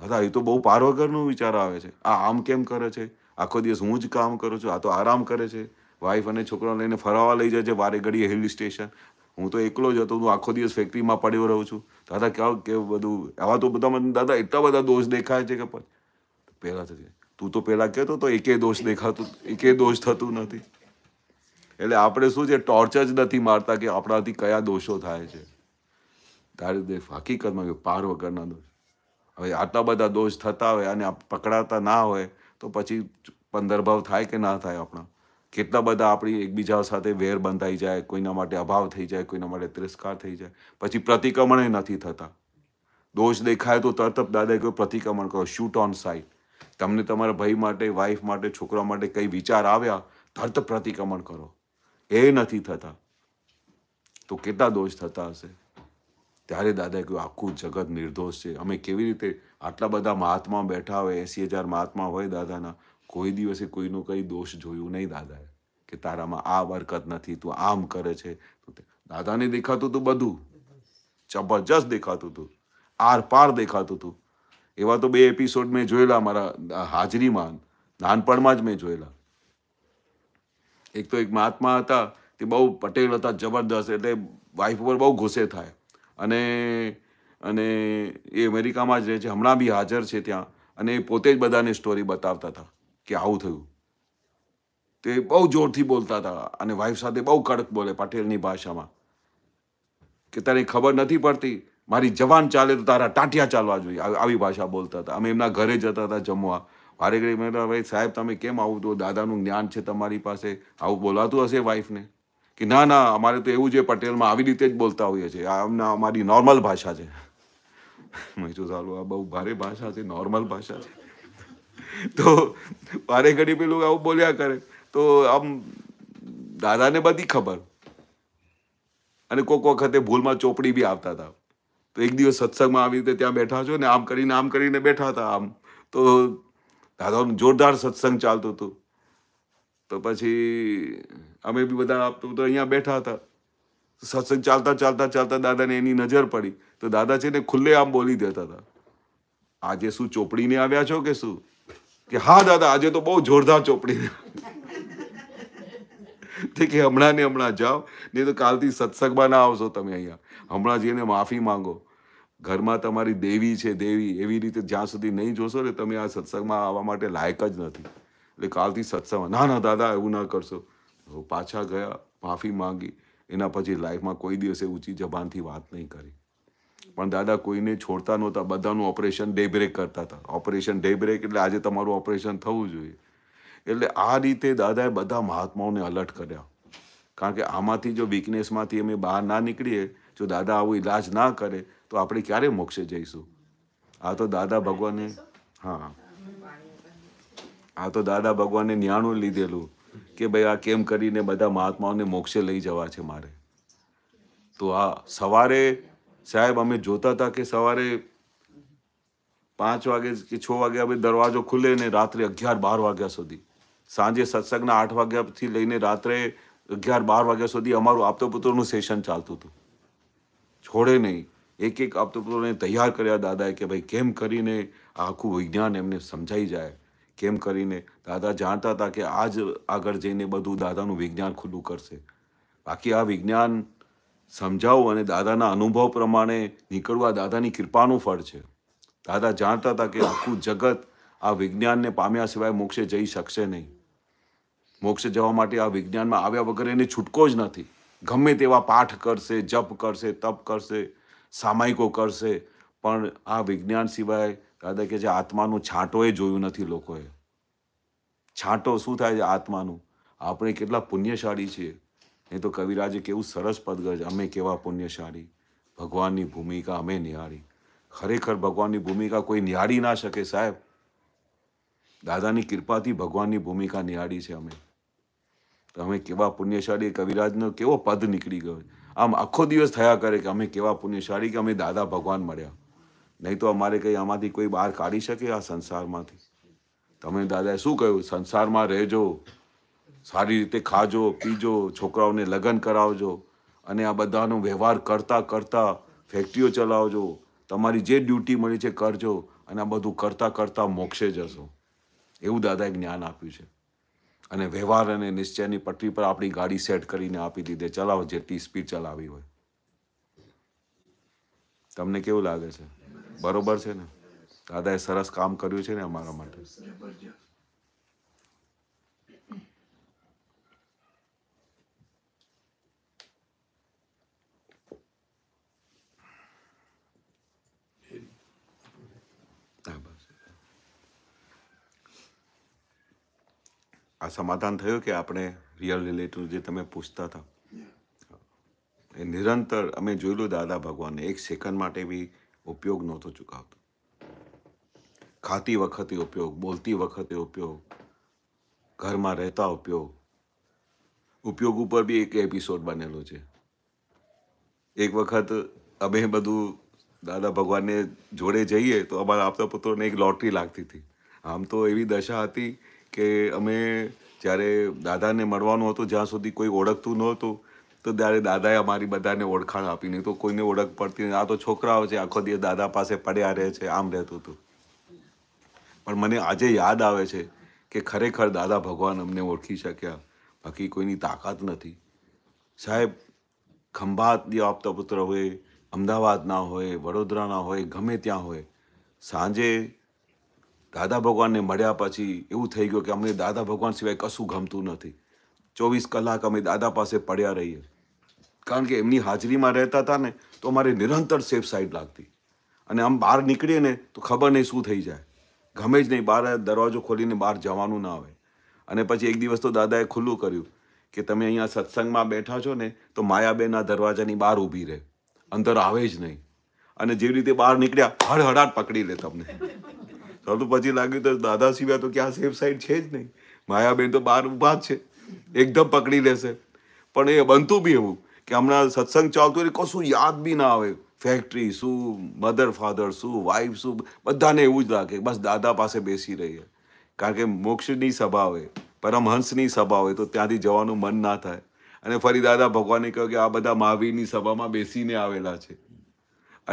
દાદા એ તો બહુ પાર વગરનો વિચાર આવે છે આ આમ કેમ કરે છે આખો દિવસ હું જ કામ કરું છું આ તો આરામ કરે છે વાઈફ અને છોકરાને લઈને ફરવા લઈ જાય છે વારે ઘડીએ હિલ સ્ટેશન હું તો એકલો જ હતો હું આખો દિવસ ફેક્ટરીમાં પડ્યો રહું છું દાદા કેવું કે બધું આવા તો બધા મને દાદા એટલા બધા દોષ દેખાય છે કે પહેલાં થતી તું તો પહેલાં કહેતો તો એકે દોષ દેખાતું એકે દોષ થતું નથી એટલે આપણે શું છે ટોર્ચ જ નથી મારતા કે આપણાથી કયા દોષો થાય છે ત્યારે દેખ હકીકતમાં કે પાર વગરના દોષ હવે આટલા બધા દોષ થતા હોય અને પકડાતા ના હોય તો પછી પંદરભાવ થાય કે ના થાય આપણા કેટલા બધા આપણી એકબીજા સાથે વેર બંધાઈ જાય કોઈના માટે અભાવ થઈ જાય કોઈના માટે તિરસ્કાર થઈ જાય પછી પ્રતિક્રમણ નથી થતા દોષ દેખાય તો તરત દાદા કોઈ પ્રતિક્રમણ કરો શૂટ ઓન સાઇટ તમને તમારા ભાઈ માટે વાઈફ માટે છોકરા માટે કંઈ વિચાર આવ્યા તરત પ્રતિક્રમણ કરો એ નથી થતા તો કેટલા દોષ થતા હશે ત્યારે દાદાએ કહ્યું આખું જગત નિર્દોષ છે અમે કેવી રીતે આટલા બધા મહાત્મા બેઠા હોય એસી હજાર મહાત્મા હોય દાદાના કોઈ દિવસે કોઈનો કંઈ દોષ જોયું નહીં દાદાએ કે તારામાં આ વરકત નથી તું આમ કરે છે દાદાને દેખાતું હતું બધું જબરજસ્ત દેખાતું હતું પાર દેખાતું હતું એવા તો બે એપિસોડ મેં જોયેલા મારા હાજરીમાં નાનપણમાં જ મેં જોયેલા એક તો એક મહાત્મા હતા તે બહુ પટેલ હતા જબરદસ્ત એટલે વાઈફ ઉપર બહુ ગુસ્સે થાય અને અને એ અમેરિકામાં જ રહે છે હમણાં બી હાજર છે ત્યાં અને એ પોતે જ બધાને સ્ટોરી બતાવતા હતા કે આવું થયું તે બહુ જોરથી બોલતા હતા અને વાઈફ સાથે બહુ કડક બોલે પટેલની ભાષામાં કે તને ખબર નથી પડતી મારી જવાન ચાલે તો તારા ટાંટિયા ચાલવા જોઈએ આવી ભાષા બોલતા હતા અમે એમના ઘરે જતા હતા જમવા મારે ઘડી મેં ભાઈ સાહેબ તમે કેમ આવું તો દાદાનું જ્ઞાન છે તમારી પાસે આવું બોલાતું હશે વાઈફને કે ના ના અમારે તો એવું છે પટેલમાં આવી રીતે જ બોલતા હોઈએ છીએ આમના અમારી નોર્મલ ભાષા છે મેં શું સારું આ બહુ ભારે ભાષા છે નોર્મલ ભાષા છે તો વારે ઘડી પેલું આવું બોલ્યા કરે તો આમ દાદાને બધી ખબર અને કોઈક વખતે ભૂલમાં ચોપડી બી આવતા હતા તો એક દિવસ સત્સંગમાં આવી રીતે ત્યાં બેઠા છો ને આમ કરીને આમ કરીને બેઠા હતા આમ તો દાદાનું જોરદાર સત્સંગ ચાલતું હતું તો પછી અમે બી બધા તો અહીંયા બેઠા હતા સત્સંગ ચાલતા ચાલતા ચાલતા દાદાને એની નજર પડી તો દાદા છે ને ખુલ્લે આમ બોલી દેતા હતા આજે શું ચોપડીને આવ્યા છો કે શું કે હા દાદા આજે તો બહુ જોરદાર ચોપડી તે કે હમણાં ને હમણાં જાઓ નહીં તો કાલથી સત્સંગમાં ના આવશો તમે અહીંયા હમણાં જઈને માફી માંગો ઘરમાં તમારી દેવી છે દેવી એવી રીતે જ્યાં સુધી નહીં જોશો ને તમે આ સત્સંગમાં આવવા માટે લાયક જ નથી એટલે કાલથી સત્સંગમાં ના ના દાદા એવું ના કરશો પાછા ગયા માફી માંગી એના પછી લાઈફમાં કોઈ દિવસે ઊંચી જબાનથી વાત નહીં કરી પણ દાદા કોઈને છોડતા નહોતા બધાનું ઓપરેશન ડે બ્રેક કરતા હતા ઓપરેશન ડેબ્રેક એટલે આજે તમારું ઓપરેશન થવું જોઈએ એટલે આ રીતે દાદાએ બધા મહાત્માઓને અલર્ટ કર્યા કારણ કે આમાંથી જો વીકનેસમાંથી અમે બહાર ના નીકળીએ જો દાદા આવું ઇલાજ ના કરે તો આપણે ક્યારે મોક્ષે જઈશું આ તો દાદા ભગવાને હા આ તો દાદા ભગવાને ન્યાણું લીધેલું કે ભાઈ આ કેમ કરીને બધા મહાત્માઓને મોક્ષે લઈ જવા છે મારે તો આ સવારે સાહેબ અમે જોતા હતા કે સવારે પાંચ વાગે કે છ વાગે અમે દરવાજો ખુલે ને રાત્રે અગિયાર બાર વાગ્યા સુધી સાંજે સત્સંગના આઠ વાગ્યાથી લઈને રાત્રે અગિયાર બાર વાગ્યા સુધી અમારું આપતો પુત્રનું સેશન ચાલતું હતું છોડે નહીં એક એક આપતોને તૈયાર કર્યા દાદાએ કે ભાઈ કેમ કરીને આ આખું વિજ્ઞાન એમને સમજાઈ જાય કેમ કરીને દાદા જાણતા હતા કે આજ આગળ જઈને બધું દાદાનું વિજ્ઞાન ખુલ્લું કરશે બાકી આ વિજ્ઞાન સમજાવવું અને દાદાના અનુભવ પ્રમાણે નીકળવા દાદાની કૃપાનું ફળ છે દાદા જાણતા હતા કે આખું જગત આ વિજ્ઞાનને પામ્યા સિવાય મોક્ષે જઈ શકશે નહીં મોક્ષે જવા માટે આ વિજ્ઞાનમાં આવ્યા વગર એને છૂટકો જ નથી ગમે તેવા પાઠ કરશે જપ કરશે તપ કરશે સામાયિકો કરશે પણ આ વિજ્ઞાન સિવાય દાદા કે જે આત્માનું છાંટોએ જોયું નથી લોકોએ છાંટો શું થાય છે આત્માનું આપણે કેટલા પુણ્યશાળી છીએ એ તો કવિરાજે કેવું સરસ પદગજ અમે કેવા પુણ્યશાળી ભગવાનની ભૂમિકા અમે નિહાળી ખરેખર ભગવાનની ભૂમિકા કોઈ નિહાળી ના શકે સાહેબ દાદાની કૃપાથી ભગવાનની ભૂમિકા નિહાળી છે અમે તો અમે કેવા પુણ્યશાળી કવિરાજનો કેવો પદ નીકળી ગયો આમ આખો દિવસ થયા કરે કે અમે કેવા પુણ્યશાળી કે અમે દાદા ભગવાન મળ્યા નહીં તો અમારે કંઈ આમાંથી કોઈ બહાર કાઢી શકે આ સંસારમાંથી તમે દાદાએ શું કહ્યું સંસારમાં રહેજો સારી રીતે ખાજો પીજો છોકરાઓને લગ્ન કરાવજો અને આ બધાનો વ્યવહાર કરતાં કરતાં ફેક્ટરીઓ ચલાવજો તમારી જે ડ્યુટી મળી છે કરજો અને આ બધું કરતાં કરતાં મોક્ષે જશો એવું દાદાએ જ્ઞાન આપ્યું છે અને વ્યવહાર અને નિશ્ચયની પટરી પર આપણી ગાડી સેટ કરીને આપી દીધે ચલાવો જેટલી સ્પીડ ચલાવી હોય તમને કેવું લાગે છે બરોબર છે ને દાદાએ સરસ કામ કર્યું છે ને અમારા માટે આ સમાધાન થયું કે આપણે રિયલ રિલેટિવ જે તમે પૂછતા હતા એ નિરંતર અમે જોયેલું દાદા ભગવાનને એક સેકન્ડ માટે બી ઉપયોગ નહોતો ચૂકાવતો ખાતી વખતે ઉપયોગ બોલતી વખતે ઉપયોગ ઘરમાં રહેતા ઉપયોગ ઉપયોગ ઉપર બી એક એપિસોડ બનેલો છે એક વખત અમે બધું દાદા ભગવાનને જોડે જઈએ તો અમારા આપતા પુત્રોને એક લોટરી લાગતી હતી આમ તો એવી દશા હતી કે અમે જ્યારે દાદાને મળવાનું હતું જ્યાં સુધી કોઈ ઓળખતું નહોતું તો ત્યારે દાદાએ અમારી બધાને ઓળખાણ આપી નહીં તો કોઈને ઓળખ પડતી નહીં આ તો છોકરાઓ છે આખો દિવસ દાદા પાસે પડ્યા રહે છે આમ રહેતું હતું પણ મને આજે યાદ આવે છે કે ખરેખર દાદા ભગવાન અમને ઓળખી શક્યા બાકી કોઈની તાકાત નથી સાહેબ ખંભાત આપતા પુત્ર હોય અમદાવાદના હોય વડોદરાના હોય ગમે ત્યાં હોય સાંજે દાદા ભગવાનને મળ્યા પછી એવું થઈ ગયું કે અમને દાદા ભગવાન સિવાય કશું ગમતું નથી ચોવીસ કલાક અમે દાદા પાસે પડ્યા રહીએ કારણ કે એમની હાજરીમાં રહેતા હતા ને તો અમારે નિરંતર સેફ સાઈડ લાગતી અને આમ બહાર નીકળીએ ને તો ખબર નહીં શું થઈ જાય ગમે જ નહીં બહાર દરવાજો ખોલીને બહાર જવાનું ના આવે અને પછી એક દિવસ તો દાદાએ ખુલ્લું કર્યું કે તમે અહીંયા સત્સંગમાં બેઠા છો ને તો માયાબેનના દરવાજાની બહાર ઊભી રહે અંદર આવે જ નહીં અને જેવી રીતે બહાર નીકળ્યા હડહડાટ પકડી લે તમને તો પછી લાગ્યું તો દાદા સિવાય તો ક્યાં સેફ સાઈડ છે જ નહીં માયાબેન તો બહાર ઊભા જ છે એકદમ પકડી લેશે પણ એ બનતું બી એવું કે હમણાં સત્સંગ ચાલતું એટલે કશું યાદ બી ના આવે ફેક્ટરી શું મધર ફાધર શું વાઈફ શું બધાને એવું જ લાગે બસ દાદા પાસે બેસી રહીએ કારણ કે મોક્ષની સભા હોય પરમહંસની સભા હોય તો ત્યાંથી જવાનું મન ના થાય અને ફરી દાદા ભગવાને કહ્યું કે આ બધા મહાવીરની સભામાં બેસીને આવેલા છે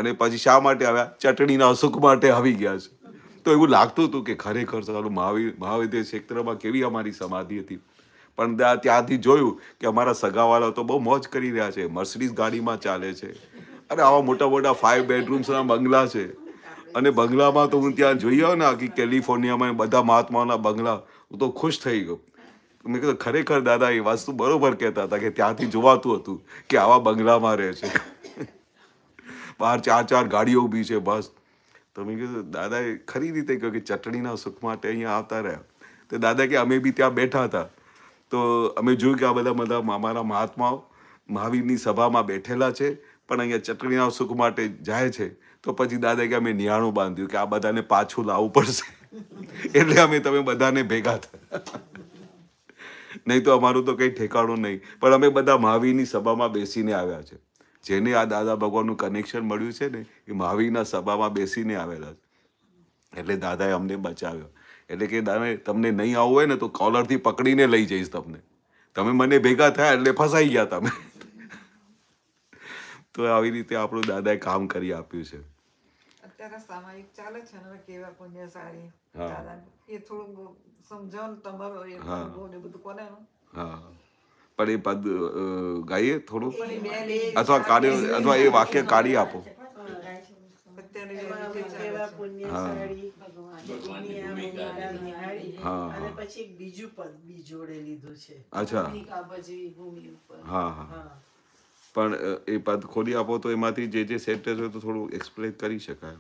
અને પછી શા માટે આવ્યા ચટણીના અસુખ માટે આવી ગયા છે તો એવું લાગતું હતું કે ખરેખર સારું મહાવી મહાવિદ્ય ક્ષેત્રમાં કેવી અમારી સમાધિ હતી પણ ત્યાંથી જોયું કે અમારા સગાવાળા તો બહુ મોજ કરી રહ્યા છે મર્સિડીઝ ગાડીમાં ચાલે છે અને આવા મોટા મોટા ફાઇવ બેડરૂમ્સના બંગલા છે અને બંગલામાં તો હું ત્યાં જોઈ આવ્યો ને આખી કેલિફોર્નિયામાં બધા મહાત્માઓના બંગલા હું તો ખુશ થઈ ગયો મેં કીધું ખરેખર દાદા એ વસ્તુ બરોબર કહેતા હતા કે ત્યાંથી જોવાતું હતું કે આવા બંગલામાં રહે છે બહાર ચાર ચાર ગાડીઓ ઊભી છે બસ તો મેં કીધું દાદાએ ખરી રીતે કહ્યું કે ચટણીના સુખ માટે અહીંયા આવતા રહ્યા તો દાદા કે અમે બી ત્યાં બેઠા હતા તો અમે જોયું કે આ બધા બધા અમારા મહાત્માઓ મહાવીરની સભામાં બેઠેલા છે પણ અહીંયા ચટણીના સુખ માટે જાય છે તો પછી દાદા કે અમે નિહાણું બાંધ્યું કે આ બધાને પાછું લાવવું પડશે એટલે અમે તમે બધાને ભેગા થયા નહીં તો અમારું તો કંઈ ઠેકાણું નહીં પણ અમે બધા મહાવીરની સભામાં બેસીને આવ્યા છે જેને આ દાદા ભગવાનનું કનેક્શન મળ્યું છે ને એ મહાવીરના સભામાં બેસીને આવેલા એટલે દાદાએ અમને બચાવ્યો એટલે કે દાદા તમને નહીં આવવું હોય ને તો કોલરથી પકડીને લઈ જઈશ તમને તમે મને ભેગા થયા એટલે ફસાઈ ગયા તમે તો આવી રીતે આપણું દાદાએ કામ કરી આપ્યું છે અત્યારે ચાલે છે હા પણ એ પદ ગાઈએ થોડું અથવા કાઢી અથવા એ વાક્ય કાઢી આપો પણ એ પદ ખોલી આપો તો એમાંથી જે જે સેટ થશે તો થોડું એક્સપ્લેન કરી શકાય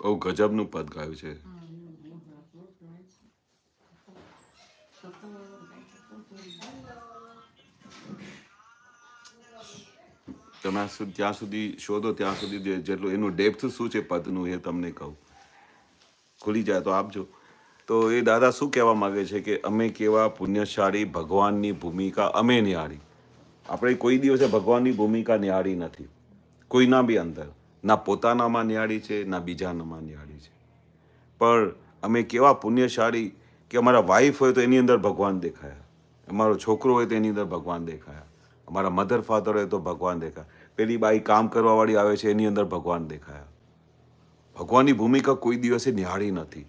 બહુ ગજબનું પદ ગાયું છે તમે ત્યાં સુધી શોધો ત્યાં સુધી જેટલું એનું ડેપ્થ શું છે પદનું એ તમને કહું ખુલી જાય તો આપજો તો એ દાદા શું કહેવા માગે છે કે અમે કેવા પુણ્યશાળી ભગવાનની ભૂમિકા અમે નિહાળી આપણે કોઈ દિવસે ભગવાનની ભૂમિકા નિહાળી નથી કોઈના બી અંદર ના પોતાનામાં નિહાળી છે ના બીજાનામાં નિહાળી છે પણ અમે કેવા પુણ્યશાળી કે અમારા વાઈફ હોય તો એની અંદર ભગવાન દેખાયા અમારો છોકરો હોય તો એની અંદર ભગવાન દેખાયા અમારા મધર ફાધર હોય તો ભગવાન દેખાયા પેલી બાઈ કામ કરવાવાળી આવે છે એની અંદર ભગવાન દેખાયા ભગવાનની ભૂમિકા કોઈ દિવસે નિહાળી નથી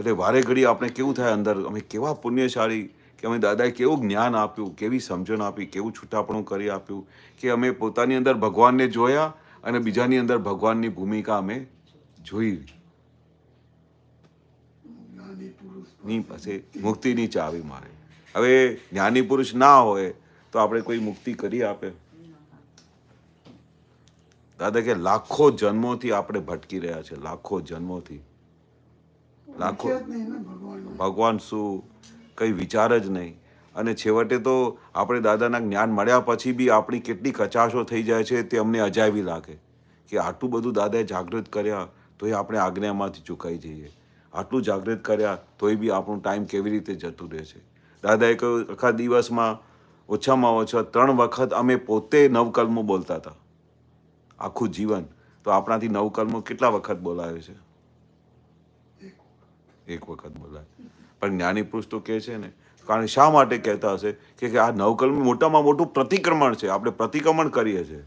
એટલે વારે ઘડી આપણે કેવું થાય અંદર અમે કેવા પુણ્યશાળી કે અમે દાદાએ કેવું જ્ઞાન આપ્યું કેવી સમજણ આપી કેવું છૂટાપણું કરી આપ્યું કે અમે પોતાની અંદર ભગવાનને જોયા અને બીજાની અંદર ભગવાનની ભૂમિકા અમે જોઈ ની પાસે મુક્તિની ચાવી મારે હવે જ્ઞાની પુરુષ ના હોય તો આપણે કોઈ મુક્તિ કરી આપે દાદા કે લાખો જન્મોથી આપણે ભટકી રહ્યા છે લાખો જન્મોથી લાખો ભગવાન શું કઈ વિચાર જ નહીં અને છેવટે તો આપણે દાદાના જ્ઞાન મળ્યા પછી બી આપણી કેટલી કચાશો થઈ જાય છે તે અમને અજાવી લાગે કે આટલું બધું દાદાએ જાગૃત કર્યા તો એ આપણે આજ્ઞામાંથી ચૂકાઈ જઈએ આટલું જાગૃત કર્યા તોય બી આપણો ટાઈમ કેવી રીતે જતું રહે છે દાદાએ કહ્યું આખા દિવસમાં ઓછામાં ઓછા ત્રણ વખત અમે પોતે નવકલમો બોલતા હતા આખું જીવન તો આપણાથી નવકર્મો કેટલા વખત બોલાવે છે એક વખત બોલાય પણ જ્ઞાની પુરુષ તો કહે છે ને કારણ શા માટે કહેતા હશે કે આ નવકલમી મોટામાં મોટું પ્રતિક્રમણ છે આપણે પ્રતિક્રમણ કરીએ છીએ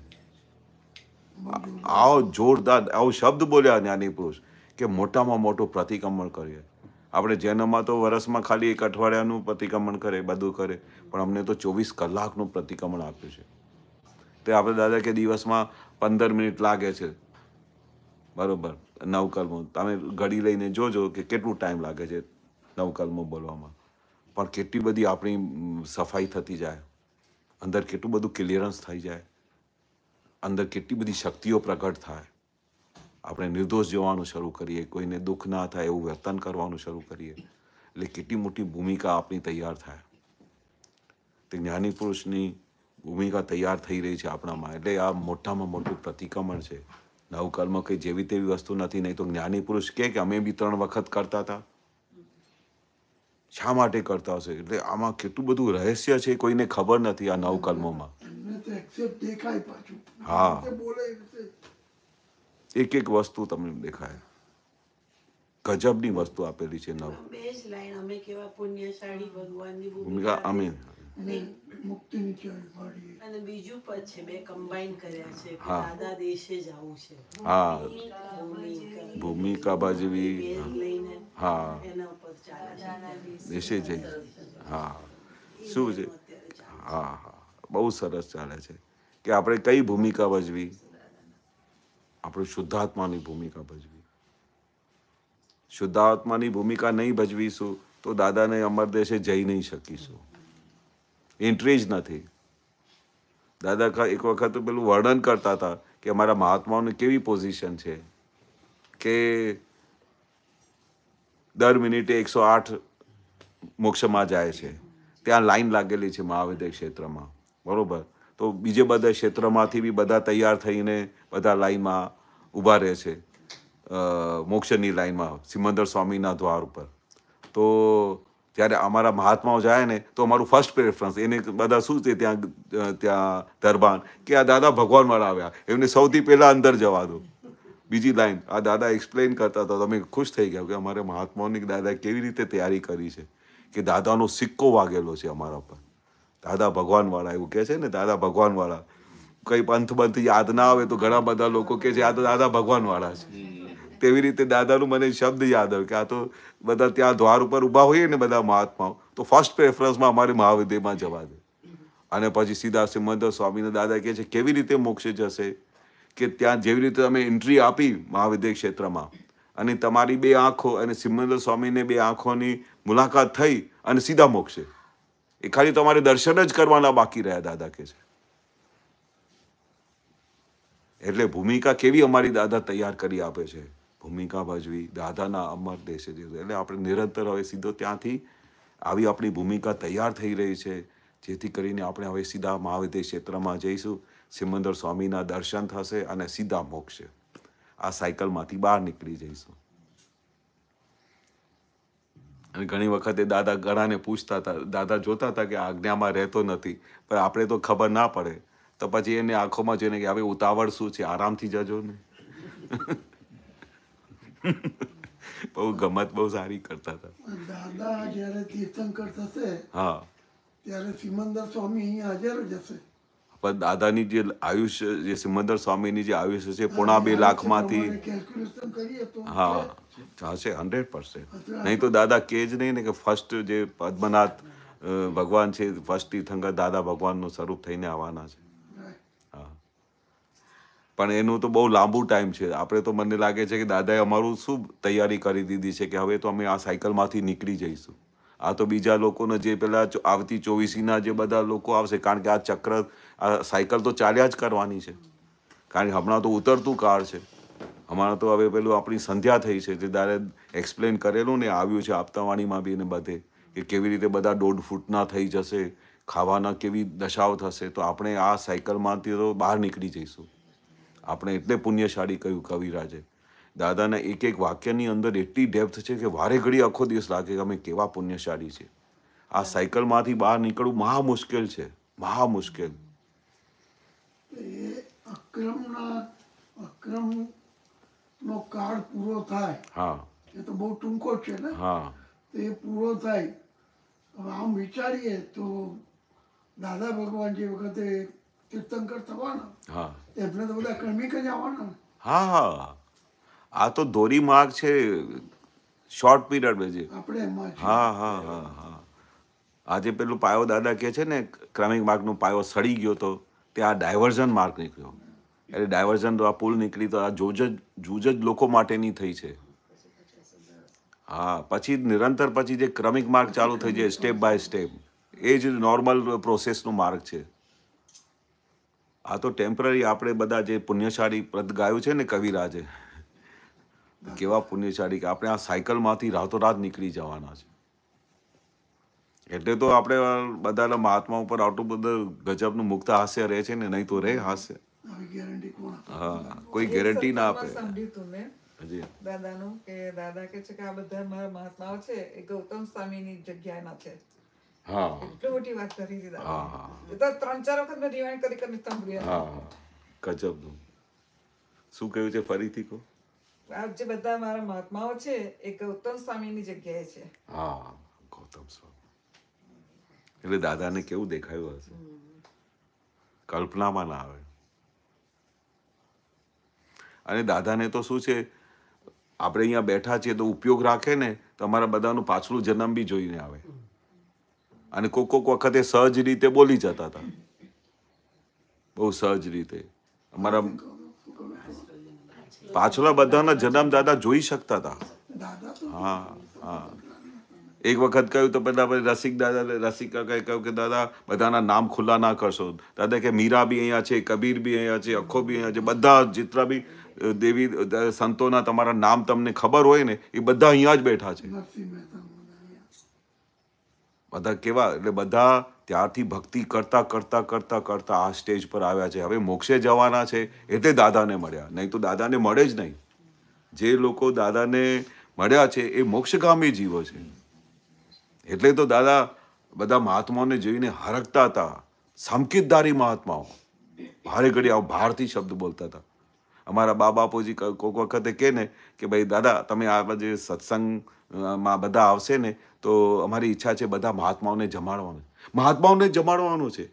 આવો જોરદાર આવો શબ્દ બોલ્યા જ્ઞાની પુરુષ કે મોટામાં મોટું પ્રતિક્રમણ કરીએ આપણે જૈનોમાં તો વરસમાં ખાલી એક અઠવાડિયાનું પ્રતિક્રમણ કરે બધું કરે પણ અમને તો ચોવીસ કલાકનું પ્રતિક્રમણ આપ્યું છે તે આપણે દાદા કે દિવસમાં પંદર મિનિટ લાગે છે બરાબર નવકર્મો તમે ઘડી લઈને જોજો કે કેટલું ટાઈમ લાગે છે નવકર્મો બોલવામાં પણ કેટલી બધી આપણી સફાઈ થતી જાય અંદર કેટલું બધું ક્લિયરન્સ થઈ જાય અંદર કેટલી બધી શક્તિઓ પ્રગટ થાય આપણે નિર્દોષ જોવાનું શરૂ કરીએ કોઈને દુઃખ ના થાય એવું વર્તન કરવાનું શરૂ કરીએ એટલે કેટલી મોટી ભૂમિકા આપણી તૈયાર થાય તે જ્ઞાની પુરુષની ભૂમિકા તૈયાર થઈ રહી છે આપણામાં એટલે આ મોટામાં મોટું પ્રતિક્રમણ છે નવકર્મ કંઈ જેવી તેવી વસ્તુ નથી નહીં તો જ્ઞાની પુરુષ કહે કે અમે બી ત્રણ વખત કરતા હતા શા માટે કરતા હશે એટલે આમાં કેટલું બધું રહસ્ય છે કોઈને ખબર નથી આ નવકર્મોમાં કર્મોમાં હા એક એક વસ્તુ તમને દેખાય ગજબની વસ્તુ આપેલી છે નવ અમે અને મુક્તિની ચાવી પાડીએ અને બીજું પદ છે બે કમ્બાઈન કર્યા છે દાદા દેશે જવું છે હા ભૂમિકા ભજવી હા એના ઉપર ચાલે દેશે જઈ હા શું છે હા હા બહુ સરસ ચાલે છે કે આપણે કઈ ભૂમિકા ભજવી આપણે શુદ્ધાત્માની ભૂમિકા ભજવી શુદ્ધાત્માની ભૂમિકા નહીં ભજવીશું તો દાદાને અમર દેશે જઈ નહીં શકીશું એન્ટ્રી જ નથી દાદા એક વખત પેલું વર્ણન કરતા હતા કે અમારા મહાત્માઓની કેવી પોઝિશન છે કે દર મિનિટે એકસો આઠ મોક્ષમાં જાય છે ત્યાં લાઈન લાગેલી છે મહાવિદ્ય ક્ષેત્રમાં બરાબર તો બીજે બધા ક્ષેત્રમાંથી બી બધા તૈયાર થઈને બધા લાઈનમાં ઊભા રહે છે મોક્ષની લાઈનમાં સિમંદર સ્વામીના દ્વાર ઉપર તો જ્યારે અમારા મહાત્માઓ જાય ને તો અમારું ફર્સ્ટ પ્રેફરન્સ એને બધા શું છે ત્યાં ત્યાં દરબાર કે આ દાદા ભગવાનવાળા આવ્યા એમને સૌથી પહેલાં અંદર જવા દો બીજી લાઈન આ દાદા એક્સપ્લેન કરતા હતા તમે ખુશ થઈ ગયા કે અમારે મહાત્માઓની દાદા કેવી રીતે તૈયારી કરી છે કે દાદાનો સિક્કો વાગેલો છે અમારા પર દાદા ભગવાનવાળા એવું કહે છે ને દાદા ભગવાનવાળા કંઈ પંથ બંથ યાદ ના આવે તો ઘણા બધા લોકો કહે છે આ તો દાદા ભગવાનવાળા છે તેવી રીતે દાદાનું મને શબ્દ યાદ આવ્યો કે આ તો બધા ત્યાં દ્વાર ઉપર ઊભા હોઈએ ને બધા મહાત્માઓ તો ફર્સ્ટ પ્રેફરન્સમાં અમારે મહાવિદ્યમાં જવા દે અને પછી સીધા સિમંદર સ્વામીને દાદા કહે છે કેવી રીતે મોક્ષે જશે કે ત્યાં જેવી રીતે અમે એન્ટ્રી આપી મહાવિદ્ય ક્ષેત્રમાં અને તમારી બે આંખો અને સિમંદર સ્વામીને બે આંખોની મુલાકાત થઈ અને સીધા મોક્ષે એ ખાલી તમારે દર્શન જ કરવાના બાકી રહ્યા દાદા કે છે એટલે ભૂમિકા કેવી અમારી દાદા તૈયાર કરી આપે છે ભૂમિકા ભજવી દાદાના અમર દેશે એટલે આપણે નિરંતર હવે સીધો ત્યાંથી આવી આપણી ભૂમિકા તૈયાર થઈ રહી છે જેથી કરીને આપણે હવે સીધા મહાવિદ્ય ક્ષેત્રમાં જઈશું સિમંદર સ્વામીના દર્શન થશે અને સીધા મોક્ષે આ સાયકલમાંથી બહાર નીકળી જઈશું અને ઘણી વખતે દાદા ઘણાને પૂછતા હતા દાદા જોતા હતા કે આજ્ઞામાં રહેતો નથી પણ આપણે તો ખબર ના પડે તો પછી એને આંખોમાં જોઈને કે હવે ઉતાવળ શું છે આરામથી જજો ને બહુ ગમત બહુ સારી કરતા હતા દાદા જ્યારે તીર્થંકર થશે હા ત્યારે સિમંદર સ્વામી અહીંયા હાજર જ પણ દાદાની જે આયુષ્ય જે સિમંદર સ્વામીની જે આયુષ્ય છે પોણા બે લાખમાંથી હા હશે હંડ્રેડ પર્સન્ટ નહીં તો દાદા કે જ નહીં ને કે ફર્સ્ટ જે પદ્મનાથ ભગવાન છે ફર્સ્ટ તીર્થંકર દાદા ભગવાનનું સ્વરૂપ થઈને આવવાના છે પણ એનું તો બહુ લાંબુ ટાઈમ છે આપણે તો મને લાગે છે કે દાદાએ અમારું શું તૈયારી કરી દીધી છે કે હવે તો અમે આ સાયકલમાંથી નીકળી જઈશું આ તો બીજા લોકોને જે પેલા આવતી ચોવીસીના જે બધા લોકો આવશે કારણ કે આ ચક્ર આ સાયકલ તો ચાલ્યા જ કરવાની છે કારણ કે હમણાં તો ઉતરતું કાર છે હમણાં તો હવે પેલું આપણી સંધ્યા થઈ છે જે દારે એક્સપ્લેન કરેલું ને આવ્યું છે આપતાવાણીમાં બી ને બધે કે કેવી રીતે બધા દોઢ ફૂટના થઈ જશે ખાવાના કેવી દશાઓ થશે તો આપણે આ સાયકલમાંથી તો બહાર નીકળી જઈશું આપણે એટલે પુણ્યશાળી કહ્યું કવિરાજે દાદાના એક એક વાક્યની અંદર એટલી ડેપ્થ છે કે વારે ઘડી આખો દિવસ લાગે કે અમે કેવા પુણ્યશાળી છે આ સાયકલમાંથી બહાર નીકળવું મહા મુશ્કેલ છે મહા મુશ્કેલ અક્રમના અક્રમ નો કાળ પૂરો થાય હા એ તો બહુ ટૂંકો છે ને હા તે પૂરો થાય હવે આમ વિચારીએ તો દાદા ભગવાન જે વખતે તીર્થંકર થવાના હા એટલે તો બધા ક્રમિક જ આવવાના હા હા આ તો દોરી માર્ગ છે શોર્ટ પીરિયડ જે આપણે હા હા હા હા આજે પેલું પાયો દાદા કે છે ને ક્રમિક માર્ગનો પાયો સડી ગયો તો તે આ ડાયવર્ઝન માર્ગ નીકળ્યો એટલે ડાયવર્ઝન તો આ પુલ નીકળી તો આ જોજ જૂજ જ લોકો માટેની થઈ છે હા પછી નિરંતર પછી જે ક્રમિક માર્ગ ચાલુ થઈ જાય સ્ટેપ બાય સ્ટેપ એ જ નોર્મલ પ્રોસેસનો માર્ગ છે આ તો ટેમ્પરરી આપણે બધા જે પુણ્યશાળી પદ ગાયું છે ને કવિરાજે કેવા પુણ્યશાળી કે આપણે આ સાયકલમાંથી રાતોરાત નીકળી જવાના છે એટલે તો આપણે બધાના મહાત્મા ઉપર આટલું બધું ગજબનું મુક્ત હાસ્ય રહે છે ને નહીં તો રહે હાસ્ય હા કોઈ ગેરંટી ના આપે દાદાનું કે દાદા કે છે કે આ બધા મારા મહાત્માઓ છે એ ગૌતમ સ્વામીની જગ્યાના છે હા મોટી વાત ત્રણ ચાર વખત શું કહ્યું છે ફરીથી કહો આ જે કેવું દેખાયું હશે કલ્પનામાં ના આવે અને દાદાને તો શું છે આપણે અહીંયા બેઠા છીએ તો ઉપયોગ રાખે ને તો અમારા બધાનું પાછલું જન્મ બી જોઈને આવે અને કોક કોક વખતે સહજ રીતે બોલી જતા હતા બહુ સહજ રીતે અમારા પાછલા બધાના જન્મ દાદા જોઈ શકતા હતા હા હા એક વખત કહ્યું તો પેલા રસિક દાદા રસિક કાકાએ કહ્યું કે દાદા બધાના નામ ખુલ્લા ના કરશો દાદા કે મીરા બી અહીંયા છે કબીર બી અહીંયા છે અખો બી અહીંયા છે બધા જેટલા બી દેવી સંતોના તમારા નામ તમને ખબર હોય ને એ બધા અહીંયા જ બેઠા છે બધા કેવા એટલે બધા ત્યારથી ભક્તિ કરતાં કરતાં કરતાં કરતાં આ સ્ટેજ પર આવ્યા છે હવે મોક્ષે જવાના છે એટલે દાદાને મળ્યા નહીં તો દાદાને મળે જ નહીં જે લોકો દાદાને મળ્યા છે એ મોક્ષગામી જીવો છે એટલે તો દાદા બધા મહાત્માઓને જોઈને હરકતા હતા સમકીતદારી મહાત્માઓ ભારે ઘડી આવો ભારથી શબ્દ બોલતા હતા અમારા બા બાપુજી કોઈક વખતે કહે ને કે ભાઈ દાદા તમે આ જે સત્સંગ માં બધા આવશે ને તો અમારી ઈચ્છા છે બધા મહાત્માઓને જમાડવાનું મહાત્માઓને જમાડવાનું છે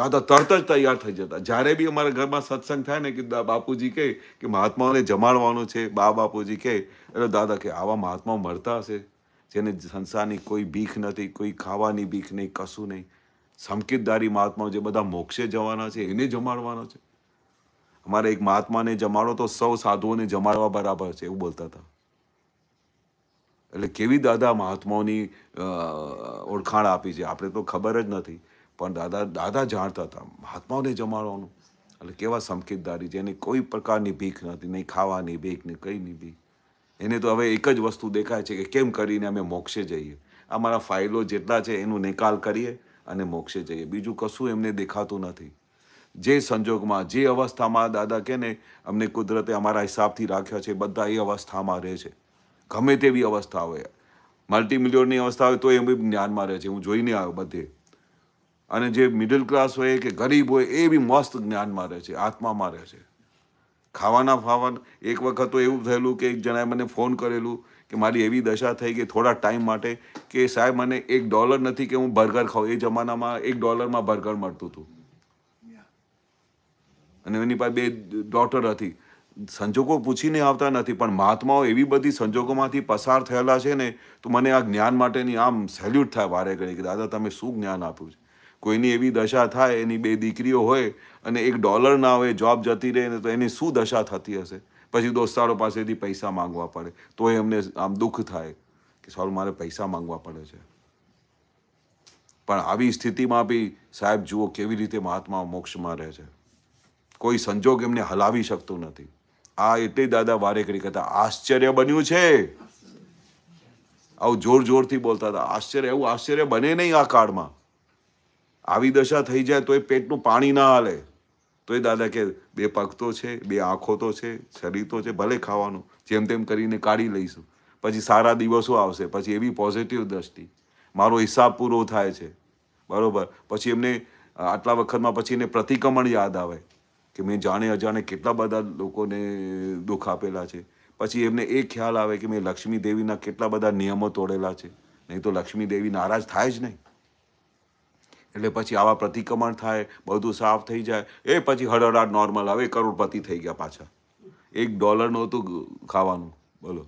દાદા તરત જ તૈયાર થઈ જતા જ્યારે બી અમારા ઘરમાં સત્સંગ થાય ને કે બાપુજી કહે કે મહાત્માઓને જમાડવાનું છે બા બાપુજી કહે એટલે દાદા કે આવા મહાત્માઓ મળતા હશે જેને સંસારની કોઈ ભીખ નથી કોઈ ખાવાની ભીખ નહીં કશું નહીં સંકિતદારી મહાત્માઓ જે બધા મોક્ષે જવાના છે એને જમાડવાનો છે અમારે એક મહાત્માને જમાડો તો સૌ સાધુઓને જમાડવા બરાબર છે એવું બોલતા હતા એટલે કેવી દાદા મહાત્માઓની ઓળખાણ આપી છે આપણે તો ખબર જ નથી પણ દાદા દાદા જાણતા હતા મહાત્માઓને જમાડવાનું એટલે કેવા સમકીતદારી છે એની કોઈ પ્રકારની ભીખ નથી નહીં ખાવાની ભીખ નહીં કંઈ નહીં ભીખ એને તો હવે એક જ વસ્તુ દેખાય છે કે કેમ કરીને અમે મોક્ષે જઈએ અમારા ફાઇલો જેટલા છે એનું નિકાલ કરીએ અને મોક્ષે જઈએ બીજું કશું એમને દેખાતું નથી જે સંજોગમાં જે અવસ્થામાં દાદા કે ને અમને કુદરતે અમારા હિસાબથી રાખ્યા છે બધા એ અવસ્થામાં રહે છે ગમે તેવી અવસ્થા હોય મલ્ટી મિલિયનની અવસ્થા હોય તો એ બી જ્ઞાનમાં રહે છે હું જોઈને આવ્યો બધે અને જે મિડલ ક્લાસ હોય કે ગરીબ હોય એ બી મસ્ત જ્ઞાનમાં રહે છે આત્મામાં રહે છે ખાવાના ફાવાના એક વખત તો એવું થયેલું કે એક જણાએ મને ફોન કરેલું કે મારી એવી દશા થઈ કે થોડા ટાઈમ માટે કે સાહેબ મને એક ડોલર નથી કે હું બર્ગર ખાઉં એ જમાનામાં એક ડોલરમાં બર્ગર મળતું હતું અને એની પાસે બે ડોટર હતી સંજોગો પૂછીને આવતા નથી પણ મહાત્માઓ એવી બધી સંજોગોમાંથી પસાર થયેલા છે ને તો મને આ જ્ઞાન માટેની આમ સેલ્યુટ થાય વારે ઘડી કે દાદા તમે શું જ્ઞાન આપ્યું છે કોઈની એવી દશા થાય એની બે દીકરીઓ હોય અને એક ડોલર ના હોય જોબ જતી રહે ને તો એની શું દશા થતી હશે પછી દોસ્તારો પાસેથી પૈસા માંગવા પડે તો એમને આમ દુઃખ થાય કે સોલ મારે પૈસા માંગવા પડે છે પણ આવી સ્થિતિમાં બી સાહેબ જુઓ કેવી રીતે મહાત્મા મોક્ષમાં રહે છે કોઈ સંજોગ એમને હલાવી શકતું નથી આ એટલે દાદા વારેકડી કહેતા આશ્ચર્ય બન્યું છે આવું જોર જોરથી બોલતા હતા આશ્ચર્ય એવું આશ્ચર્ય બને નહીં આ કાળમાં આવી દશા થઈ જાય તો એ પેટનું પાણી ના હાલે તો એ દાદા કે બે પગ તો છે બે આંખો તો છે શરીર તો છે ભલે ખાવાનું જેમ તેમ કરીને કાઢી લઈશું પછી સારા દિવસો આવશે પછી એવી પોઝિટિવ દ્રષ્ટિ મારો હિસાબ પૂરો થાય છે બરાબર પછી એમને આટલા વખતમાં પછી એને પ્રતિક્રમણ યાદ આવે કે મેં જાણે અજાણે કેટલા બધા લોકોને દુઃખ આપેલા છે પછી એમને એ ખ્યાલ આવે કે મેં લક્ષ્મી દેવીના કેટલા બધા નિયમો તોડેલા છે નહીં તો લક્ષ્મી દેવી નારાજ થાય જ નહીં એટલે પછી આવા પ્રતિક્રમણ થાય બધું સાફ થઈ જાય એ પછી હળહળાટ નોર્મલ આવે કરોડપતિ થઈ ગયા પાછા એક ડોલર હતું ખાવાનું બોલો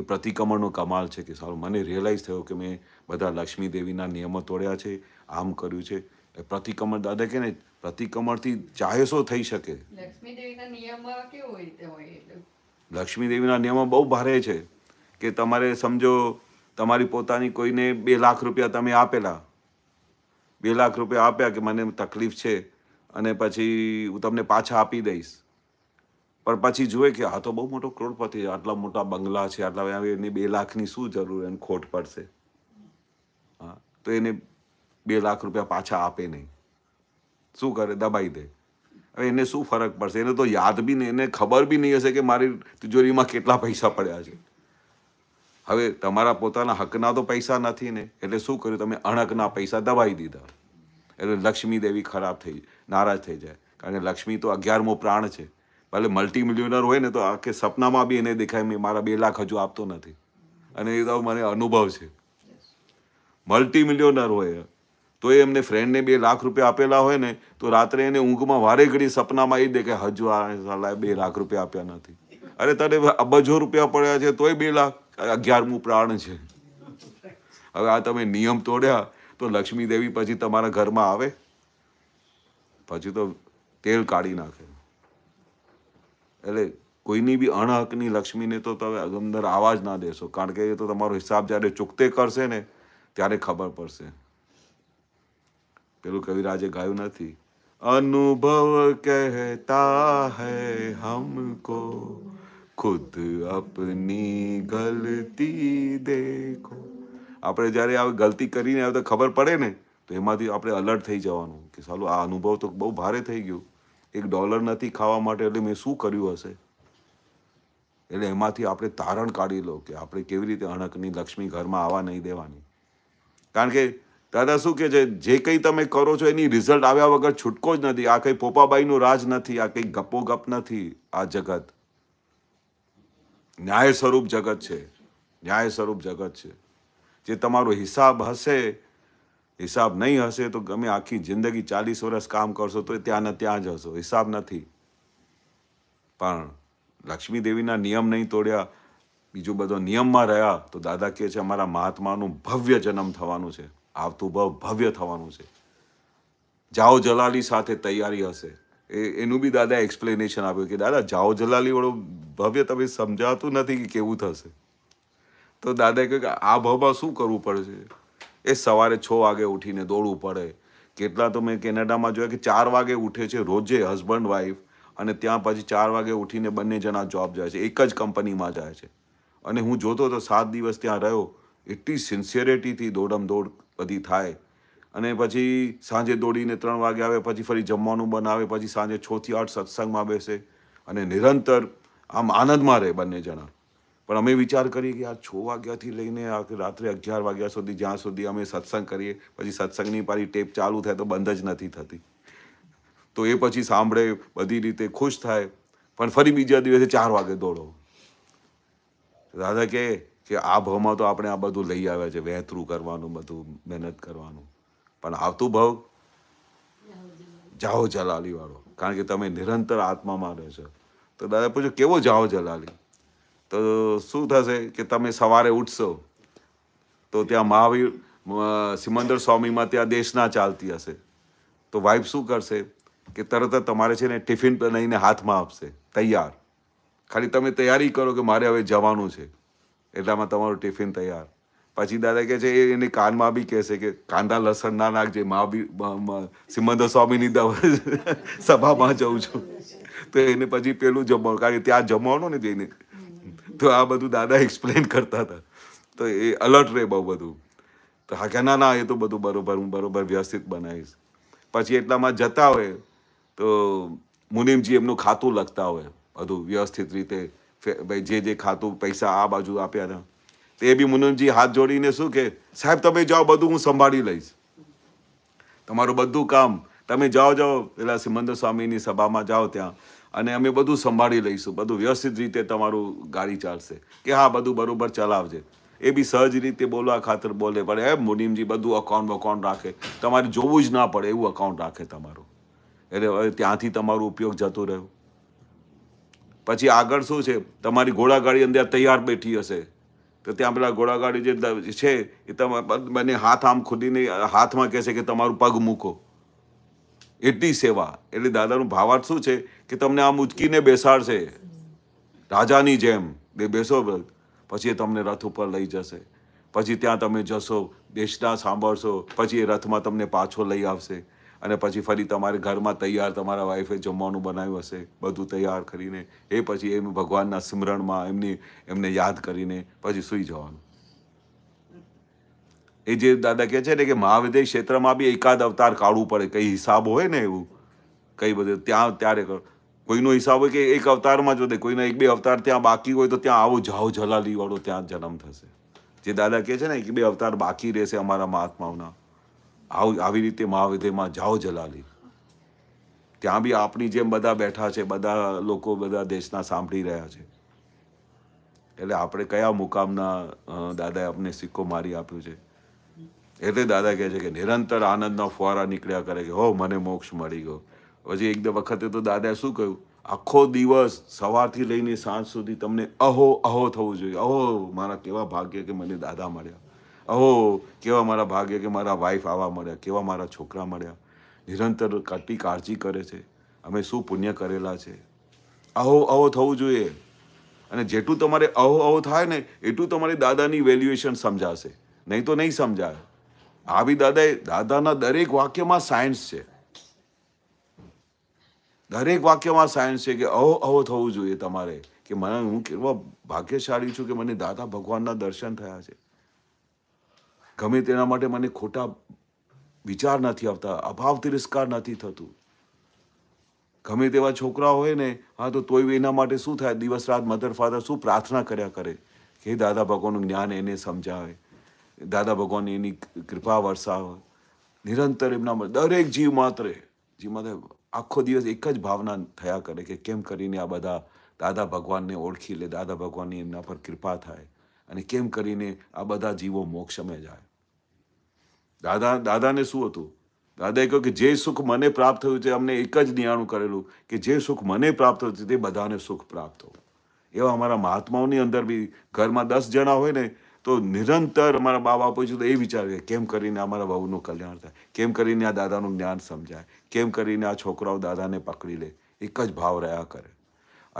એ પ્રતિક્રમણનો કમાલ છે કે સારું મને રિયલાઇઝ થયો કે મેં બધા લક્ષ્મી દેવીના નિયમો તોડ્યા છે આમ કર્યું છે એ પ્રતિક્રમણ દાદા કે ને પ્રતિક્રમણથી ચાહે શું થઈ શકે લક્ષ્મીદેવીના નિયમો બહુ ભારે છે કે તમારે સમજો તમારી પોતાની કોઈને બે લાખ રૂપિયા તમે આપેલા બે લાખ રૂપિયા આપ્યા કે મને તકલીફ છે અને પછી હું તમને પાછા આપી દઈશ પણ પછી જુએ કે આ તો બહુ મોટો કરોડપતિ છે આટલા મોટા બંગલા છે આટલા એની બે લાખની શું જરૂર એને ખોટ પડશે હા તો એને બે લાખ રૂપિયા પાછા આપે નહીં શું કરે દબાઈ દે હવે એને શું ફરક પડશે એને તો યાદ બી નહીં એને ખબર બી નહીં હશે કે મારી તિજોરીમાં કેટલા પૈસા પડ્યા છે હવે તમારા પોતાના હકના તો પૈસા નથી ને એટલે શું કર્યું તમે અણકના પૈસા દબાઈ દીધા એટલે લક્ષ્મી દેવી ખરાબ થઈ નારાજ થઈ જાય કારણ કે લક્ષ્મી તો અગિયારમો પ્રાણ છે ભલે મલ્ટી મિલિયનર હોય ને તો આખે સપનામાં બી એને દેખાય મેં મારા બે લાખ હજુ આપતો નથી અને એ તો મને અનુભવ છે મલ્ટી મિલિયનર હોય તો એ એમને ફ્રેન્ડને બે લાખ રૂપિયા આપેલા હોય ને તો રાત્રે એને ઊંઘમાં વારે ઘડી સપનામાં એ દે કે હજુ આ બે લાખ રૂપિયા આપ્યા નથી અરે તને અબજો રૂપિયા પડ્યા છે તોય બે લાખ અગિયારમું પ્રાણ છે હવે આ તમે નિયમ તોડ્યા તો લક્ષ્મી દેવી પછી તમારા ઘરમાં આવે પછી તો તેલ કાઢી નાખે એટલે કોઈની બી અણહકની લક્ષ્મીને તો તમે અંદર આવા જ ના દેશો કારણ કે એ તો તમારો હિસાબ જ્યારે ચૂકતે કરશે ને ત્યારે ખબર પડશે પેલું કવિરાજે ગાયું નથી અનુભવ કહેતા હૈ હમકો ખુદ અપની ગલતી દેખો આપણે જ્યારે આવી ગલતી કરીને આવે તો ખબર પડે ને તો એમાંથી આપણે અલર્ટ થઈ જવાનું કે સાલું આ અનુભવ તો બહુ ભારે થઈ ગયો એક ડોલર નથી ખાવા માટે એટલે મેં શું કર્યું હશે એટલે એમાંથી આપણે તારણ કાઢી લો કે આપણે કેવી રીતે અણકની લક્ષ્મી ઘરમાં આવવા નહીં દેવાની કારણ કે દાદા શું કે છે જે કંઈ તમે કરો છો એની રિઝલ્ટ આવ્યા વગર છૂટકો જ નથી આ કંઈ પોપાબાઈનું રાજ નથી આ કંઈ ગપો ગપ નથી આ જગત ન્યાય સ્વરૂપ જગત છે ન્યાય સ્વરૂપ જગત છે જે તમારો હિસાબ હશે હિસાબ નહીં હશે તો ગમે આખી જિંદગી ચાલીસ વર્ષ કામ કરશો તો ત્યાંના ત્યાં જ હશો હિસાબ નથી પણ લક્ષ્મી દેવીના નિયમ નહીં તોડ્યા બીજો બધો નિયમમાં રહ્યા તો દાદા કહે છે અમારા મહાત્માનું ભવ્ય જન્મ થવાનું છે આવતું બહુ ભવ્ય થવાનું છે જાઓ જલાલી સાથે તૈયારી હશે એ એનું બી દાદા એક્સપ્લેનેશન આપ્યું કે દાદા જાઓ જલાલી વાળો ભવ્ય તમે સમજાતું નથી કે કેવું થશે તો દાદાએ કહ્યું કે આ ભાવમાં શું કરવું પડશે એ સવારે છ વાગે ઉઠીને દોડવું પડે કેટલા તો મેં કેનેડામાં જોયા કે ચાર વાગે ઉઠે છે રોજે હસબન્ડ વાઈફ અને ત્યાં પછી ચાર વાગે ઉઠીને બંને જણા જોબ જાય છે એક જ કંપનીમાં જાય છે અને હું જોતો તો સાત દિવસ ત્યાં રહ્યો એટલી સિન્સિયરિટીથી દોડમ દોડ બધી થાય અને પછી સાંજે દોડીને ત્રણ વાગે આવે પછી ફરી જમવાનું બનાવે પછી સાંજે છથી આઠ સત્સંગમાં બેસે અને નિરંતર આમ આનંદમાં રહે બંને જણા પણ અમે વિચાર કરીએ કે આ છ વાગ્યાથી લઈને રાત્રે અગિયાર વાગ્યા સુધી જ્યાં સુધી અમે સત્સંગ કરીએ પછી સત્સંગની પારી ટેપ ચાલુ થાય તો બંધ જ નથી થતી તો એ પછી સાંભળે બધી રીતે ખુશ થાય પણ ફરી બીજા દિવસે ચાર વાગે દોડો દાદા કે કે આ ભાવમાં તો આપણે આ બધું લઈ આવ્યા છે વહેતરું કરવાનું બધું મહેનત કરવાનું પણ આવતું ભાવ જાઓ જલાલીવાળો કારણ કે તમે નિરંતર આત્મામાં રહેશો તો દાદા પૂછો કેવો જાઓ જલાલી તો શું થશે કે તમે સવારે ઉઠશો તો ત્યાં મહાવીર સિમંદર સ્વામીમાં ત્યાં દેશના ચાલતી હશે તો વાઈફ શું કરશે કે તરત જ તમારે છે ને ટિફિન બનાવીને હાથમાં આપશે તૈયાર ખાલી તમે તૈયારી કરો કે મારે હવે જવાનું છે એટલામાં તમારું ટિફિન તૈયાર પછી દાદા કહે છે એની કાનમાં બી કહેશે કે કાંદા લસણ ના નાખજે મા બી સિમંદર સ્વામીની સભામાં જઉં છું તો એને પછી પેલું જમવાનું કારણ કે ત્યાં જમવાનું ને જઈને તો આ બધું દાદા એક્સપ્લેન કરતા હતા તો એ અલર્ટ રહે બહુ બધું તો હા કે ના ના એ તો બધું બરોબર હું બરોબર વ્યવસ્થિત બનાવીશ પછી એટલામાં જતા હોય તો મુનિમજી એમનું ખાતું લખતા હોય બધું વ્યવસ્થિત રીતે ભાઈ જે જે ખાતું પૈસા આ બાજુ આપ્યાના તે બી મુનમજી હાથ જોડીને શું કે સાહેબ તમે જાઓ બધું હું સંભાળી લઈશ તમારું બધું કામ તમે જાઓ જાઓ પેલા સિમંદર સ્વામીની સભામાં જાઓ ત્યાં અને અમે બધું સંભાળી લઈશું બધું વ્યવસ્થિત રીતે તમારું ગાડી ચાલશે કે હા બધું બરોબર ચલાવજે એ બી સહજ રીતે બોલવા ખાતર બોલે પણ એમ મુનિમજી બધું અકાઉન્ટ વકાઉન્ટ રાખે તમારે જોવું જ ના પડે એવું અકાઉન્ટ રાખે તમારું એટલે હવે ત્યાંથી તમારું ઉપયોગ જતો રહ્યો પછી આગળ શું છે તમારી ઘોડાગાડી અંદર તૈયાર બેઠી હશે તો ત્યાં પેલા ઘોડાગાડી જે છે એ મને હાથ આમ ખુદીને હાથમાં કહેશે કે તમારું પગ મૂકો એટલી સેવા એટલે દાદાનું ભાવાર્થ શું છે કે તમને આમ ઉચકીને બેસાડશે રાજાની જેમ બે બેસો પછી એ તમને રથ ઉપર લઈ જશે પછી ત્યાં તમે જશો દેશના સાંભળશો પછી એ રથમાં તમને પાછો લઈ આવશે અને પછી ફરી તમારે ઘરમાં તૈયાર તમારા વાઈફે જમવાનું બનાવ્યું હશે બધું તૈયાર કરીને એ પછી એમ ભગવાનના સ્મરણમાં એમની એમને યાદ કરીને પછી સૂઈ જવાનું એ જે દાદા કહે છે ને કે મહાવિદ્ય ક્ષેત્રમાં બી એકાદ અવતાર કાઢવું પડે કંઈ હિસાબ હોય ને એવું કંઈ બધું ત્યાં ત્યારે કોઈનો હિસાબ હોય કે એક અવતારમાં જો વધે કોઈનો એક બે અવતાર ત્યાં બાકી હોય તો ત્યાં આવો જાઓ જલાલીવાળો ત્યાં જન્મ થશે જે દાદા કહે છે ને એક બે અવતાર બાકી રહેશે અમારા મહાત્માઓના આવી રીતે મહાવિધેયમાં જાઓ જલાલી ત્યાં બી આપણી જેમ બધા બેઠા છે બધા લોકો બધા દેશના સાંભળી રહ્યા છે એટલે આપણે કયા મુકામના દાદાએ આપણને સિક્કો મારી આપ્યો છે એટલે દાદા કહે છે કે નિરંતર આનંદના ફુવારા નીકળ્યા કરે કે હો મને મોક્ષ મળી ગયો પછી એક વખતે તો દાદાએ શું કહ્યું આખો દિવસ સવારથી લઈને સાંજ સુધી તમને અહો અહો થવું જોઈએ અહો મારા કેવા ભાગ્ય કે મને દાદા મળ્યા અહો કેવા મારા ભાગ્ય કે મારા વાઈફ આવા મળ્યા કેવા મારા છોકરા મળ્યા નિરંતર કટી કાળજી કરે છે અમે શું પુણ્ય કરેલા છે અહો અહો થવું જોઈએ અને જેટલું તમારે અહો અહો થાય ને એટલું તમારી દાદાની વેલ્યુએશન સમજાશે નહીં તો નહીં સમજાય આવી દાદાએ દાદાના દરેક વાક્યમાં સાયન્સ છે દરેક વાક્યમાં સાયન્સ છે કે અહો અહો થવું જોઈએ તમારે કે મને હું કેવા ભાગ્યશાળી છું કે મને દાદા ભગવાનના દર્શન થયા છે ગમે તેના માટે મને ખોટા વિચાર નથી આવતા અભાવ તિરસ્કાર નથી થતું ગમે તેવા છોકરા હોય ને હા તો તોય એના માટે શું થાય દિવસ રાત મધર ફાધર શું પ્રાર્થના કર્યા કરે કે દાદા ભગવાનનું જ્ઞાન એને સમજાવે દાદા ભગવાન એની કૃપા વરસાવે નિરંતર એમના દરેક જીવ માત્ર જીવ માત્ર આખો દિવસ એક જ ભાવના થયા કરે કે કેમ કરીને આ બધા દાદા ભગવાનને ઓળખી લે દાદા ભગવાનની એમના પર કૃપા થાય અને કેમ કરીને આ બધા જીવો મોક્ષમે જાય દાદા દાદાને શું હતું દાદાએ કહ્યું કે જે સુખ મને પ્રાપ્ત થયું છે અમને એક જ નિયાણું કરેલું કે જે સુખ મને પ્રાપ્ત થયું છે તે બધાને સુખ પ્રાપ્ત થયું એવા અમારા મહાત્માઓની અંદર બી ઘરમાં દસ જણા હોય ને તો નિરંતર અમારા બા બાપુ છું તો એ વિચાર કે કેમ કરીને અમારા બહુનું કલ્યાણ થાય કેમ કરીને આ દાદાનું જ્ઞાન સમજાય કેમ કરીને આ છોકરાઓ દાદાને પકડી લે એક જ ભાવ રહ્યા કરે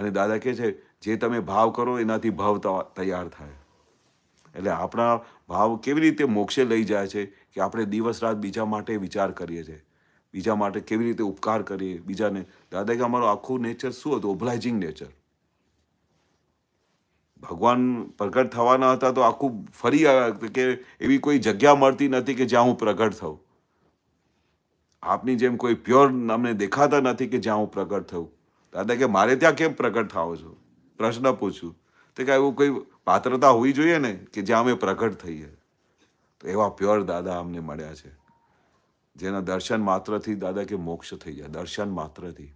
અને દાદા કહે છે જે તમે ભાવ કરો એનાથી ભાવ તૈયાર થાય એટલે આપણા ભાવ કેવી રીતે મોક્ષે લઈ જાય છે કે આપણે દિવસ રાત બીજા માટે વિચાર કરીએ છીએ બીજા માટે કેવી રીતે ઉપકાર કરીએ બીજાને દાદા કે અમારું આખું નેચર શું હતું ઓબ્લાઇઝિંગ નેચર ભગવાન પ્રગટ થવાના હતા તો આખું ફરી કે એવી કોઈ જગ્યા મળતી નથી કે જ્યાં હું પ્રગટ થઉં આપની જેમ કોઈ પ્યોર અમને દેખાતા નથી કે જ્યાં હું પ્રગટ થઉં દાદા કે મારે ત્યાં કેમ પ્રગટ થાવ છો પ્રશ્ન પૂછું તો કે એવું કોઈ પાત્રતા હોવી જોઈએ ને કે જ્યાં અમે પ્રગટ થઈએ તો એવા પ્યોર દાદા અમને મળ્યા છે જેના દર્શન માત્રથી દાદા કે મોક્ષ થઈ જાય દર્શન માત્રથી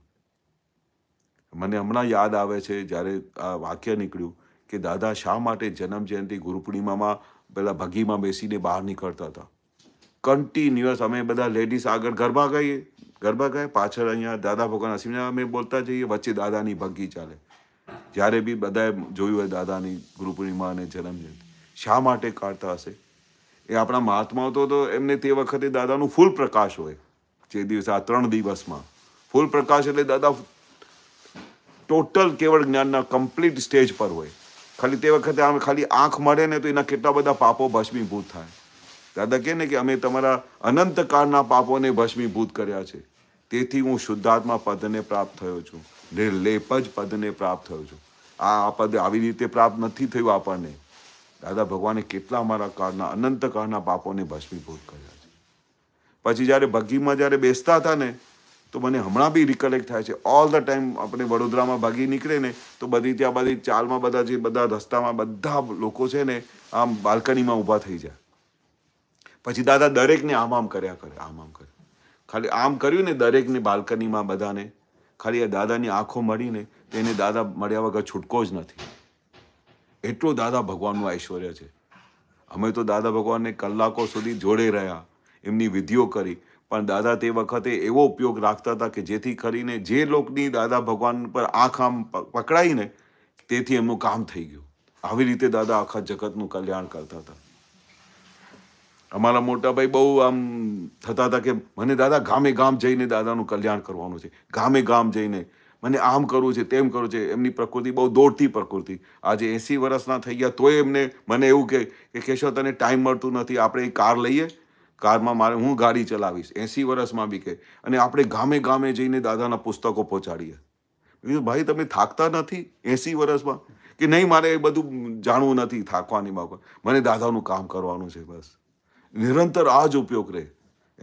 મને હમણાં યાદ આવે છે જ્યારે આ વાક્ય નીકળ્યું કે દાદા શા માટે જન્મ જયંતિ ગુરુ પૂર્ણિમામાં પેલા ભગીમાં બેસીને બહાર નીકળતા હતા કન્ટિન્યુઅસ અમે બધા લેડીઝ આગળ ગરબા ગઈએ ગરબા ગયા પાછળ અહીંયા દાદા ભગવાન હસીના અમે બોલતા જઈએ વચ્ચે દાદાની ભગી ચાલે જ્યારે બી બધાએ જોયું હોય દાદાની ગ્રુપની અને જન્મજયંતિ શા માટે કાઢતા હશે એ આપણા મહાત્માઓ તો તો એમને તે વખતે દાદાનું ફૂલ પ્રકાશ હોય જે દિવસે આ ત્રણ દિવસમાં ફૂલ પ્રકાશ એટલે દાદા ટોટલ કેવળ જ્ઞાનના કમ્પ્લીટ સ્ટેજ પર હોય ખાલી તે વખતે આમ ખાલી આંખ મળે ને તો એના કેટલા બધા પાપો ભસ્મીભૂત થાય દાદા કહે ને કે અમે તમારા અનંતકાળના પાપોને ભસ્મીભૂત કર્યા છે તેથી હું શુદ્ધાત્મા પદને પ્રાપ્ત થયો છું નિર્લેપ જ પદને પ્રાપ્ત થયો છું આ પદ આવી રીતે પ્રાપ્ત નથી થયું આપણને દાદા ભગવાને કેટલા અમારા કાળના અનંત કાળના પાપોને ભસ્મીભૂત કર્યા છે પછી જ્યારે ભગીમાં જ્યારે બેસતા હતા ને તો મને હમણાં બી રિકલેક્ટ થાય છે ઓલ ધ ટાઈમ આપણે વડોદરામાં ભાગી નીકળે ને તો બધી ત્યાં બધી ચાલમાં બધા જે બધા રસ્તામાં બધા લોકો છે ને આમ બાલ્કનીમાં ઊભા થઈ જાય પછી દાદા દરેકને આમ આમ કર્યા કરે આમ આમ કરે ખાલી આમ કર્યું ને દરેકને બાલ્કનીમાં બધાને ખાલી આ દાદાની આંખો મળીને તેને દાદા મળ્યા વગર છૂટકો જ નથી એટલો દાદા ભગવાનનું ઐશ્વર્ય છે અમે તો દાદા ભગવાનને કલાકો સુધી જોડે રહ્યા એમની વિધિઓ કરી પણ દાદા તે વખતે એવો ઉપયોગ રાખતા હતા કે જેથી કરીને જે લોકની દાદા ભગવાન પર આંખ આમ પકડાઈને તેથી એમનું કામ થઈ ગયું આવી રીતે દાદા આખા જગતનું કલ્યાણ કરતા હતા અમારા મોટા ભાઈ બહુ આમ થતા હતા કે મને દાદા ગામે ગામ જઈને દાદાનું કલ્યાણ કરવાનું છે ગામે ગામ જઈને મને આમ કરવું છે તેમ કરવું છે એમની પ્રકૃતિ બહુ દોડતી પ્રકૃતિ આજે એંસી વર્ષના થઈ ગયા તોય એમને મને એવું કહે કે કેશવ તને ટાઈમ મળતું નથી આપણે એ કાર લઈએ કારમાં મારે હું ગાડી ચલાવીશ એંસી વર્ષમાં બી કહે અને આપણે ગામે ગામે જઈને દાદાના પુસ્તકો પહોંચાડીએ કીધું ભાઈ તમે થાકતા નથી એંસી વર્ષમાં કે નહીં મારે એ બધું જાણવું નથી થાકવાની બાબત મને દાદાનું કામ કરવાનું છે બસ નિરંતર આ જ ઉપયોગ રહે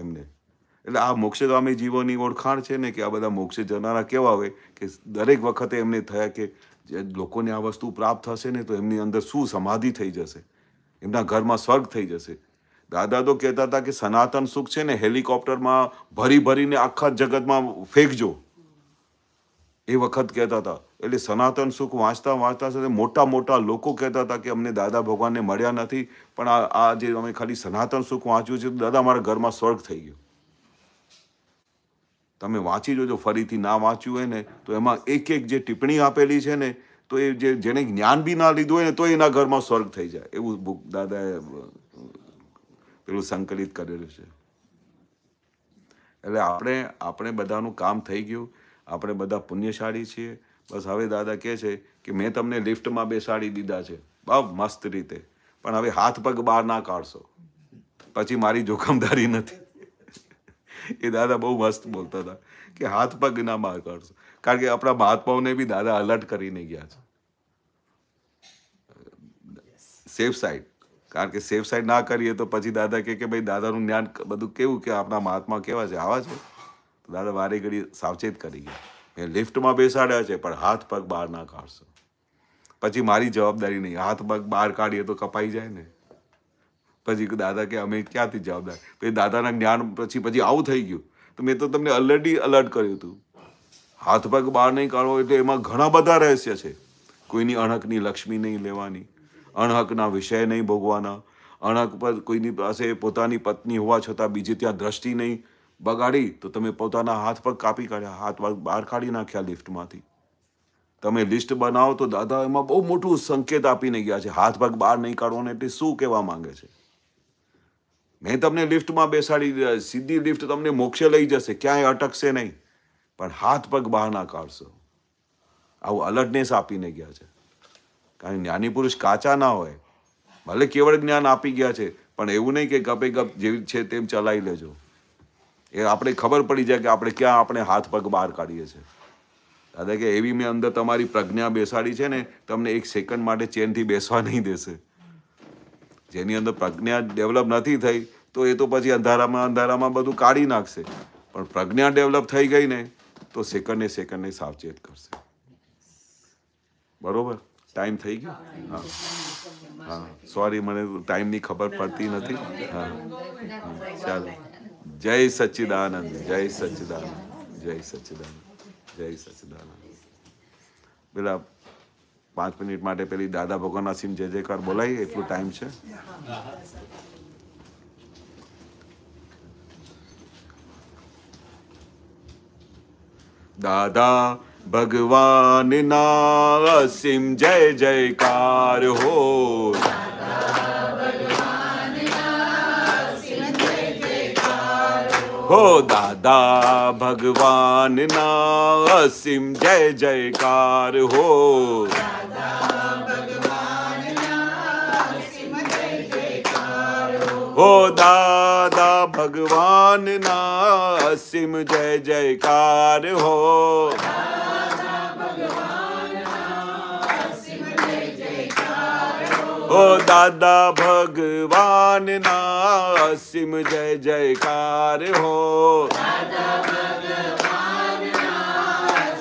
એમને એટલે આ મોક્ષગામી જીવોની ઓળખાણ છે ને કે આ બધા મોક્ષે જનારા કેવા હોય કે દરેક વખતે એમને થયા કે જે લોકોને આ વસ્તુ પ્રાપ્ત થશે ને તો એમની અંદર શું સમાધિ થઈ જશે એમના ઘરમાં સ્વર્ગ થઈ જશે દાદા તો કહેતા હતા કે સનાતન સુખ છે ને હેલિકોપ્ટરમાં ભરી ભરીને આખા જગતમાં ફેંકજો એ વખત કહેતા હતા એટલે સનાતન સુખ વાંચતા વાંચતા સાથે મોટા મોટા લોકો કહેતા હતા કે અમને દાદા ભગવાનને મળ્યા નથી પણ આ આ જે અમે ખાલી સનાતન સુખ વાંચ્યું છે તો દાદા મારા ઘરમાં સ્વર્ગ થઈ ગયું તમે વાંચી જોજો ફરીથી ના વાંચ્યું હોય ને તો એમાં એક એક જે ટિપ્પણી આપેલી છે ને તો એ જે જેને જ્ઞાન બી ના લીધું હોય ને તો એના ઘરમાં સ્વર્ગ થઈ જાય એવું બુક દાદાએ પેલું સંકલિત કરેલું છે એટલે આપણે આપણે બધાનું કામ થઈ ગયું આપણે બધા પુણ્યશાળી છીએ બસ હવે દાદા કહે છે કે મેં તમને લિફ્ટમાં બેસાડી દીધા છે બહુ મસ્ત રીતે પણ હવે હાથ પગ બહાર ના કાઢશો પછી મારી જોખમદારી નથી એ દાદા બહુ મસ્ત બોલતા હતા કે હાથ પગ ના બહાર કાઢશો કારણ કે આપણા મહાત્માઓને બી દાદા અલર્ટ કરીને ગયા છે સેફ સાઈડ કારણ કે સેફ સાઈડ ના કરીએ તો પછી દાદા કહે કે ભાઈ દાદાનું જ્ઞાન બધું કેવું કે આપણા મહાત્મા કેવા છે આવા છે દાદા વારે ઘડી સાવચેત કરી ગયા એ લિફ્ટમાં બેસાડ્યા છે પણ હાથ પગ બહાર ના કાઢશો પછી મારી જવાબદારી નહીં હાથ પગ બહાર કાઢીએ તો કપાઈ જાય ને પછી દાદા કે અમે ક્યાંથી જવાબદાર પછી દાદાના જ્ઞાન પછી પછી આવું થઈ ગયું તો મેં તો તમને ઓલરેડી અલર્ટ કર્યું હતું હાથ પગ બહાર નહીં કાઢવો એટલે એમાં ઘણા બધા રહસ્ય છે કોઈની અણહકની લક્ષ્મી નહીં લેવાની અણહકના વિષય નહીં ભોગવાના અણહક પર કોઈની પાસે પોતાની પત્ની હોવા છતાં બીજી ત્યાં દ્રષ્ટિ નહીં બગાડી તો તમે પોતાના હાથ પર કાપી કાઢ્યા હાથ બહાર કાઢી નાખ્યા લિફ્ટમાંથી તમે લિસ્ટ બનાવો તો દાદા એમાં બહુ મોટું સંકેત આપીને ગયા છે હાથ પગ બહાર નહીં કાઢવાનો એટલે શું કહેવા માંગે છે મેં તમને લિફ્ટમાં બેસાડી સીધી લિફ્ટ તમને મોક્ષે લઈ જશે ક્યાંય અટકશે નહીં પણ હાથ પગ બહાર ના કાઢશો આવું અલર્ટનેસ આપીને ગયા છે કારણ જ્ઞાની પુરુષ કાચા ના હોય ભલે કેવળ જ્ઞાન આપી ગયા છે પણ એવું નહીં કે ગપે ગપ જેવી છે તેમ ચલાવી લેજો એ આપણે ખબર પડી જાય કે આપણે ક્યાં આપણે હાથ પગ બહાર કાઢીએ છીએ દાદા કે એવી મેં અંદર તમારી પ્રજ્ઞા બેસાડી છે ને તમને એક સેકન્ડ માટે ચેનથી બેસવા નહીં દેશે જેની અંદર પ્રજ્ઞા ડેવલપ નથી થઈ તો એ તો પછી અંધારામાં અંધારામાં બધું કાઢી નાખશે પણ પ્રજ્ઞા ડેવલપ થઈ ગઈ ને તો સેકન્ડે સેકન્ડે સાવચેત કરશે બરોબર ટાઈમ થઈ ગયો હા હા સોરી મને ટાઈમની ખબર પડતી નથી હા ચાલો જય સચિદાનંદ જય સચ્ચિદાનંદ જય સચ્ચિદાનંદ જય સચ્ચિદાનંદ પેલા પાંચ મિનિટ માટે પેલી દાદા ભગવાન સિમ જય જયકાર બોલાય એટલું ટાઈમ છે દાદા ભગવાનના સિમ જય જયકાર હો હો દાદા ભગવાનના અસીમ જય જયકાર હો હો દાદા ભગવાનના અસીમ જય જયકાર હો દાદા हो दादा भगवान ना सिम जय जयकार हो हो दादा भगवान ना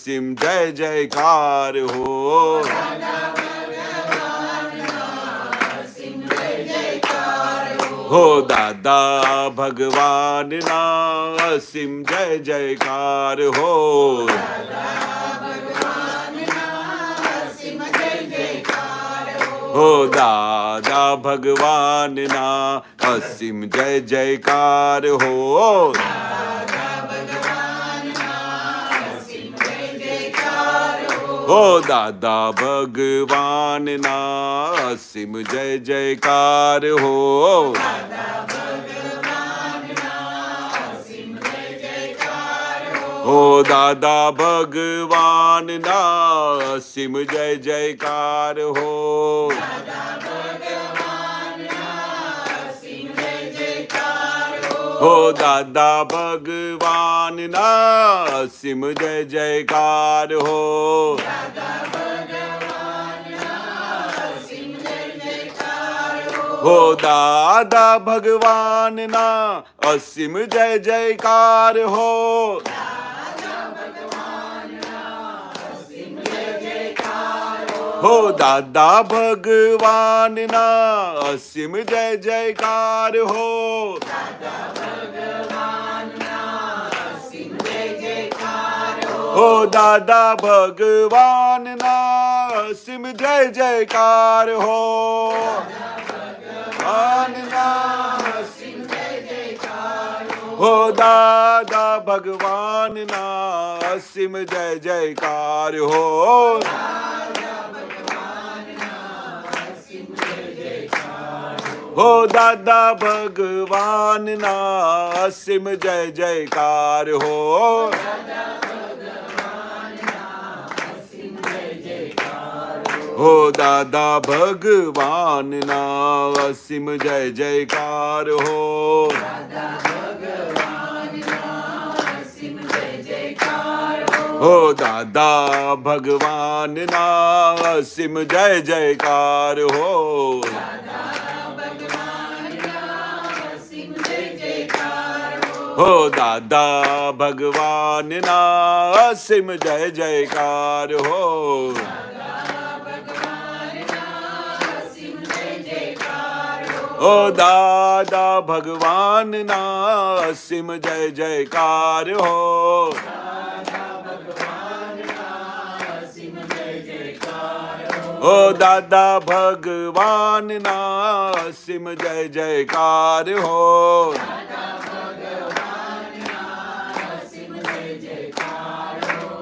सिम जय जयकार हो हो दादा भगवान ना असीम जय जयकार हो हो दादा भगवान ना असीम जय जयकार हो હો દાદા ભગવાનના અસીમ જય જયકાર હો હો દાદા ભગવાનના અસીમ જય જયકાર હો દાદા हो दादा भगवान ना सिम जय जयकार हो हो दादा भगवान ना असीम जय जयकार हो હો દાદા ભગવાનના અસીમ જય જયકાર હો હો દાદા ભગવાનના અસીમ જય જયકાર હો હો દાદા ભગવાનના અસીમ જય જયકાર હો દાદા હો દાદા ભગવાનના અસીમ જય જયકાર હો હો દાદા ભગવાનના અસીમ જય જયકાર હો હો દાદા ભગવાનના અસીમ જય જયકાર હો દાદા હો દાદા ભગવાનના અસીમ જય જયકાર હો ઓ દાદા ભગવાનના અસીમ જય જયકાર હો ઓ દાદા ભગવાનના અસીમ જય જયકાર હો દાદા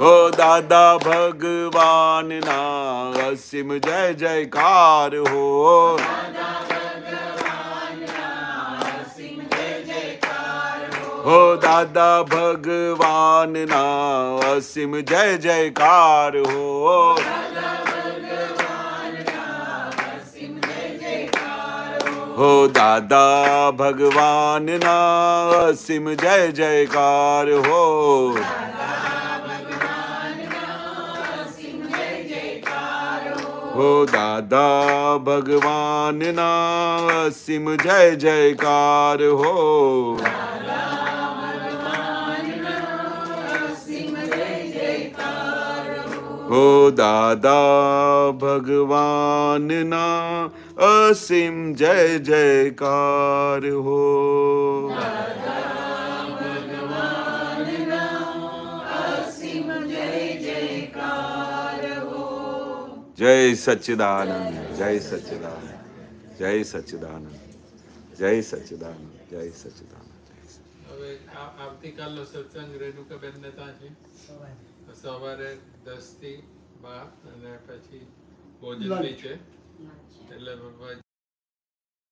હો દાદા ભગવાનના અસીમ જય જયકાર હો હો દાદા ભગવાનના અસીમ જય જયકાર હો હો દાદા ભગવાનના અસીમ જય જયકાર હો દાદા हो दादा भगवान ना सिम जय जयकार हो हो दादा भगवान ना असीम जय जयकार हो दादा જય સચ્ચિદાનંદ જય સચિદાનંદ જય સચ્ચિદાનંદ જય સચ્ચિદાનંદ જય હવે સચ્ચિદાનંદ આવતીકાલનો સત્સંગ રેણુકા ને ત્યાં છે સવારે દસ થી બાર અને પછી ભોજન છે એટલે